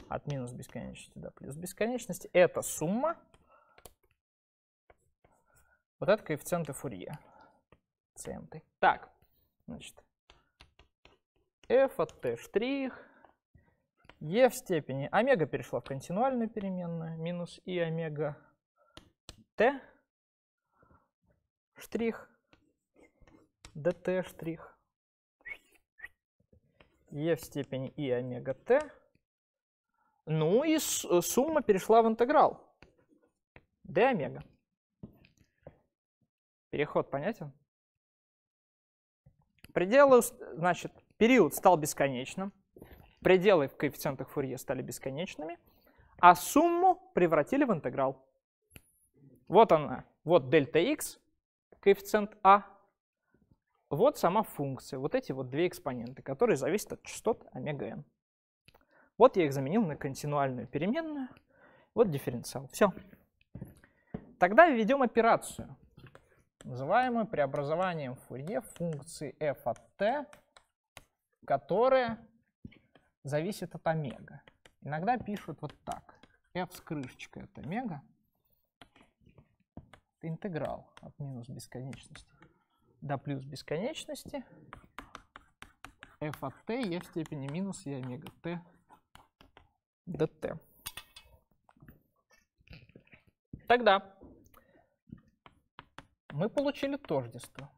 От минус бесконечности до плюс бесконечности. Это сумма. Вот это коэффициенты Фурье. Коэффициенты. Так, значит, f от t штрих, e в степени, омега перешла в континуальную переменную, минус и омега t штрих, dt штрих, e в степени и омега t. Ну и сумма перешла в интеграл d омега. Переход понятен? Пределы, значит, период стал бесконечным, пределы в коэффициентах Фурье стали бесконечными, а сумму превратили в интеграл. Вот она, вот дельта x, коэффициент А. Вот сама функция, вот эти вот две экспоненты, которые зависят от частот омега n. Вот я их заменил на континуальную переменную. Вот дифференциал. Все. Тогда введем операцию, называемую преобразованием Фурье функции f от t, которая зависит от омега. Иногда пишут вот так. f с крышечкой от омега интеграл от минус бесконечности до плюс бесконечности f от t e в степени минус e омега t dt. Тогда мы получили тождество,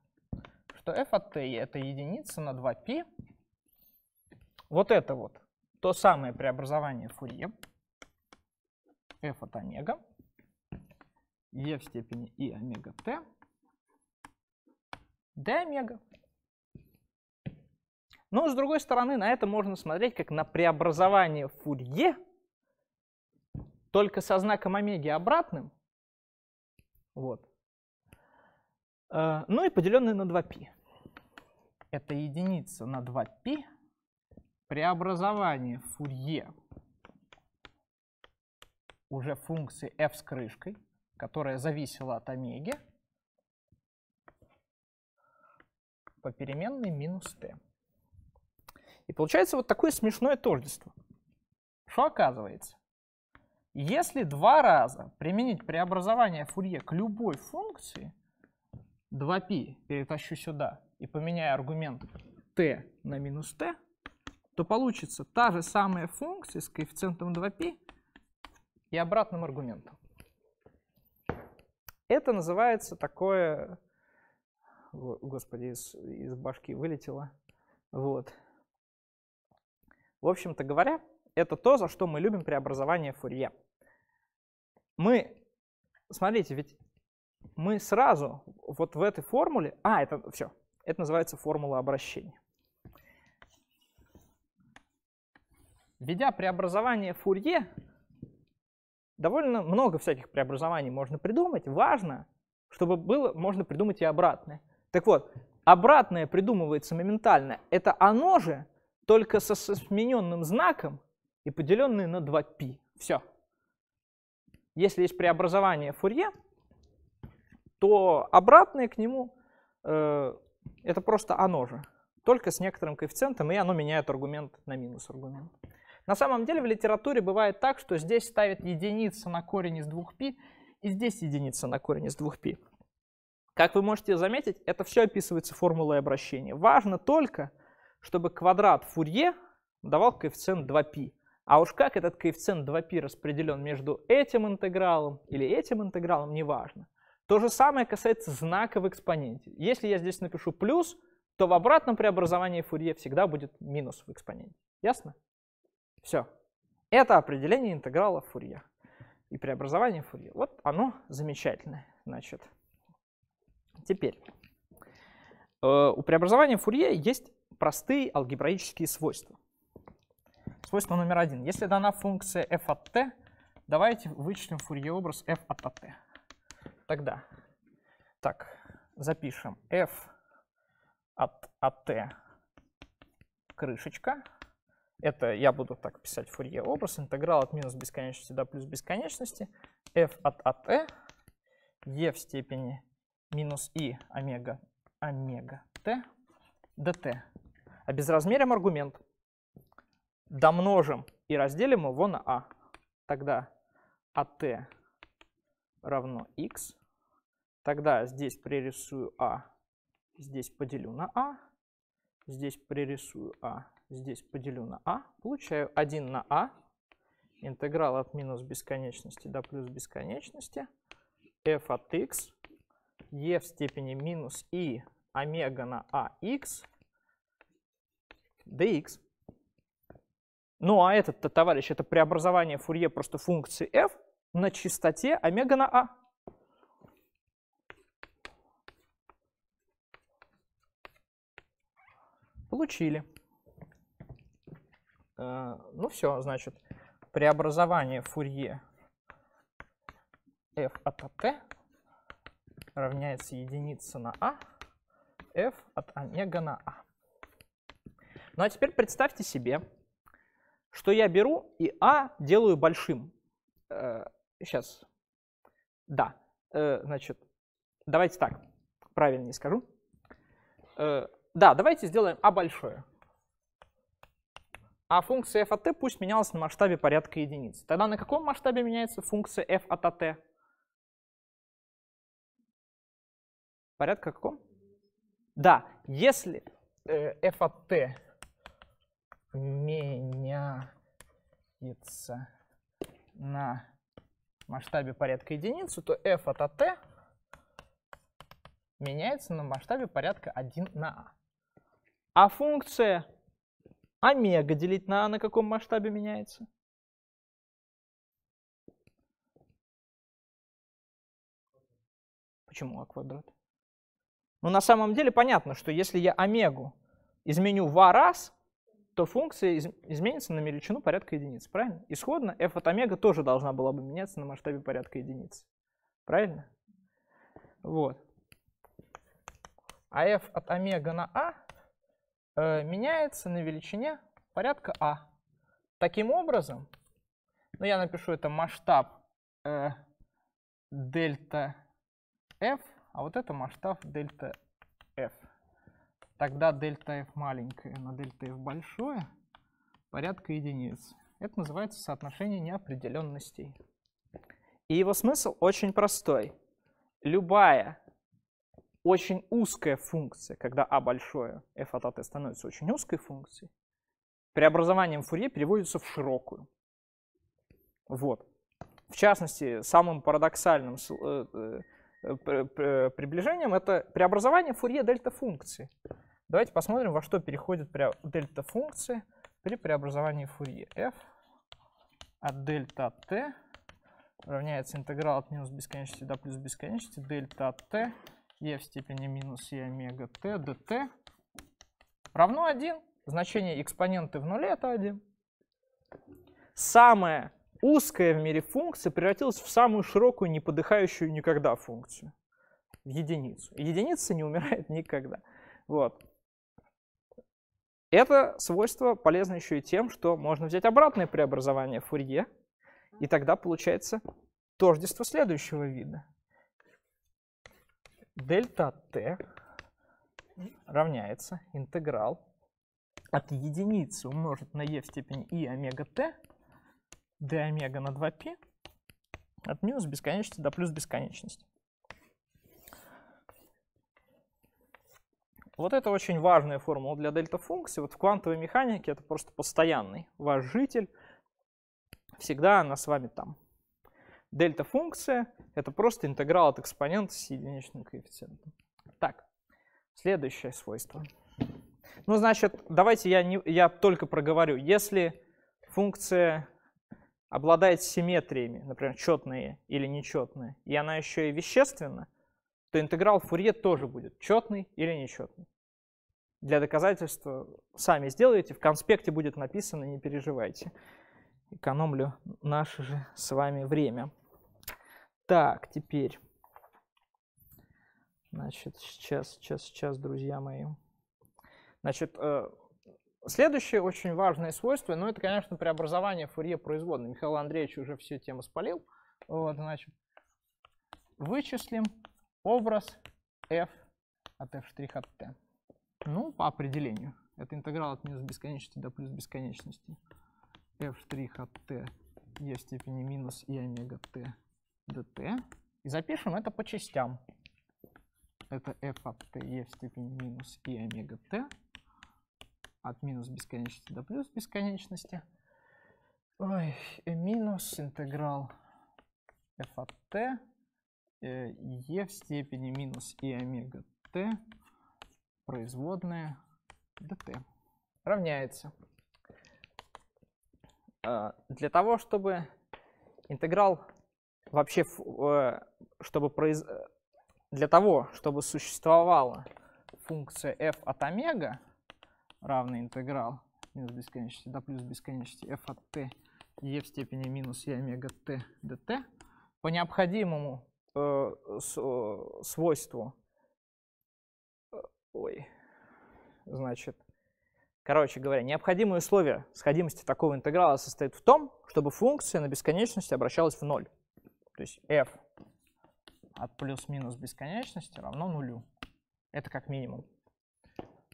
что f от t e это единица на 2π. Вот это вот то самое преобразование Фурье f от омега e в степени и омега t, d омега. Но, ну, с другой стороны, на это можно смотреть как на преобразование Фурье, только со знаком омеги обратным. Вот. Э, ну и поделенное на 2π. Это единица на 2π преобразование Фурье уже функции f с крышкой – которая зависела от омеги по переменной минус t. И получается вот такое смешное тождество. Что оказывается? Если два раза применить преобразование Фурье к любой функции, 2π перетащу сюда и поменяю аргумент t на минус t, то получится та же самая функция с коэффициентом 2π и обратным аргументом. Это называется такое... Господи, из, из башки вылетело. Вот. В общем-то говоря, это то, за что мы любим преобразование Фурье. Мы, смотрите, ведь мы сразу вот в этой формуле... А, это все. Это называется формула обращения. Ведя преобразование Фурье, довольно много всяких преобразований можно придумать. Важно, чтобы было, можно придумать и обратное. Так вот, обратное придумывается моментально. Это оно же, только со смененным знаком и поделенное на 2π. Все. Если есть преобразование Фурье, то обратное к нему э, это просто оно же, только с некоторым коэффициентом, и оно меняет аргумент на минус аргумент. На самом деле в литературе бывает так, что здесь ставят единица на корень из 2π, и здесь единица на корень из 2π. Как вы можете заметить, это все описывается формулой обращения. Важно только, чтобы квадрат Фурье давал коэффициент 2π. А уж как этот коэффициент 2π распределен между этим интегралом или этим интегралом, неважно. То же самое касается знака в экспоненте. Если я здесь напишу плюс, то в обратном преобразовании Фурье всегда будет минус в экспоненте. Ясно? Все. Это определение интеграла Фурье и преобразование Фурье. Вот оно замечательное. Значит, теперь э, у преобразования Фурье есть простые алгебраические свойства. Свойство номер один. Если дана функция f от t, давайте вычтем Фурье образ f от t. Тогда, так, запишем f от, от t крышечка это я буду так писать фурье образ. Интеграл от минус бесконечности до плюс бесконечности. f от от e. e в степени минус i омега омега t dt. А безразмерим аргумент. Домножим и разделим его на а. Тогда от равно x. Тогда здесь пририсую а, здесь поделю на а, здесь пририсую а, здесь поделю на а, получаю 1 на а, интеграл от минус бесконечности до плюс бесконечности, f от x, e в степени минус и омега на ax dx. Ну а этот-то, товарищ, это преобразование Фурье просто функции f на частоте омега на а. Получили. Э, ну все, значит, преобразование фурье f от t равняется единице на а, f от омега на а. Ну а теперь представьте себе, что я беру и а делаю большим. Сейчас. Э, да, э, значит, давайте так, правильнее скажу. Да, давайте сделаем а большое а функция f от t пусть менялась на масштабе порядка единиц. Тогда на каком масштабе меняется функция f от t? Порядка каком? Да, если э, f от t меняется на масштабе порядка единицу, то f от t меняется на масштабе порядка 1 на a. А. а функция Омега делить на А на каком масштабе меняется? Почему А квадрат? Ну, на самом деле понятно, что если я омегу изменю в А раз, то функция из изменится на величину порядка единиц, правильно? Исходно f от омега тоже должна была бы меняться на масштабе порядка единиц, правильно? Вот. А f от омега на А Э, меняется на величине порядка А. Таким образом, ну я напишу это масштаб э, дельта F, а вот это масштаб дельта F. Тогда дельта F маленькое на дельта F большое порядка единиц. Это называется соотношение неопределенностей. И его смысл очень простой. Любая очень узкая функция, когда а большое f от at а становится очень узкой функцией, преобразованием Фурье переводится в широкую. Вот. В частности, самым парадоксальным э, э, приближением это преобразование Фурье дельта функции. Давайте посмотрим, во что переходит дельта функции при преобразовании Фурье. f от дельта t равняется интеграл от минус бесконечности до плюс бесконечности дельта t e в степени минус e омега t dt равно 1. Значение экспоненты в нуле — это 1. Самая узкая в мире функция превратилась в самую широкую, не подыхающую никогда функцию. В единицу. Единица не умирает (laughs) никогда. Вот. Это свойство полезно еще и тем, что можно взять обратное преобразование Фурье, и тогда получается тождество следующего вида дельта t равняется интеграл от единицы умножить на e в степени и омега t d омега на 2π от минус бесконечности до плюс бесконечности. Вот это очень важная формула для дельта-функции. Вот в квантовой механике это просто постоянный ваш житель. Всегда она с вами там Дельта-функция — это просто интеграл от экспонента с единичным коэффициентом. Так, следующее свойство. Ну, значит, давайте я, не, я только проговорю. Если функция обладает симметриями, например, четные или нечетные, и она еще и вещественна, то интеграл Фурье тоже будет четный или нечетный. Для доказательства сами сделаете, в конспекте будет написано, не переживайте. Экономлю наше же с вами время. Так, теперь. Значит, сейчас, сейчас, сейчас, друзья мои. Значит, э, следующее очень важное свойство, ну, это, конечно, преобразование фурье производной. Михаил Андреевич уже всю тему спалил. Вот, значит, вычислим образ f от f' от t. Ну, по определению. Это интеграл от минус бесконечности до плюс бесконечности. f' от t e в степени минус и омега t dt. И запишем это по частям. Это f от t e в степени минус и омега t. От минус бесконечности до плюс бесконечности. Ой, э, минус интеграл f от t э, e в степени минус и омега t производная dt равняется. А, для того, чтобы интеграл вообще, э, чтобы произ... Э, для того, чтобы существовала функция f от омега, равный интеграл минус бесконечности до плюс бесконечности f от t e в степени минус e омега t dt, по необходимому э, с, э, свойству, э, ой, значит, короче говоря, необходимые условия сходимости такого интеграла состоит в том, чтобы функция на бесконечности обращалась в ноль. То есть f от плюс-минус бесконечности равно нулю. Это как минимум.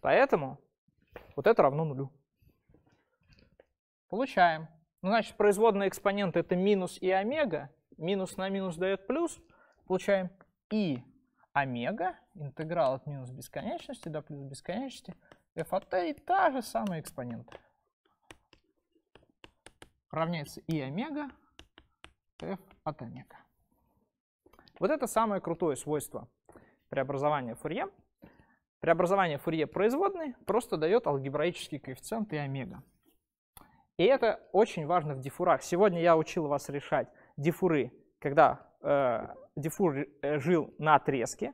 Поэтому вот это равно нулю. Получаем. Ну, значит, производные экспоненты это минус и омега. Минус на минус дает плюс. Получаем и омега, интеграл от минус бесконечности до плюс бесконечности, f от t и та же самая экспонента. Равняется и омега f от n. Вот это самое крутое свойство преобразования Фурье. Преобразование Фурье производной просто дает алгебраический коэффициент и омега. И это очень важно в дифурах. Сегодня я учил вас решать дифуры, когда э, дифур э, жил на отрезке,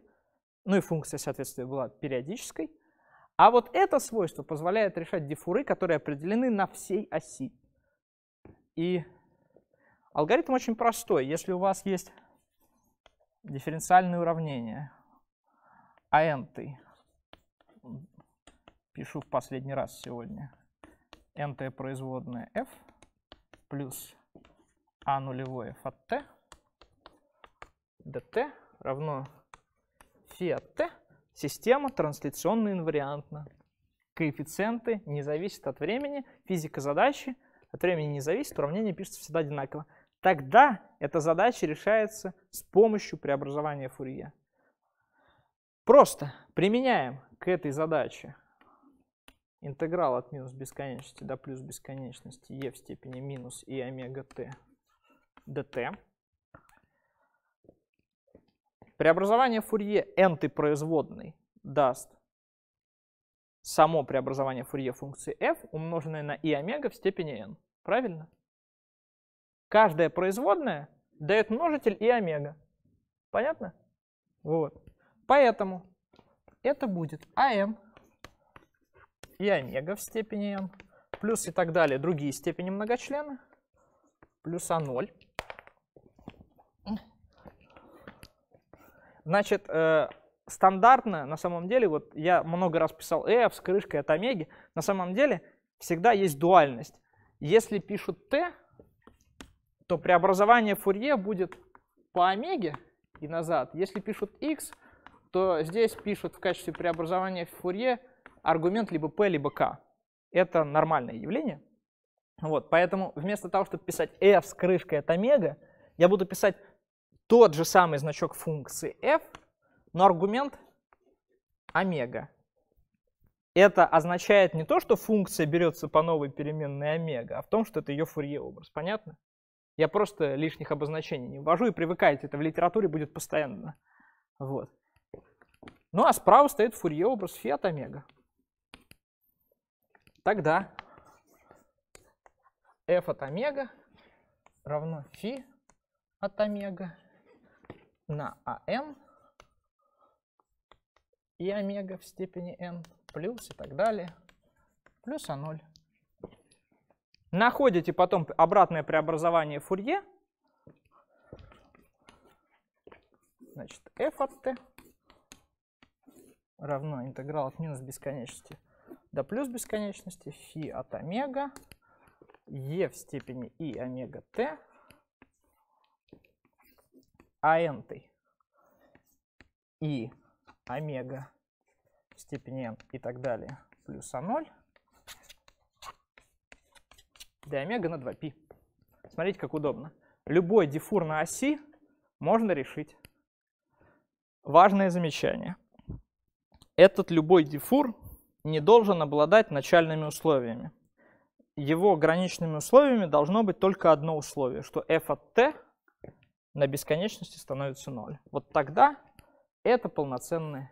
ну и функция соответствия была периодической. А вот это свойство позволяет решать дифуры, которые определены на всей оси. И Алгоритм очень простой. Если у вас есть дифференциальное уравнение а n пишу в последний раз сегодня, n производная f плюс а нулевое f от t dt равно фи от t, система трансляционно-инвариантна. Коэффициенты не зависят от времени, физика задачи от времени не зависит, уравнение пишется всегда одинаково. Тогда эта задача решается с помощью преобразования Фурье. Просто применяем к этой задаче интеграл от минус бесконечности до плюс бесконечности e в степени минус и омега t dt. Преобразование Фурье n-той производной даст само преобразование Фурье функции f, умноженное на и омега в степени n. Правильно? каждая производная дает множитель и омега. Понятно? Вот. Поэтому это будет АМ и омега в степени m, плюс и так далее, другие степени многочлена, плюс А0. Значит, э, стандартно, на самом деле, вот я много раз писал f «Э, а с крышкой от омеги, на самом деле всегда есть дуальность. Если пишут t, то преобразование Фурье будет по омеге и назад. Если пишут x, то здесь пишут в качестве преобразования Фурье аргумент либо p, либо k. Это нормальное явление. Вот, поэтому вместо того, чтобы писать f с крышкой от омега, я буду писать тот же самый значок функции f, но аргумент омега. Это означает не то, что функция берется по новой переменной омега, а в том, что это ее фурье образ. Понятно? Я просто лишних обозначений не ввожу и привыкаете. Это в литературе будет постоянно. Вот. Ну а справа стоит Фурье образ фи омега. Тогда f от омега равно фи от омега на АН и омега в степени n плюс и так далее плюс А0. Находите потом обратное преобразование Фурье. Значит, f от t равно интеграл от минус бесконечности до плюс бесконечности, фи от омега, e в степени и омега t, а n -той. и омега в степени n и так далее плюс а0 d омега на 2π. Смотрите, как удобно. Любой дифур на оси можно решить. Важное замечание. Этот любой дифур не должен обладать начальными условиями. Его граничными условиями должно быть только одно условие, что f от t на бесконечности становится 0. Вот тогда это полноценное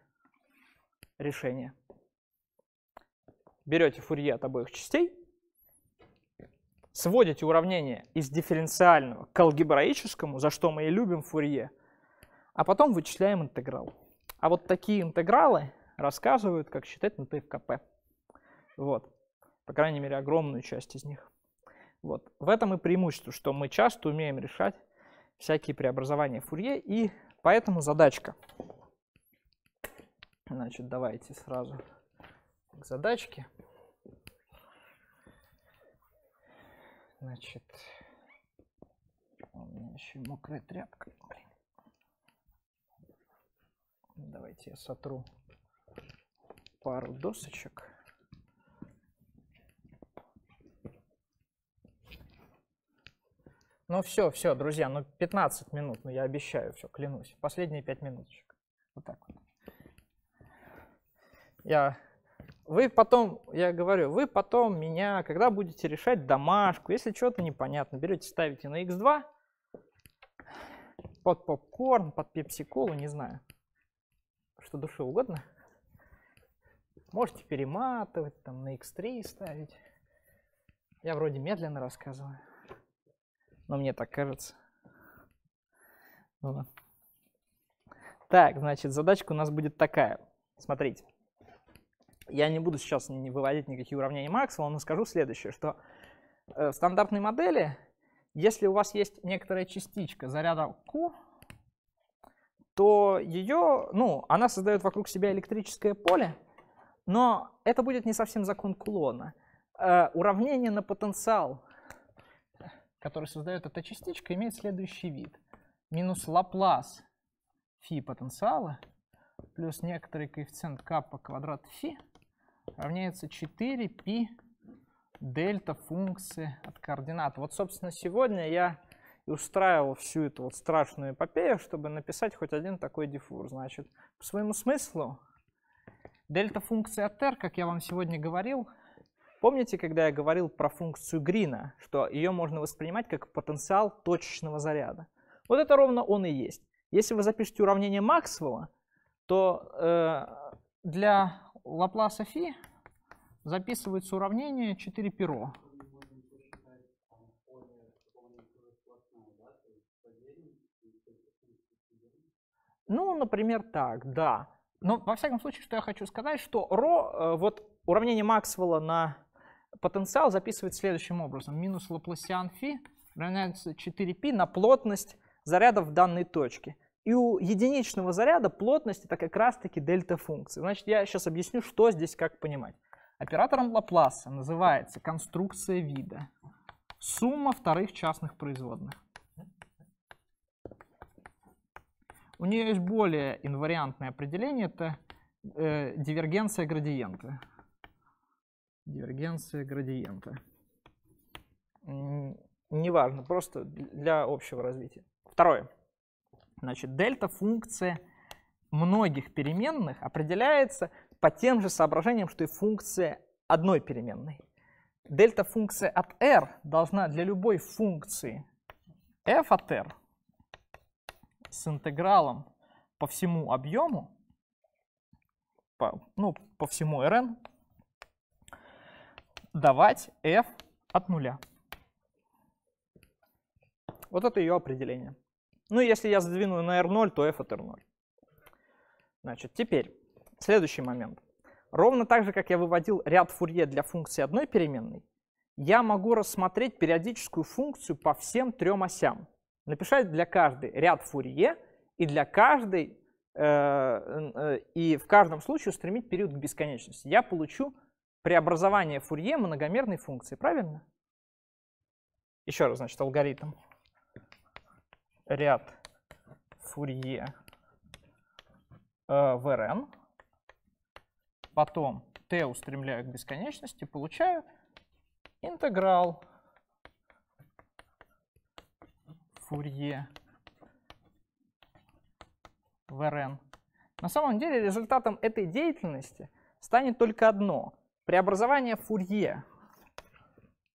решение. Берете фурье от обоих частей сводите уравнение из дифференциального к алгебраическому, за что мы и любим Фурье, а потом вычисляем интеграл. А вот такие интегралы рассказывают, как считать на ТФКП. Вот. По крайней мере, огромную часть из них. Вот. В этом и преимущество, что мы часто умеем решать всякие преобразования Фурье, и поэтому задачка. Значит, давайте сразу к задачке. Значит, у меня еще мокрая тряпка. Блин. Давайте я сотру пару досочек. Ну все, все, друзья, ну 15 минут, ну я обещаю, все, клянусь. Последние пять минуточек. Вот так вот. Я вы потом, я говорю, вы потом меня, когда будете решать домашку, если что-то непонятно, берете, ставите на x2, под попкорн, под пепси-колу, не знаю, что душе угодно. Можете перематывать, там на x3 ставить. Я вроде медленно рассказываю, но мне так кажется. Ну, так, значит, задачка у нас будет такая. Смотрите я не буду сейчас не выводить никакие уравнения Максвелла, но скажу следующее, что э, в стандартной модели, если у вас есть некоторая частичка заряда Q, то ее, ну, она создает вокруг себя электрическое поле, но это будет не совсем закон Кулона. Э, уравнение на потенциал, который создает эта частичка, имеет следующий вид. Минус Лаплас фи потенциала плюс некоторый коэффициент k квадрат фи равняется 4 пи дельта функции от координат. Вот, собственно, сегодня я и устраивал всю эту вот страшную эпопею, чтобы написать хоть один такой диффур. Значит, по своему смыслу, дельта функции от r, как я вам сегодня говорил, помните, когда я говорил про функцию Грина, что ее можно воспринимать как потенциал точечного заряда? Вот это ровно он и есть. Если вы запишете уравнение Максвелла, то э, для Лапласа фи записывается уравнение 4 перо. Ну, например, так, да. Но во всяком случае, что я хочу сказать, что ро, э, вот уравнение Максвелла на потенциал записывает следующим образом. Минус лапласиан фи равняется 4π на плотность зарядов в данной точке. И у единичного заряда плотность это как раз-таки дельта функции. Значит, я сейчас объясню, что здесь как понимать. Оператором Лапласа называется конструкция вида. Сумма вторых частных производных. У нее есть более инвариантное определение, это э, дивергенция градиента. Дивергенция градиента. Неважно, просто для общего развития. Второе. Значит, дельта функция многих переменных определяется по тем же соображениям, что и функция одной переменной. Дельта функция от r должна для любой функции f от r с интегралом по всему объему, по, ну, по всему rn, давать f от нуля. Вот это ее определение. Ну, если я сдвину на R0, то F от R0. Значит, теперь следующий момент. Ровно так же, как я выводил ряд фурье для функции одной переменной, я могу рассмотреть периодическую функцию по всем трем осям. напишать для каждой ряд фурье и для каждой э, э, и в каждом случае устремить период к бесконечности. Я получу преобразование фурье многомерной функции, правильно? Еще раз, значит, алгоритм ряд Фурье э, в Rn, потом t устремляю к бесконечности, получаю интеграл Фурье в Rn. На самом деле результатом этой деятельности станет только одно. Преобразование Фурье.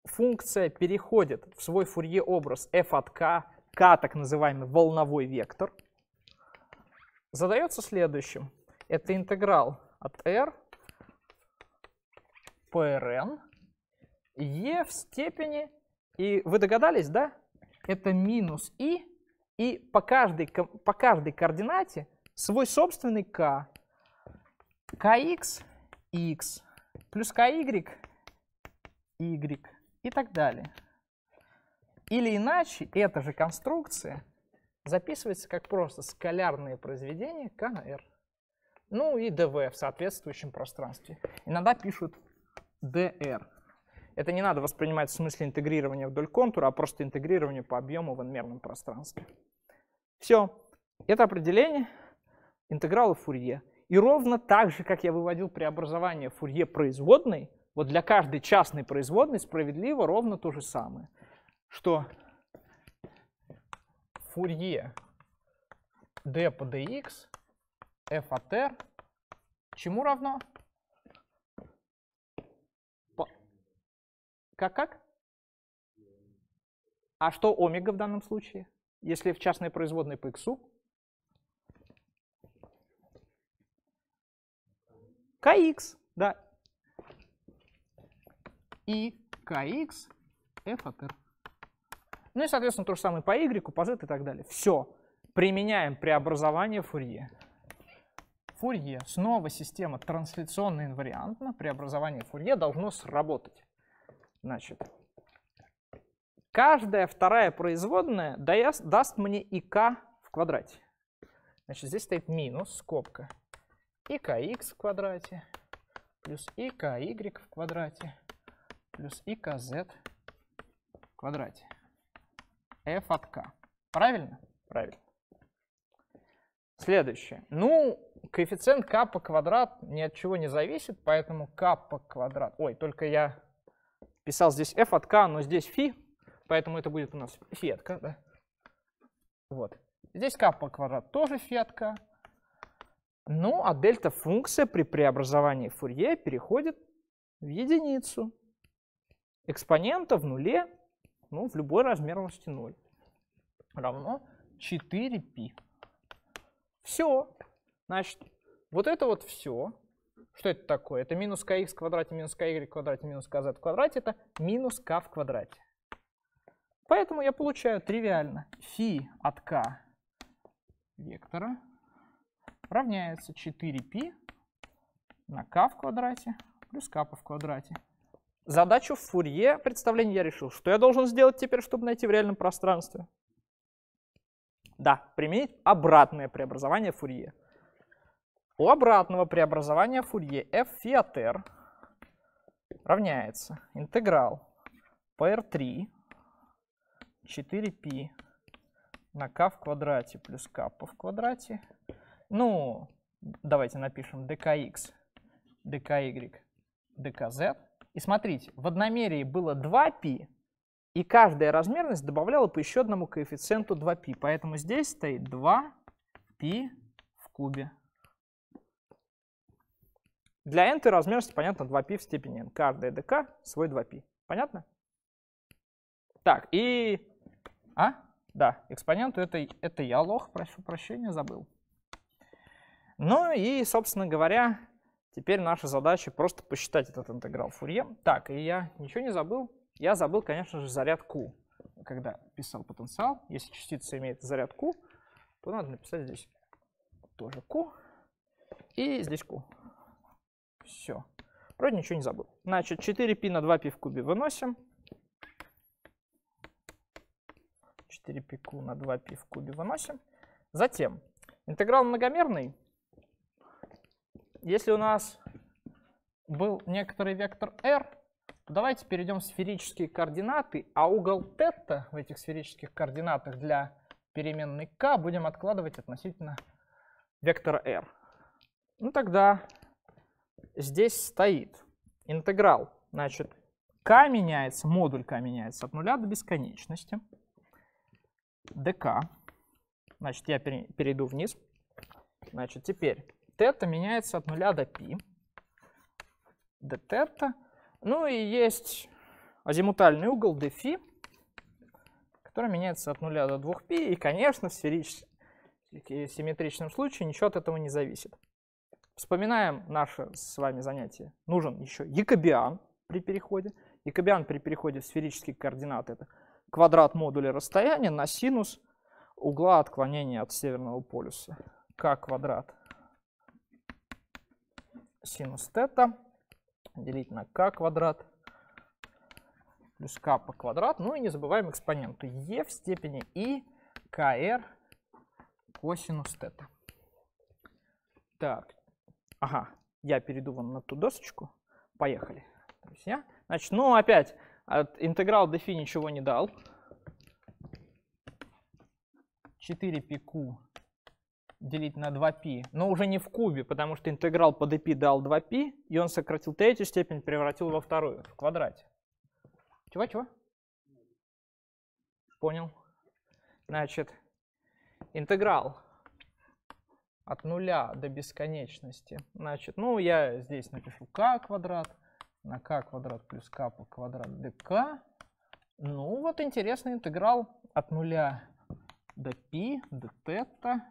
Функция переходит в свой Фурье-образ f от k k, так называемый волновой вектор, задается следующим. Это интеграл от r prn e в степени, и вы догадались, да? Это минус i, и по каждой, по каждой координате свой собственный k. kx – x, плюс ky – y и так далее. Или иначе, эта же конструкция записывается как просто скалярные произведения КНР. Ну и ДВ в соответствующем пространстве. Иногда пишут ДР. Это не надо воспринимать в смысле интегрирования вдоль контура, а просто интегрирование по объему в n-мерном пространстве. Все. Это определение интегралы Фурье. И ровно так же, как я выводил преобразование Фурье производной, вот для каждой частной производной справедливо ровно то же самое что фурье d по dx f от r чему равно? Как-как? А что омега в данном случае? Если в частной производной по x? kx, да. И kx f от r. Ну и, соответственно, то же самое по y, по z и так далее. Все. Применяем преобразование Фурье. Фурье. Снова система трансляционно инвариантна. Преобразование Фурье должно сработать. Значит, каждая вторая производная даст, даст мне ик в квадрате. Значит, здесь стоит минус, скобка, и kx в квадрате, плюс и ky в квадрате, плюс и kz в квадрате f от k. Правильно? Правильно. Следующее. Ну, коэффициент k по квадрат ни от чего не зависит, поэтому k по квадрат... Ой, только я писал здесь f от k, но здесь фи, поэтому это будет у нас фи от k, да? Вот. Здесь k по квадрат тоже фи от k. Ну, а дельта-функция при преобразовании Фурье переходит в единицу. Экспонента в нуле ну, в любой размер власти 0 равно 4π. Все. Значит, вот это вот все. Что это такое? Это минус kx в квадрате, минус ky в квадрате, минус kz в квадрате. Это минус k в квадрате. Поэтому я получаю тривиально фи от k вектора равняется 4π на k в квадрате плюс k в квадрате. Задачу Фурье представления я решил. Что я должен сделать теперь, чтобы найти в реальном пространстве? Да, применить обратное преобразование Фурье. У обратного преобразования Фурье f фи от r равняется интеграл PR3 4π на k в квадрате плюс k в квадрате. Ну, давайте напишем dkx, dky, dkz и смотрите, в одномерии было 2π, и каждая размерность добавляла по еще одному коэффициенту 2π. Поэтому здесь стоит 2π в кубе. Для n размерности, понятно, 2π в степени n. Каждая dk свой 2π. Понятно? Так, и... А? Да, экспоненту это, это я лох, прошу прощения, забыл. Ну и, собственно говоря, Теперь наша задача просто посчитать этот интеграл Фурье. Так, и я ничего не забыл. Я забыл, конечно же, заряд Q. Когда писал потенциал, если частица имеет заряд Q, то надо написать здесь тоже Q и здесь Q. Все. Вроде ничего не забыл. Значит, 4π на 2π в кубе выносим. 4π на 2π в кубе выносим. Затем, интеграл многомерный, если у нас был некоторый вектор r, то давайте перейдем в сферические координаты, а угол θ в этих сферических координатах для переменной k будем откладывать относительно вектора r. Ну тогда здесь стоит интеграл, значит, k меняется, модуль k меняется от нуля до бесконечности, dk, значит, я перейду вниз, значит, теперь Тета меняется от 0 до π. d тета. Ну и есть азимутальный угол d который меняется от 0 до 2 π. И, конечно, в симметричном случае ничего от этого не зависит. Вспоминаем наше с вами занятие. Нужен еще якобиан при переходе. Якобиан при переходе в сферические координаты это квадрат модуля расстояния на синус угла отклонения от северного полюса. К квадрат синус тета делить на k квадрат плюс k по квадрат. Ну и не забываем экспоненту e в степени и kr косинус тета Так, ага, я перейду вон на ту досочку. Поехали. То значит, ну опять, от интеграл дефи ничего не дал. 4 пику делить на 2π, но уже не в кубе, потому что интеграл по dπ дал 2π, и он сократил третью степень, превратил во вторую, в квадрате. Чего-чего? Понял. Значит, интеграл от нуля до бесконечности. Значит, ну я здесь напишу k квадрат на k квадрат плюс k по квадрат dk. Ну вот интересный интеграл от нуля до π, до тета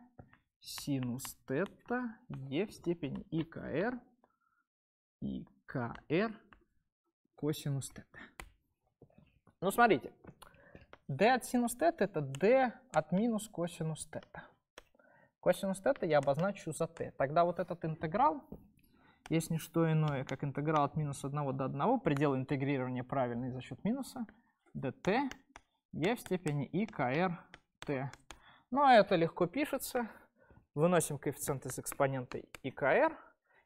синус тета е в степени икр икр косинус тета. Ну, смотрите. d от синус тета это d от минус косинус тета. Косинус тета я обозначу за t. Тогда вот этот интеграл есть не что иное, как интеграл от минус 1 до 1, предел интегрирования правильный за счет минуса, dt е в степени и k r t. Но ну, а это легко пишется, Выносим коэффициент из экспонента ikr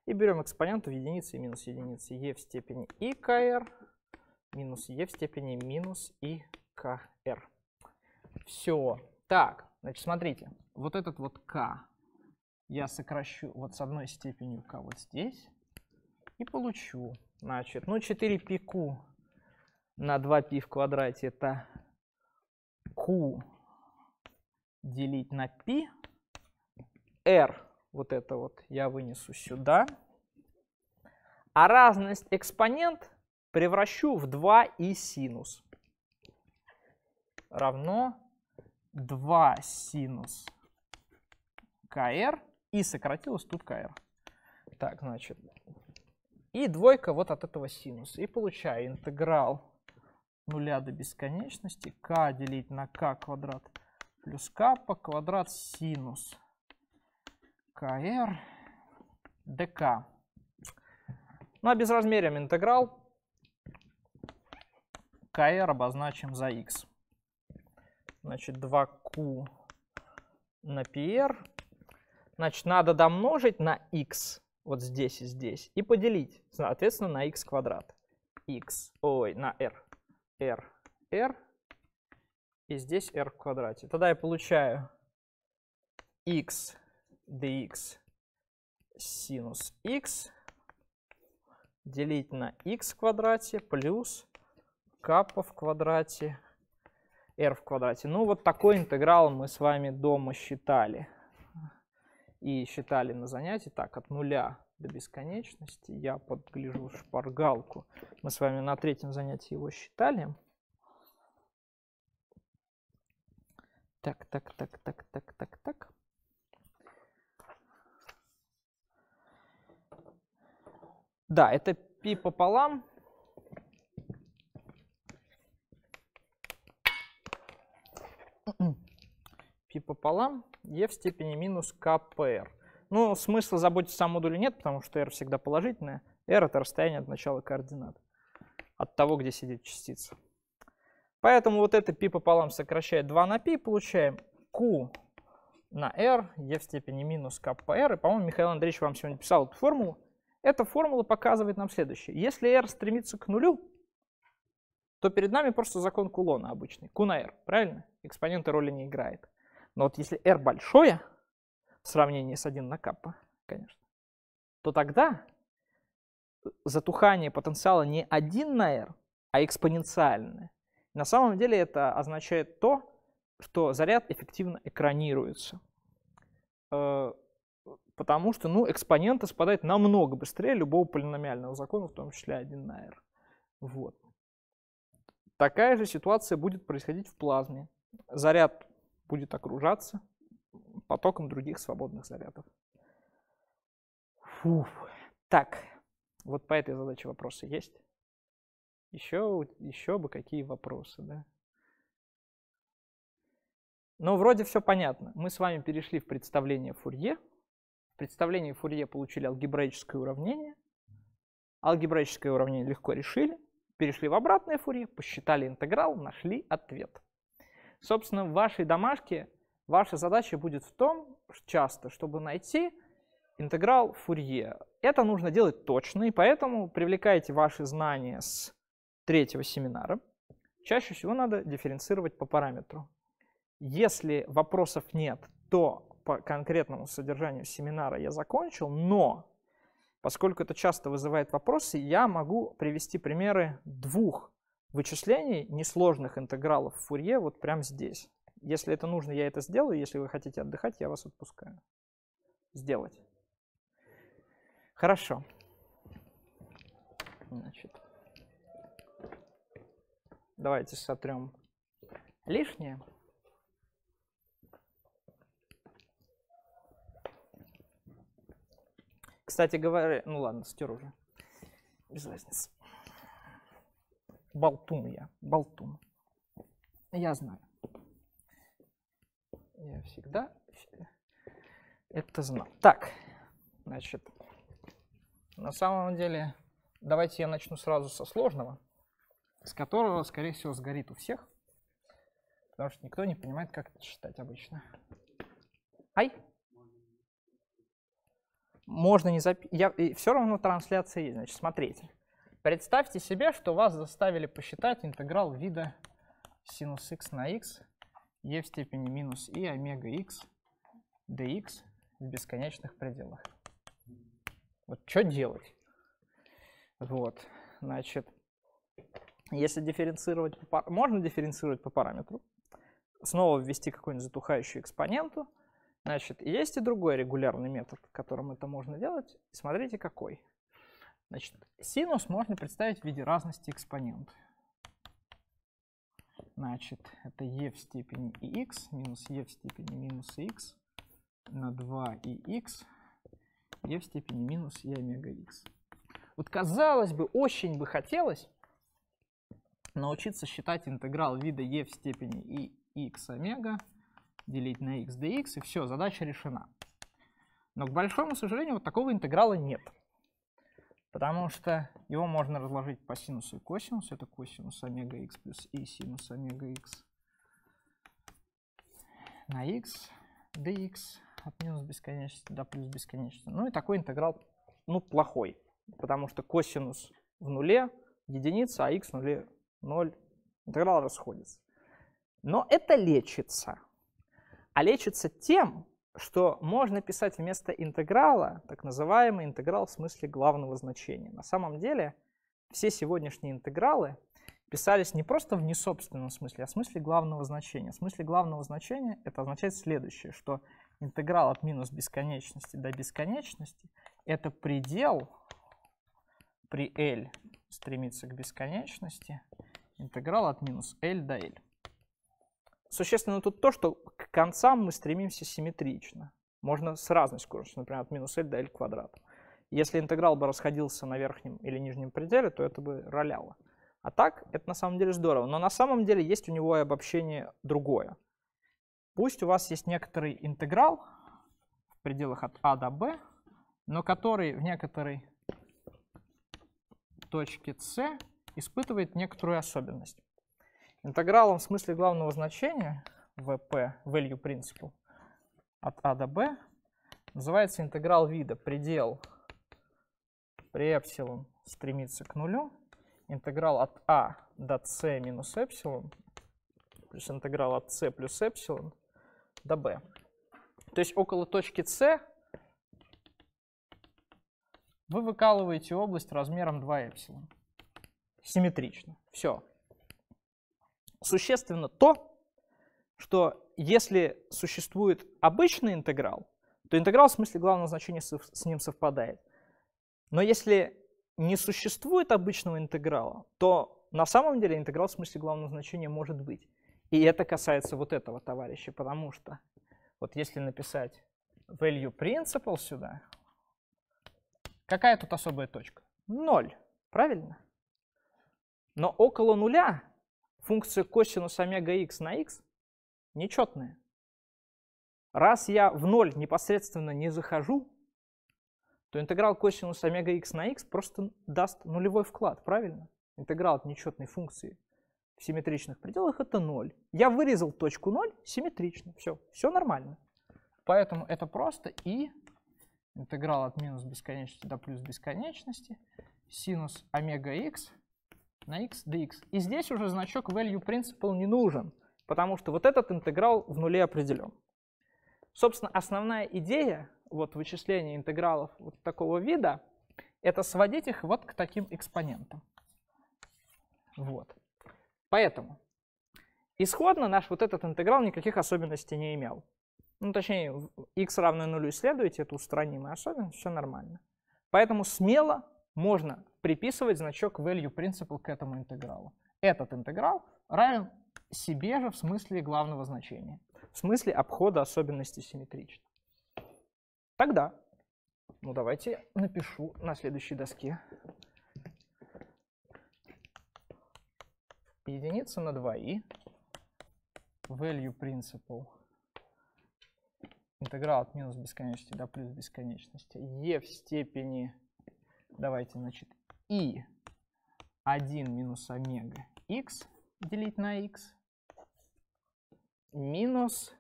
и берем экспонент в единице и минус единицы e в степени ikr минус e в степени минус ikr Все. Так, значит, смотрите. Вот этот вот k я сокращу вот с одной степенью k вот здесь и получу. Значит, ну 4 пику на 2π в квадрате это q делить на π R, вот это вот, я вынесу сюда. А разность экспонент превращу в 2 и синус. Равно 2 синус КР и сократилось тут КР. Так, значит, и двойка вот от этого синуса. И получаю интеграл нуля до бесконечности к делить на к квадрат плюс k по квадрат синус КР ДК. Ну а безразмерием интеграл КР обозначим за x. Значит, 2Q на PR. Значит, надо домножить на x вот здесь и здесь и поделить, соответственно, на x квадрат. x, ой, на r. r, r и здесь r в квадрате. Тогда я получаю x dx синус x делить на x в квадрате плюс капа в квадрате r в квадрате. Ну, вот такой интеграл мы с вами дома считали. И считали на занятии так, от нуля до бесконечности. Я подгляжу шпаргалку. Мы с вами на третьем занятии его считали. Так, так, так, так, так, так, так. Да, это пи пополам. пи пополам e в степени минус kpr. Ну, смысла заботиться о модуле нет, потому что r всегда положительная. r — это расстояние от начала координат, от того, где сидит частица. Поэтому вот это пи пополам сокращает 2 на пи, получаем q на r, e в степени минус kpr. И, по-моему, Михаил Андреевич вам сегодня писал эту формулу. Эта формула показывает нам следующее. Если r стремится к нулю, то перед нами просто закон Кулона обычный. Q на r, правильно? Экспоненты роли не играет. Но вот если r большое, в сравнении с 1 на каппа, конечно, то тогда затухание потенциала не 1 на r, а экспоненциальное. На самом деле это означает то, что заряд эффективно экранируется. Э, потому что ну, экспонента спадает намного быстрее любого полиномиального закона, в том числе 1 на r. Вот. Такая же ситуация будет происходить в плазме. Заряд будет окружаться потоком других свободных зарядов. Фух. Так, вот по этой задаче вопросы есть? Еще, еще бы какие вопросы, да? Ну, вроде все понятно. Мы с вами перешли в представление Фурье, в представлении Фурье получили алгебраическое уравнение. Алгебраическое уравнение легко решили. Перешли в обратное Фурье, посчитали интеграл, нашли ответ. Собственно, в вашей домашке ваша задача будет в том, часто, чтобы найти интеграл Фурье. Это нужно делать точно, и поэтому привлекайте ваши знания с третьего семинара. Чаще всего надо дифференцировать по параметру. Если вопросов нет, то по конкретному содержанию семинара я закончил, но поскольку это часто вызывает вопросы, я могу привести примеры двух вычислений несложных интегралов Фурье вот прямо здесь. Если это нужно, я это сделаю. Если вы хотите отдыхать, я вас отпускаю. Сделать. Хорошо. Значит, давайте сотрем лишнее. Кстати говоря, ну ладно, стер уже. Без разницы. Болтун я, болтун. Я знаю. Я всегда это знал. Так, значит, на самом деле, давайте я начну сразу со сложного, с которого, скорее всего, сгорит у всех, потому что никто не понимает, как это считать обычно. Ай! можно не записывать. Все равно трансляция есть, значит, смотрите. Представьте себе, что вас заставили посчитать интеграл вида синус x на x e в степени минус и омега x dx в бесконечных пределах. Вот что делать? Вот, значит, если дифференцировать, по, можно дифференцировать по параметру, снова ввести какую-нибудь затухающую экспоненту, Значит, есть и другой регулярный метод, которым это можно делать. Смотрите, какой. Значит, синус можно представить в виде разности экспонент. Значит, это e в степени и x минус e в степени минус x на 2 и x e в степени минус e омега x. Вот казалось бы, очень бы хотелось научиться считать интеграл вида e в степени и x омега делить на x dx, и все, задача решена. Но, к большому сожалению, вот такого интеграла нет. Потому что его можно разложить по синусу и косинусу. Это косинус омега x плюс и синус омега x на x dx от минус бесконечности до плюс бесконечности. Ну и такой интеграл, ну, плохой. Потому что косинус в нуле единица, а x в нуле 0. Интеграл расходится. Но это лечится а лечится тем, что можно писать вместо интеграла так называемый интеграл в смысле главного значения. На самом деле все сегодняшние интегралы писались не просто в несобственном смысле, а в смысле главного значения. В смысле главного значения это означает следующее, что интеграл от минус бесконечности до бесконечности — это предел при L стремится к бесконечности, интеграл от минус L до L. Существенно тут то, что к концам мы стремимся симметрично. Можно с разной скоростью, например, от минус L до L квадрата. Если интеграл бы расходился на верхнем или нижнем пределе, то это бы роляло. А так, это на самом деле здорово. Но на самом деле есть у него и обобщение другое. Пусть у вас есть некоторый интеграл в пределах от А до Б, но который в некоторой точке С испытывает некоторую особенность. Интегралом в смысле главного значения VP, value principle, от А до b называется интеграл вида. Предел при эпсилон стремится к нулю. Интеграл от А до С минус эпсилон плюс интеграл от С плюс эпсилон до b То есть около точки С вы выкалываете область размером 2 эпсилон. Симметрично. Все. Существенно то, что если существует обычный интеграл, то интеграл в смысле главного значения с ним совпадает. Но если не существует обычного интеграла, то на самом деле интеграл в смысле главного значения может быть. И это касается вот этого товарища, потому что вот если написать value principle сюда, какая тут особая точка? Ноль, правильно? Но около нуля функция косинус омега х на х нечетная. Раз я в ноль непосредственно не захожу, то интеграл косинус омега х на х просто даст нулевой вклад, правильно? Интеграл от нечетной функции в симметричных пределах это 0. Я вырезал точку 0 симметрично, все, все нормально. Поэтому это просто и интеграл от минус бесконечности до плюс бесконечности синус омега х на x dx. И здесь уже значок value principle не нужен, потому что вот этот интеграл в нуле определен. Собственно, основная идея вот вычисления интегралов вот такого вида — это сводить их вот к таким экспонентам. Вот. Поэтому исходно наш вот этот интеграл никаких особенностей не имел. Ну, точнее, x равное нулю исследуйте это устранимая особенность, все нормально. Поэтому смело можно приписывать значок value principal к этому интегралу. Этот интеграл равен себе же в смысле главного значения, в смысле обхода особенностей симметрично. Тогда, ну давайте напишу на следующей доске единица на 2i, value principal, интеграл от минус бесконечности до плюс бесконечности, e в степени, давайте, значит, и 1 минус омега x делить на x минус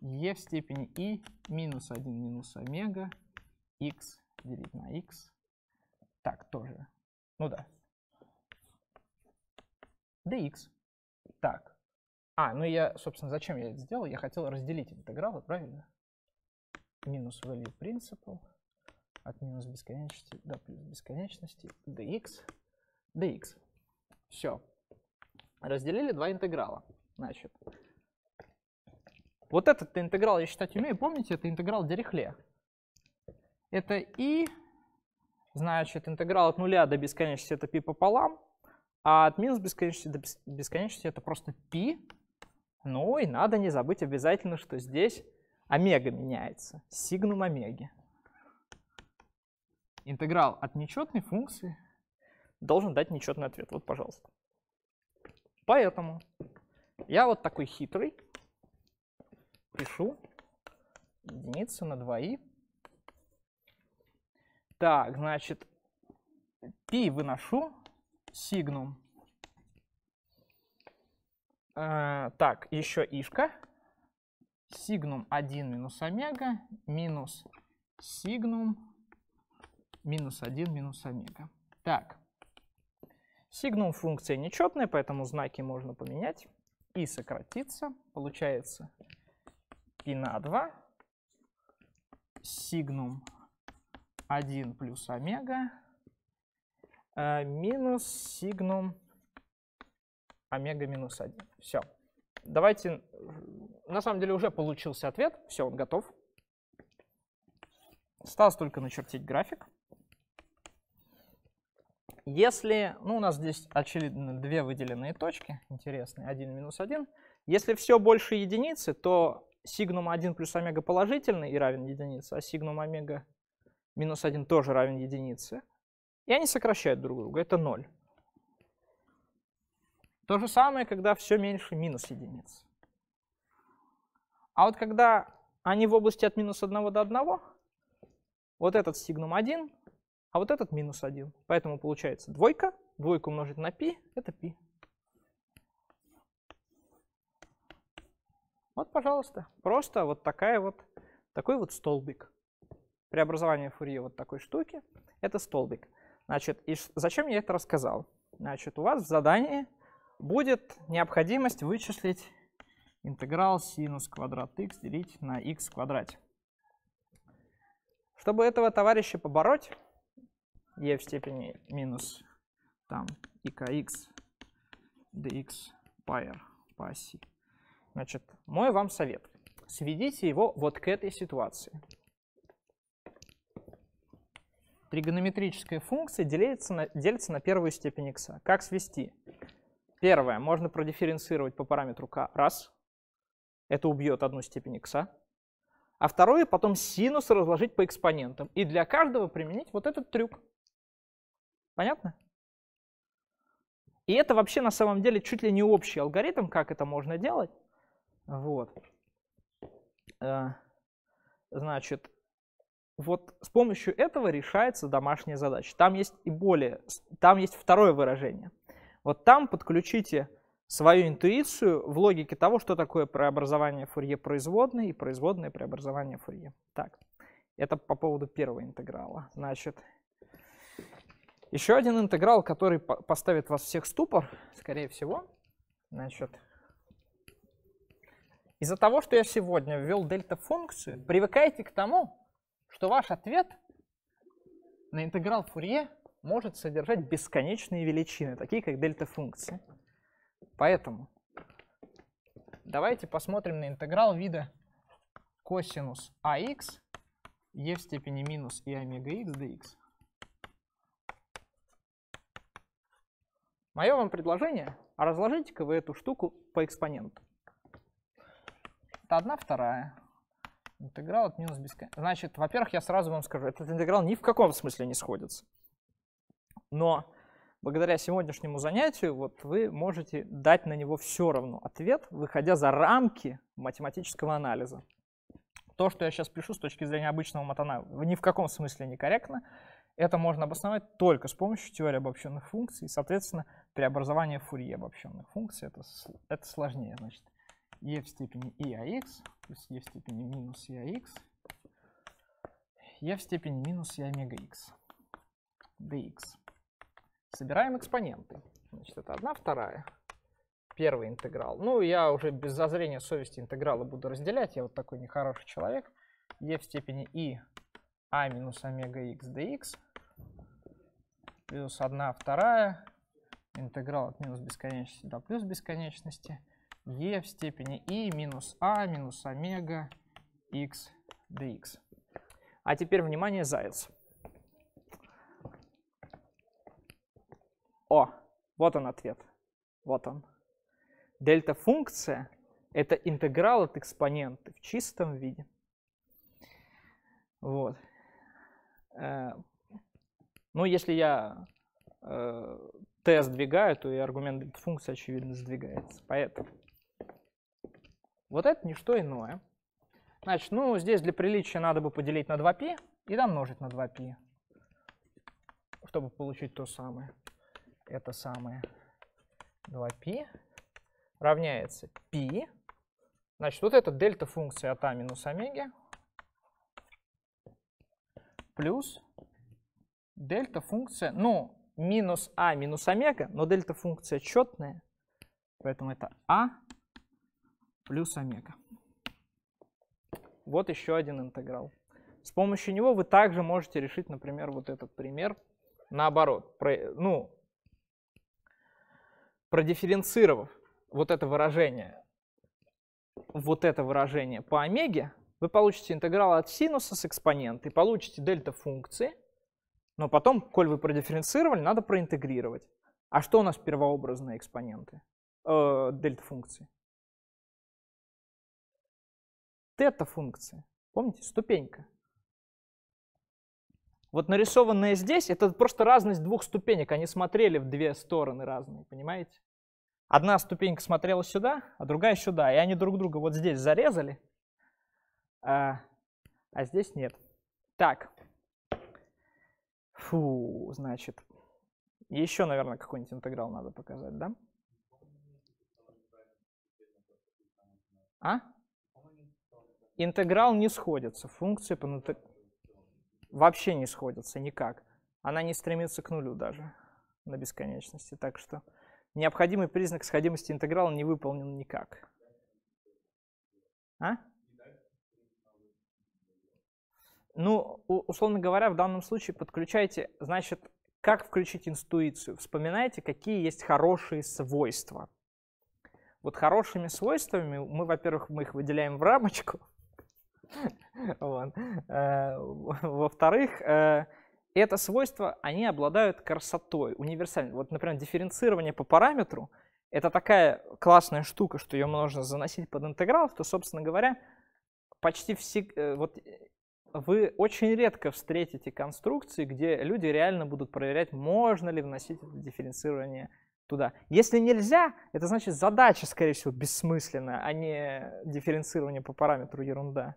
e в степени и минус 1 минус омега x делить на x. Так, тоже. Ну да. dx. Так. А, ну я, собственно, зачем я это сделал? Я хотел разделить интегралы, правильно? Минус value principle от минус бесконечности до плюс бесконечности dx dx. Все. Разделили два интеграла. Значит, вот этот интеграл я считать умею. Помните, это интеграл Дирихле. Это и, значит, интеграл от нуля до бесконечности это π пополам, а от минус бесконечности до бесконечности это просто π. Ну и надо не забыть обязательно, что здесь омега меняется, сигнум омеги. Интеграл от нечетной функции должен дать нечетный ответ. Вот, пожалуйста. Поэтому я вот такой хитрый пишу единицу на 2i. Так, значит, пи выношу сигнум. Э, так, еще ишка. Сигнум 1 минус омега минус сигнум минус 1 минус омега. Так, сигнум функция нечетная, поэтому знаки можно поменять и сократиться. Получается π на 2 сигнум 1 плюс омега а, минус сигнум омега минус 1. Все. Давайте, на самом деле уже получился ответ. Все, он готов. Осталось только начертить график. Если, ну у нас здесь очевидно две выделенные точки, интересные, 1 минус 1. Если все больше единицы, то сигнум 1 плюс омега положительный и равен единице, а сигнум омега минус 1 тоже равен единице. И они сокращают друг друга, это 0. То же самое, когда все меньше минус единицы. А вот когда они в области от минус 1 до 1, вот этот сигнум 1 а вот этот минус 1. Поэтому получается двойка, двойку умножить на π, это π. Вот, пожалуйста, просто вот такая вот, такой вот столбик. Преобразование Фурье вот такой штуки — это столбик. Значит, и зачем я это рассказал? Значит, у вас в задании будет необходимость вычислить интеграл синус квадрат x делить на x в квадрате. Чтобы этого товарища побороть, e в степени минус там и kx dx pair по оси. Значит, мой вам совет. Сведите его вот к этой ситуации. Тригонометрическая функция делится на, делится на первую степень x. Как свести? Первое. Можно продифференцировать по параметру k раз. Это убьет одну степень x. А второе потом синус разложить по экспонентам. И для каждого применить вот этот трюк. Понятно? И это вообще на самом деле чуть ли не общий алгоритм, как это можно делать. Вот. Э, значит, вот с помощью этого решается домашняя задача. Там есть и более, там есть второе выражение. Вот там подключите свою интуицию в логике того, что такое преобразование фурье производной и производное преобразование фурье. Так, это по поводу первого интеграла. Значит, еще один интеграл, который поставит вас всех в ступор, скорее всего. Значит, из-за того, что я сегодня ввел дельта-функцию, привыкайте к тому, что ваш ответ на интеграл Фурье может содержать бесконечные величины, такие как дельта-функции. Поэтому давайте посмотрим на интеграл вида косинус АХ e в степени минус и омега х dx. Мое вам предложение, а разложите-ка вы эту штуку по экспоненту. Это одна вторая. Интеграл от минус бесконечности. Значит, во-первых, я сразу вам скажу, этот интеграл ни в каком смысле не сходится. Но благодаря сегодняшнему занятию вот вы можете дать на него все равно ответ, выходя за рамки математического анализа. То, что я сейчас пишу с точки зрения обычного матана, ни в каком смысле некорректно. корректно это можно обосновать только с помощью теории обобщенных функций. Соответственно, преобразование Фурье обобщенных функций это, это сложнее. Значит, e в степени и ax а плюс e в степени минус и ax, а e в степени минус и омега x dx. Собираем экспоненты. Значит, это одна вторая. Первый интеграл. Ну, я уже без зазрения совести интегралы буду разделять. Я вот такой нехороший человек. e в степени и а минус омега x dx плюс 1 вторая интеграл от минус бесконечности до плюс бесконечности e в степени и минус а минус омега x dx. А теперь, внимание, заяц. О, вот он ответ. Вот он. Дельта-функция — это интеграл от экспоненты в чистом виде. Вот. Э, ну, если я э, t сдвигаю, то и аргумент функции, очевидно, сдвигается. Поэтому вот это не что иное. Значит, ну, здесь для приличия надо бы поделить на 2π и домножить на 2π, чтобы получить то самое. Это самое 2π равняется π. Значит, вот это дельта функция от а минус омеги плюс Дельта функция, ну, минус а минус омега, но дельта функция четная, поэтому это а плюс омега. Вот еще один интеграл. С помощью него вы также можете решить, например, вот этот пример. Наоборот, про, ну, продифференцировав вот это выражение, вот это выражение по омеге, вы получите интеграл от синуса с экспонентой, получите дельта функции – но потом, коль вы продифференцировали, надо проинтегрировать. А что у нас первообразные экспоненты э, дельта-функции? Тета-функции. Помните? Ступенька. Вот нарисованные здесь, это просто разность двух ступенек. Они смотрели в две стороны разные, понимаете? Одна ступенька смотрела сюда, а другая сюда. И они друг друга вот здесь зарезали, а, а здесь нет. Так, Фу, значит. Еще, наверное, какой-нибудь интеграл надо показать, да? А? Интеграл не сходится. Функции по интег... вообще не сходятся никак. Она не стремится к нулю даже на бесконечности. Так что необходимый признак сходимости интеграла не выполнен никак. А? Ну, условно говоря, в данном случае подключайте, значит, как включить интуицию? Вспоминайте, какие есть хорошие свойства. Вот хорошими свойствами мы, во-первых, мы их выделяем в рамочку. (laughs) Э, во-вторых, э, это свойства, они обладают красотой, универсальной. Вот, например, дифференцирование по параметру — это такая классная штука, что ее можно заносить под интеграл, то, собственно говоря, почти все, э, вот вы очень редко встретите конструкции, где люди реально будут проверять, можно ли вносить это дифференцирование туда. Если нельзя, это значит задача, скорее всего, бессмысленная, а не дифференцирование по параметру ерунда.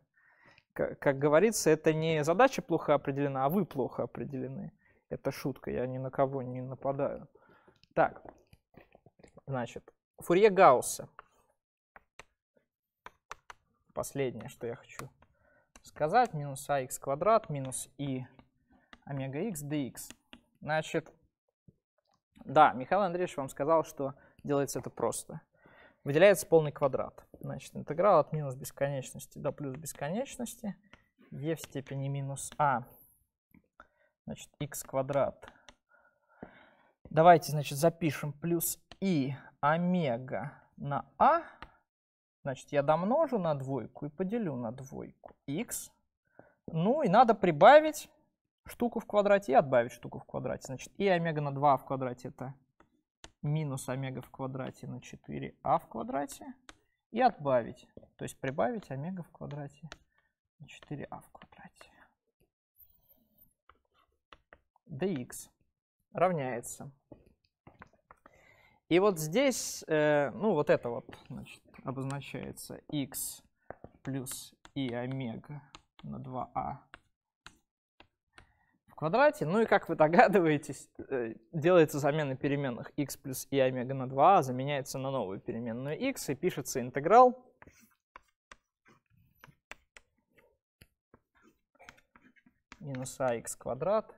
Как, как говорится, это не задача плохо определена, а вы плохо определены. Это шутка, я ни на кого не нападаю. Так, значит, Фурье Гаусса. Последнее, что я хочу сказать, минус ax а квадрат минус и омега x dx. Значит, да, Михаил Андреевич вам сказал, что делается это просто. Выделяется полный квадрат. Значит, интеграл от минус бесконечности до плюс бесконечности e в степени минус а. Значит, x квадрат. Давайте, значит, запишем плюс и омега на а Значит, я домножу на двойку и поделю на двойку. x. Ну и надо прибавить штуку в квадрате и отбавить штуку в квадрате. Значит, и омега на 2 в квадрате это минус омега в квадрате на 4а в квадрате. И отбавить, то есть прибавить омега в квадрате на 4а в квадрате. dx равняется. И вот здесь, э, ну вот это вот, значит, обозначается x плюс и омега на 2а а в квадрате. Ну и как вы догадываетесь, э, делается замена переменных x плюс и омега на 2а, а, заменяется на новую переменную x и пишется интеграл минус ax а квадрат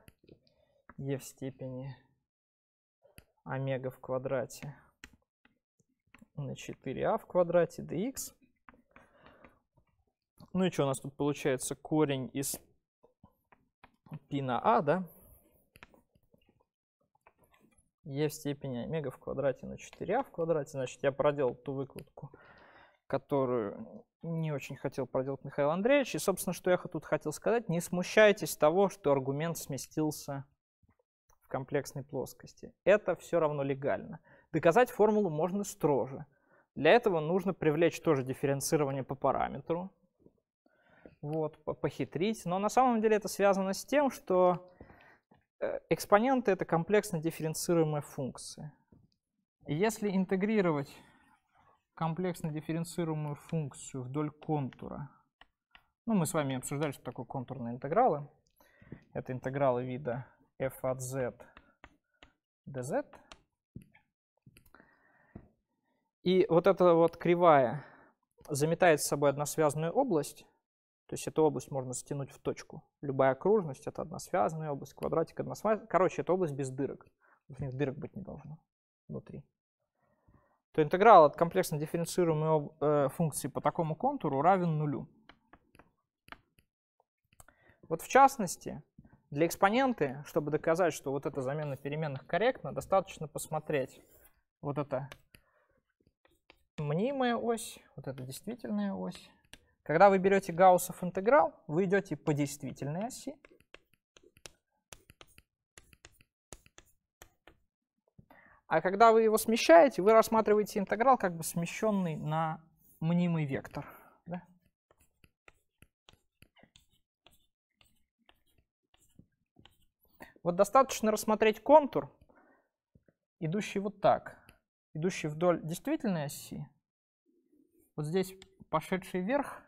е в степени омега в квадрате на 4а в квадрате dx. Ну и что у нас тут получается? Корень из π на а, да? е в степени омега в квадрате на 4а в квадрате. Значит, я проделал ту выкладку, которую не очень хотел проделать Михаил Андреевич. И, собственно, что я тут хотел сказать, не смущайтесь того, что аргумент сместился в комплексной плоскости. Это все равно легально. Доказать формулу можно строже. Для этого нужно привлечь тоже дифференцирование по параметру. Вот, похитрить. Но на самом деле это связано с тем, что э, экспоненты — это комплексно дифференцируемые функции. И если интегрировать комплексно дифференцируемую функцию вдоль контура, ну, мы с вами обсуждали, что такое контурные интегралы. Это интегралы вида f от z dz — и вот эта вот кривая заметает с собой односвязанную область, то есть эту область можно стянуть в точку. Любая окружность — это односвязанная область, квадратик односвязанная. Короче, это область без дырок. В них дырок быть не должно внутри. То интеграл от комплексно дифференцируемой э, функции по такому контуру равен нулю. Вот в частности, для экспоненты, чтобы доказать, что вот эта замена переменных корректна, достаточно посмотреть вот это мнимая ось, вот это действительная ось. Когда вы берете гауссов интеграл, вы идете по действительной оси. А когда вы его смещаете, вы рассматриваете интеграл как бы смещенный на мнимый вектор. Да? Вот достаточно рассмотреть контур, идущий вот так идущий вдоль действительной оси, вот здесь пошедший вверх,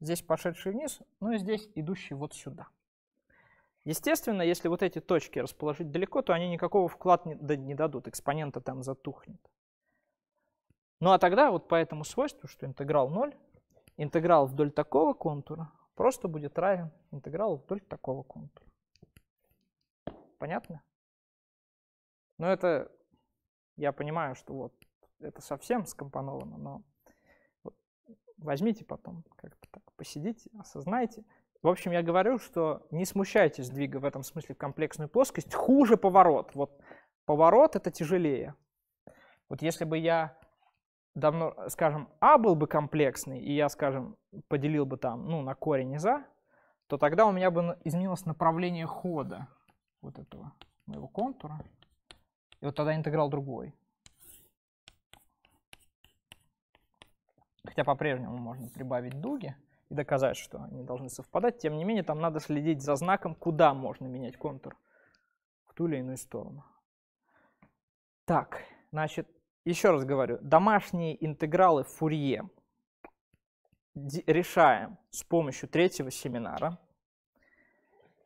здесь пошедший вниз, ну и здесь идущий вот сюда. Естественно, если вот эти точки расположить далеко, то они никакого вклада не дадут, экспонента там затухнет. Ну а тогда вот по этому свойству, что интеграл 0, интеграл вдоль такого контура просто будет равен интегралу вдоль такого контура. Понятно? Но это я понимаю, что вот это совсем скомпоновано, но вот возьмите потом, как-то так посидите, осознайте. В общем, я говорю, что не смущайтесь двига в этом смысле в комплексную плоскость. Хуже поворот. Вот поворот — это тяжелее. Вот если бы я давно, скажем, А был бы комплексный, и я, скажем, поделил бы там, ну, на корень из А, то тогда у меня бы изменилось направление хода вот этого моего контура. И вот тогда интеграл другой. Хотя по-прежнему можно прибавить дуги и доказать, что они должны совпадать. Тем не менее, там надо следить за знаком, куда можно менять контур в ту или иную сторону. Так, значит, еще раз говорю, домашние интегралы Фурье решаем с помощью третьего семинара.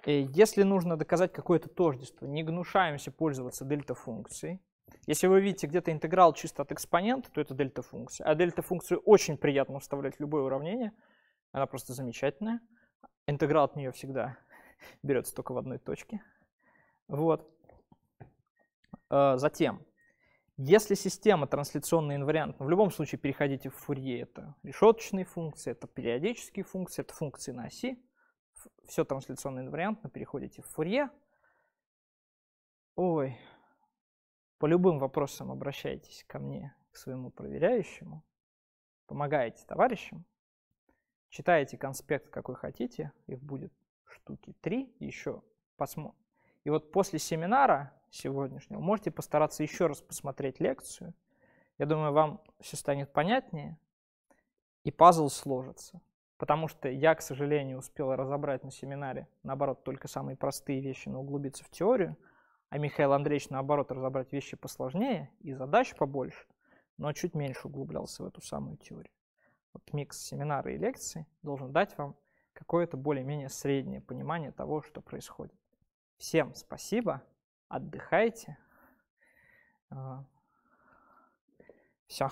Э, если нужно доказать какое-то тождество, не гнушаемся пользоваться дельта-функцией. Если вы видите где-то интеграл чисто от экспонента, то это дельта-функция. А дельта-функцию очень приятно вставлять в любое уравнение. Она просто замечательная. Интеграл от нее всегда (laughs) берется только в одной точке. Вот. Э, затем, если система трансляционный инвариант, ну, в любом случае переходите в Фурье, это решеточные функции, это периодические функции, это функции на оси, все вариант, но переходите в Фурье. Ой, по любым вопросам обращайтесь ко мне, к своему проверяющему. Помогаете товарищам. Читаете конспект, какой хотите. Их будет штуки три. Еще посмотрим. И вот после семинара сегодняшнего можете постараться еще раз посмотреть лекцию. Я думаю, вам все станет понятнее и пазл сложится. Потому что я, к сожалению, успел разобрать на семинаре, наоборот, только самые простые вещи, но углубиться в теорию, а Михаил Андреевич, наоборот, разобрать вещи посложнее и задач побольше, но чуть меньше углублялся в эту самую теорию. Вот микс семинара и лекции должен дать вам какое-то более-менее среднее понимание того, что происходит. Всем спасибо, отдыхайте. А, Все.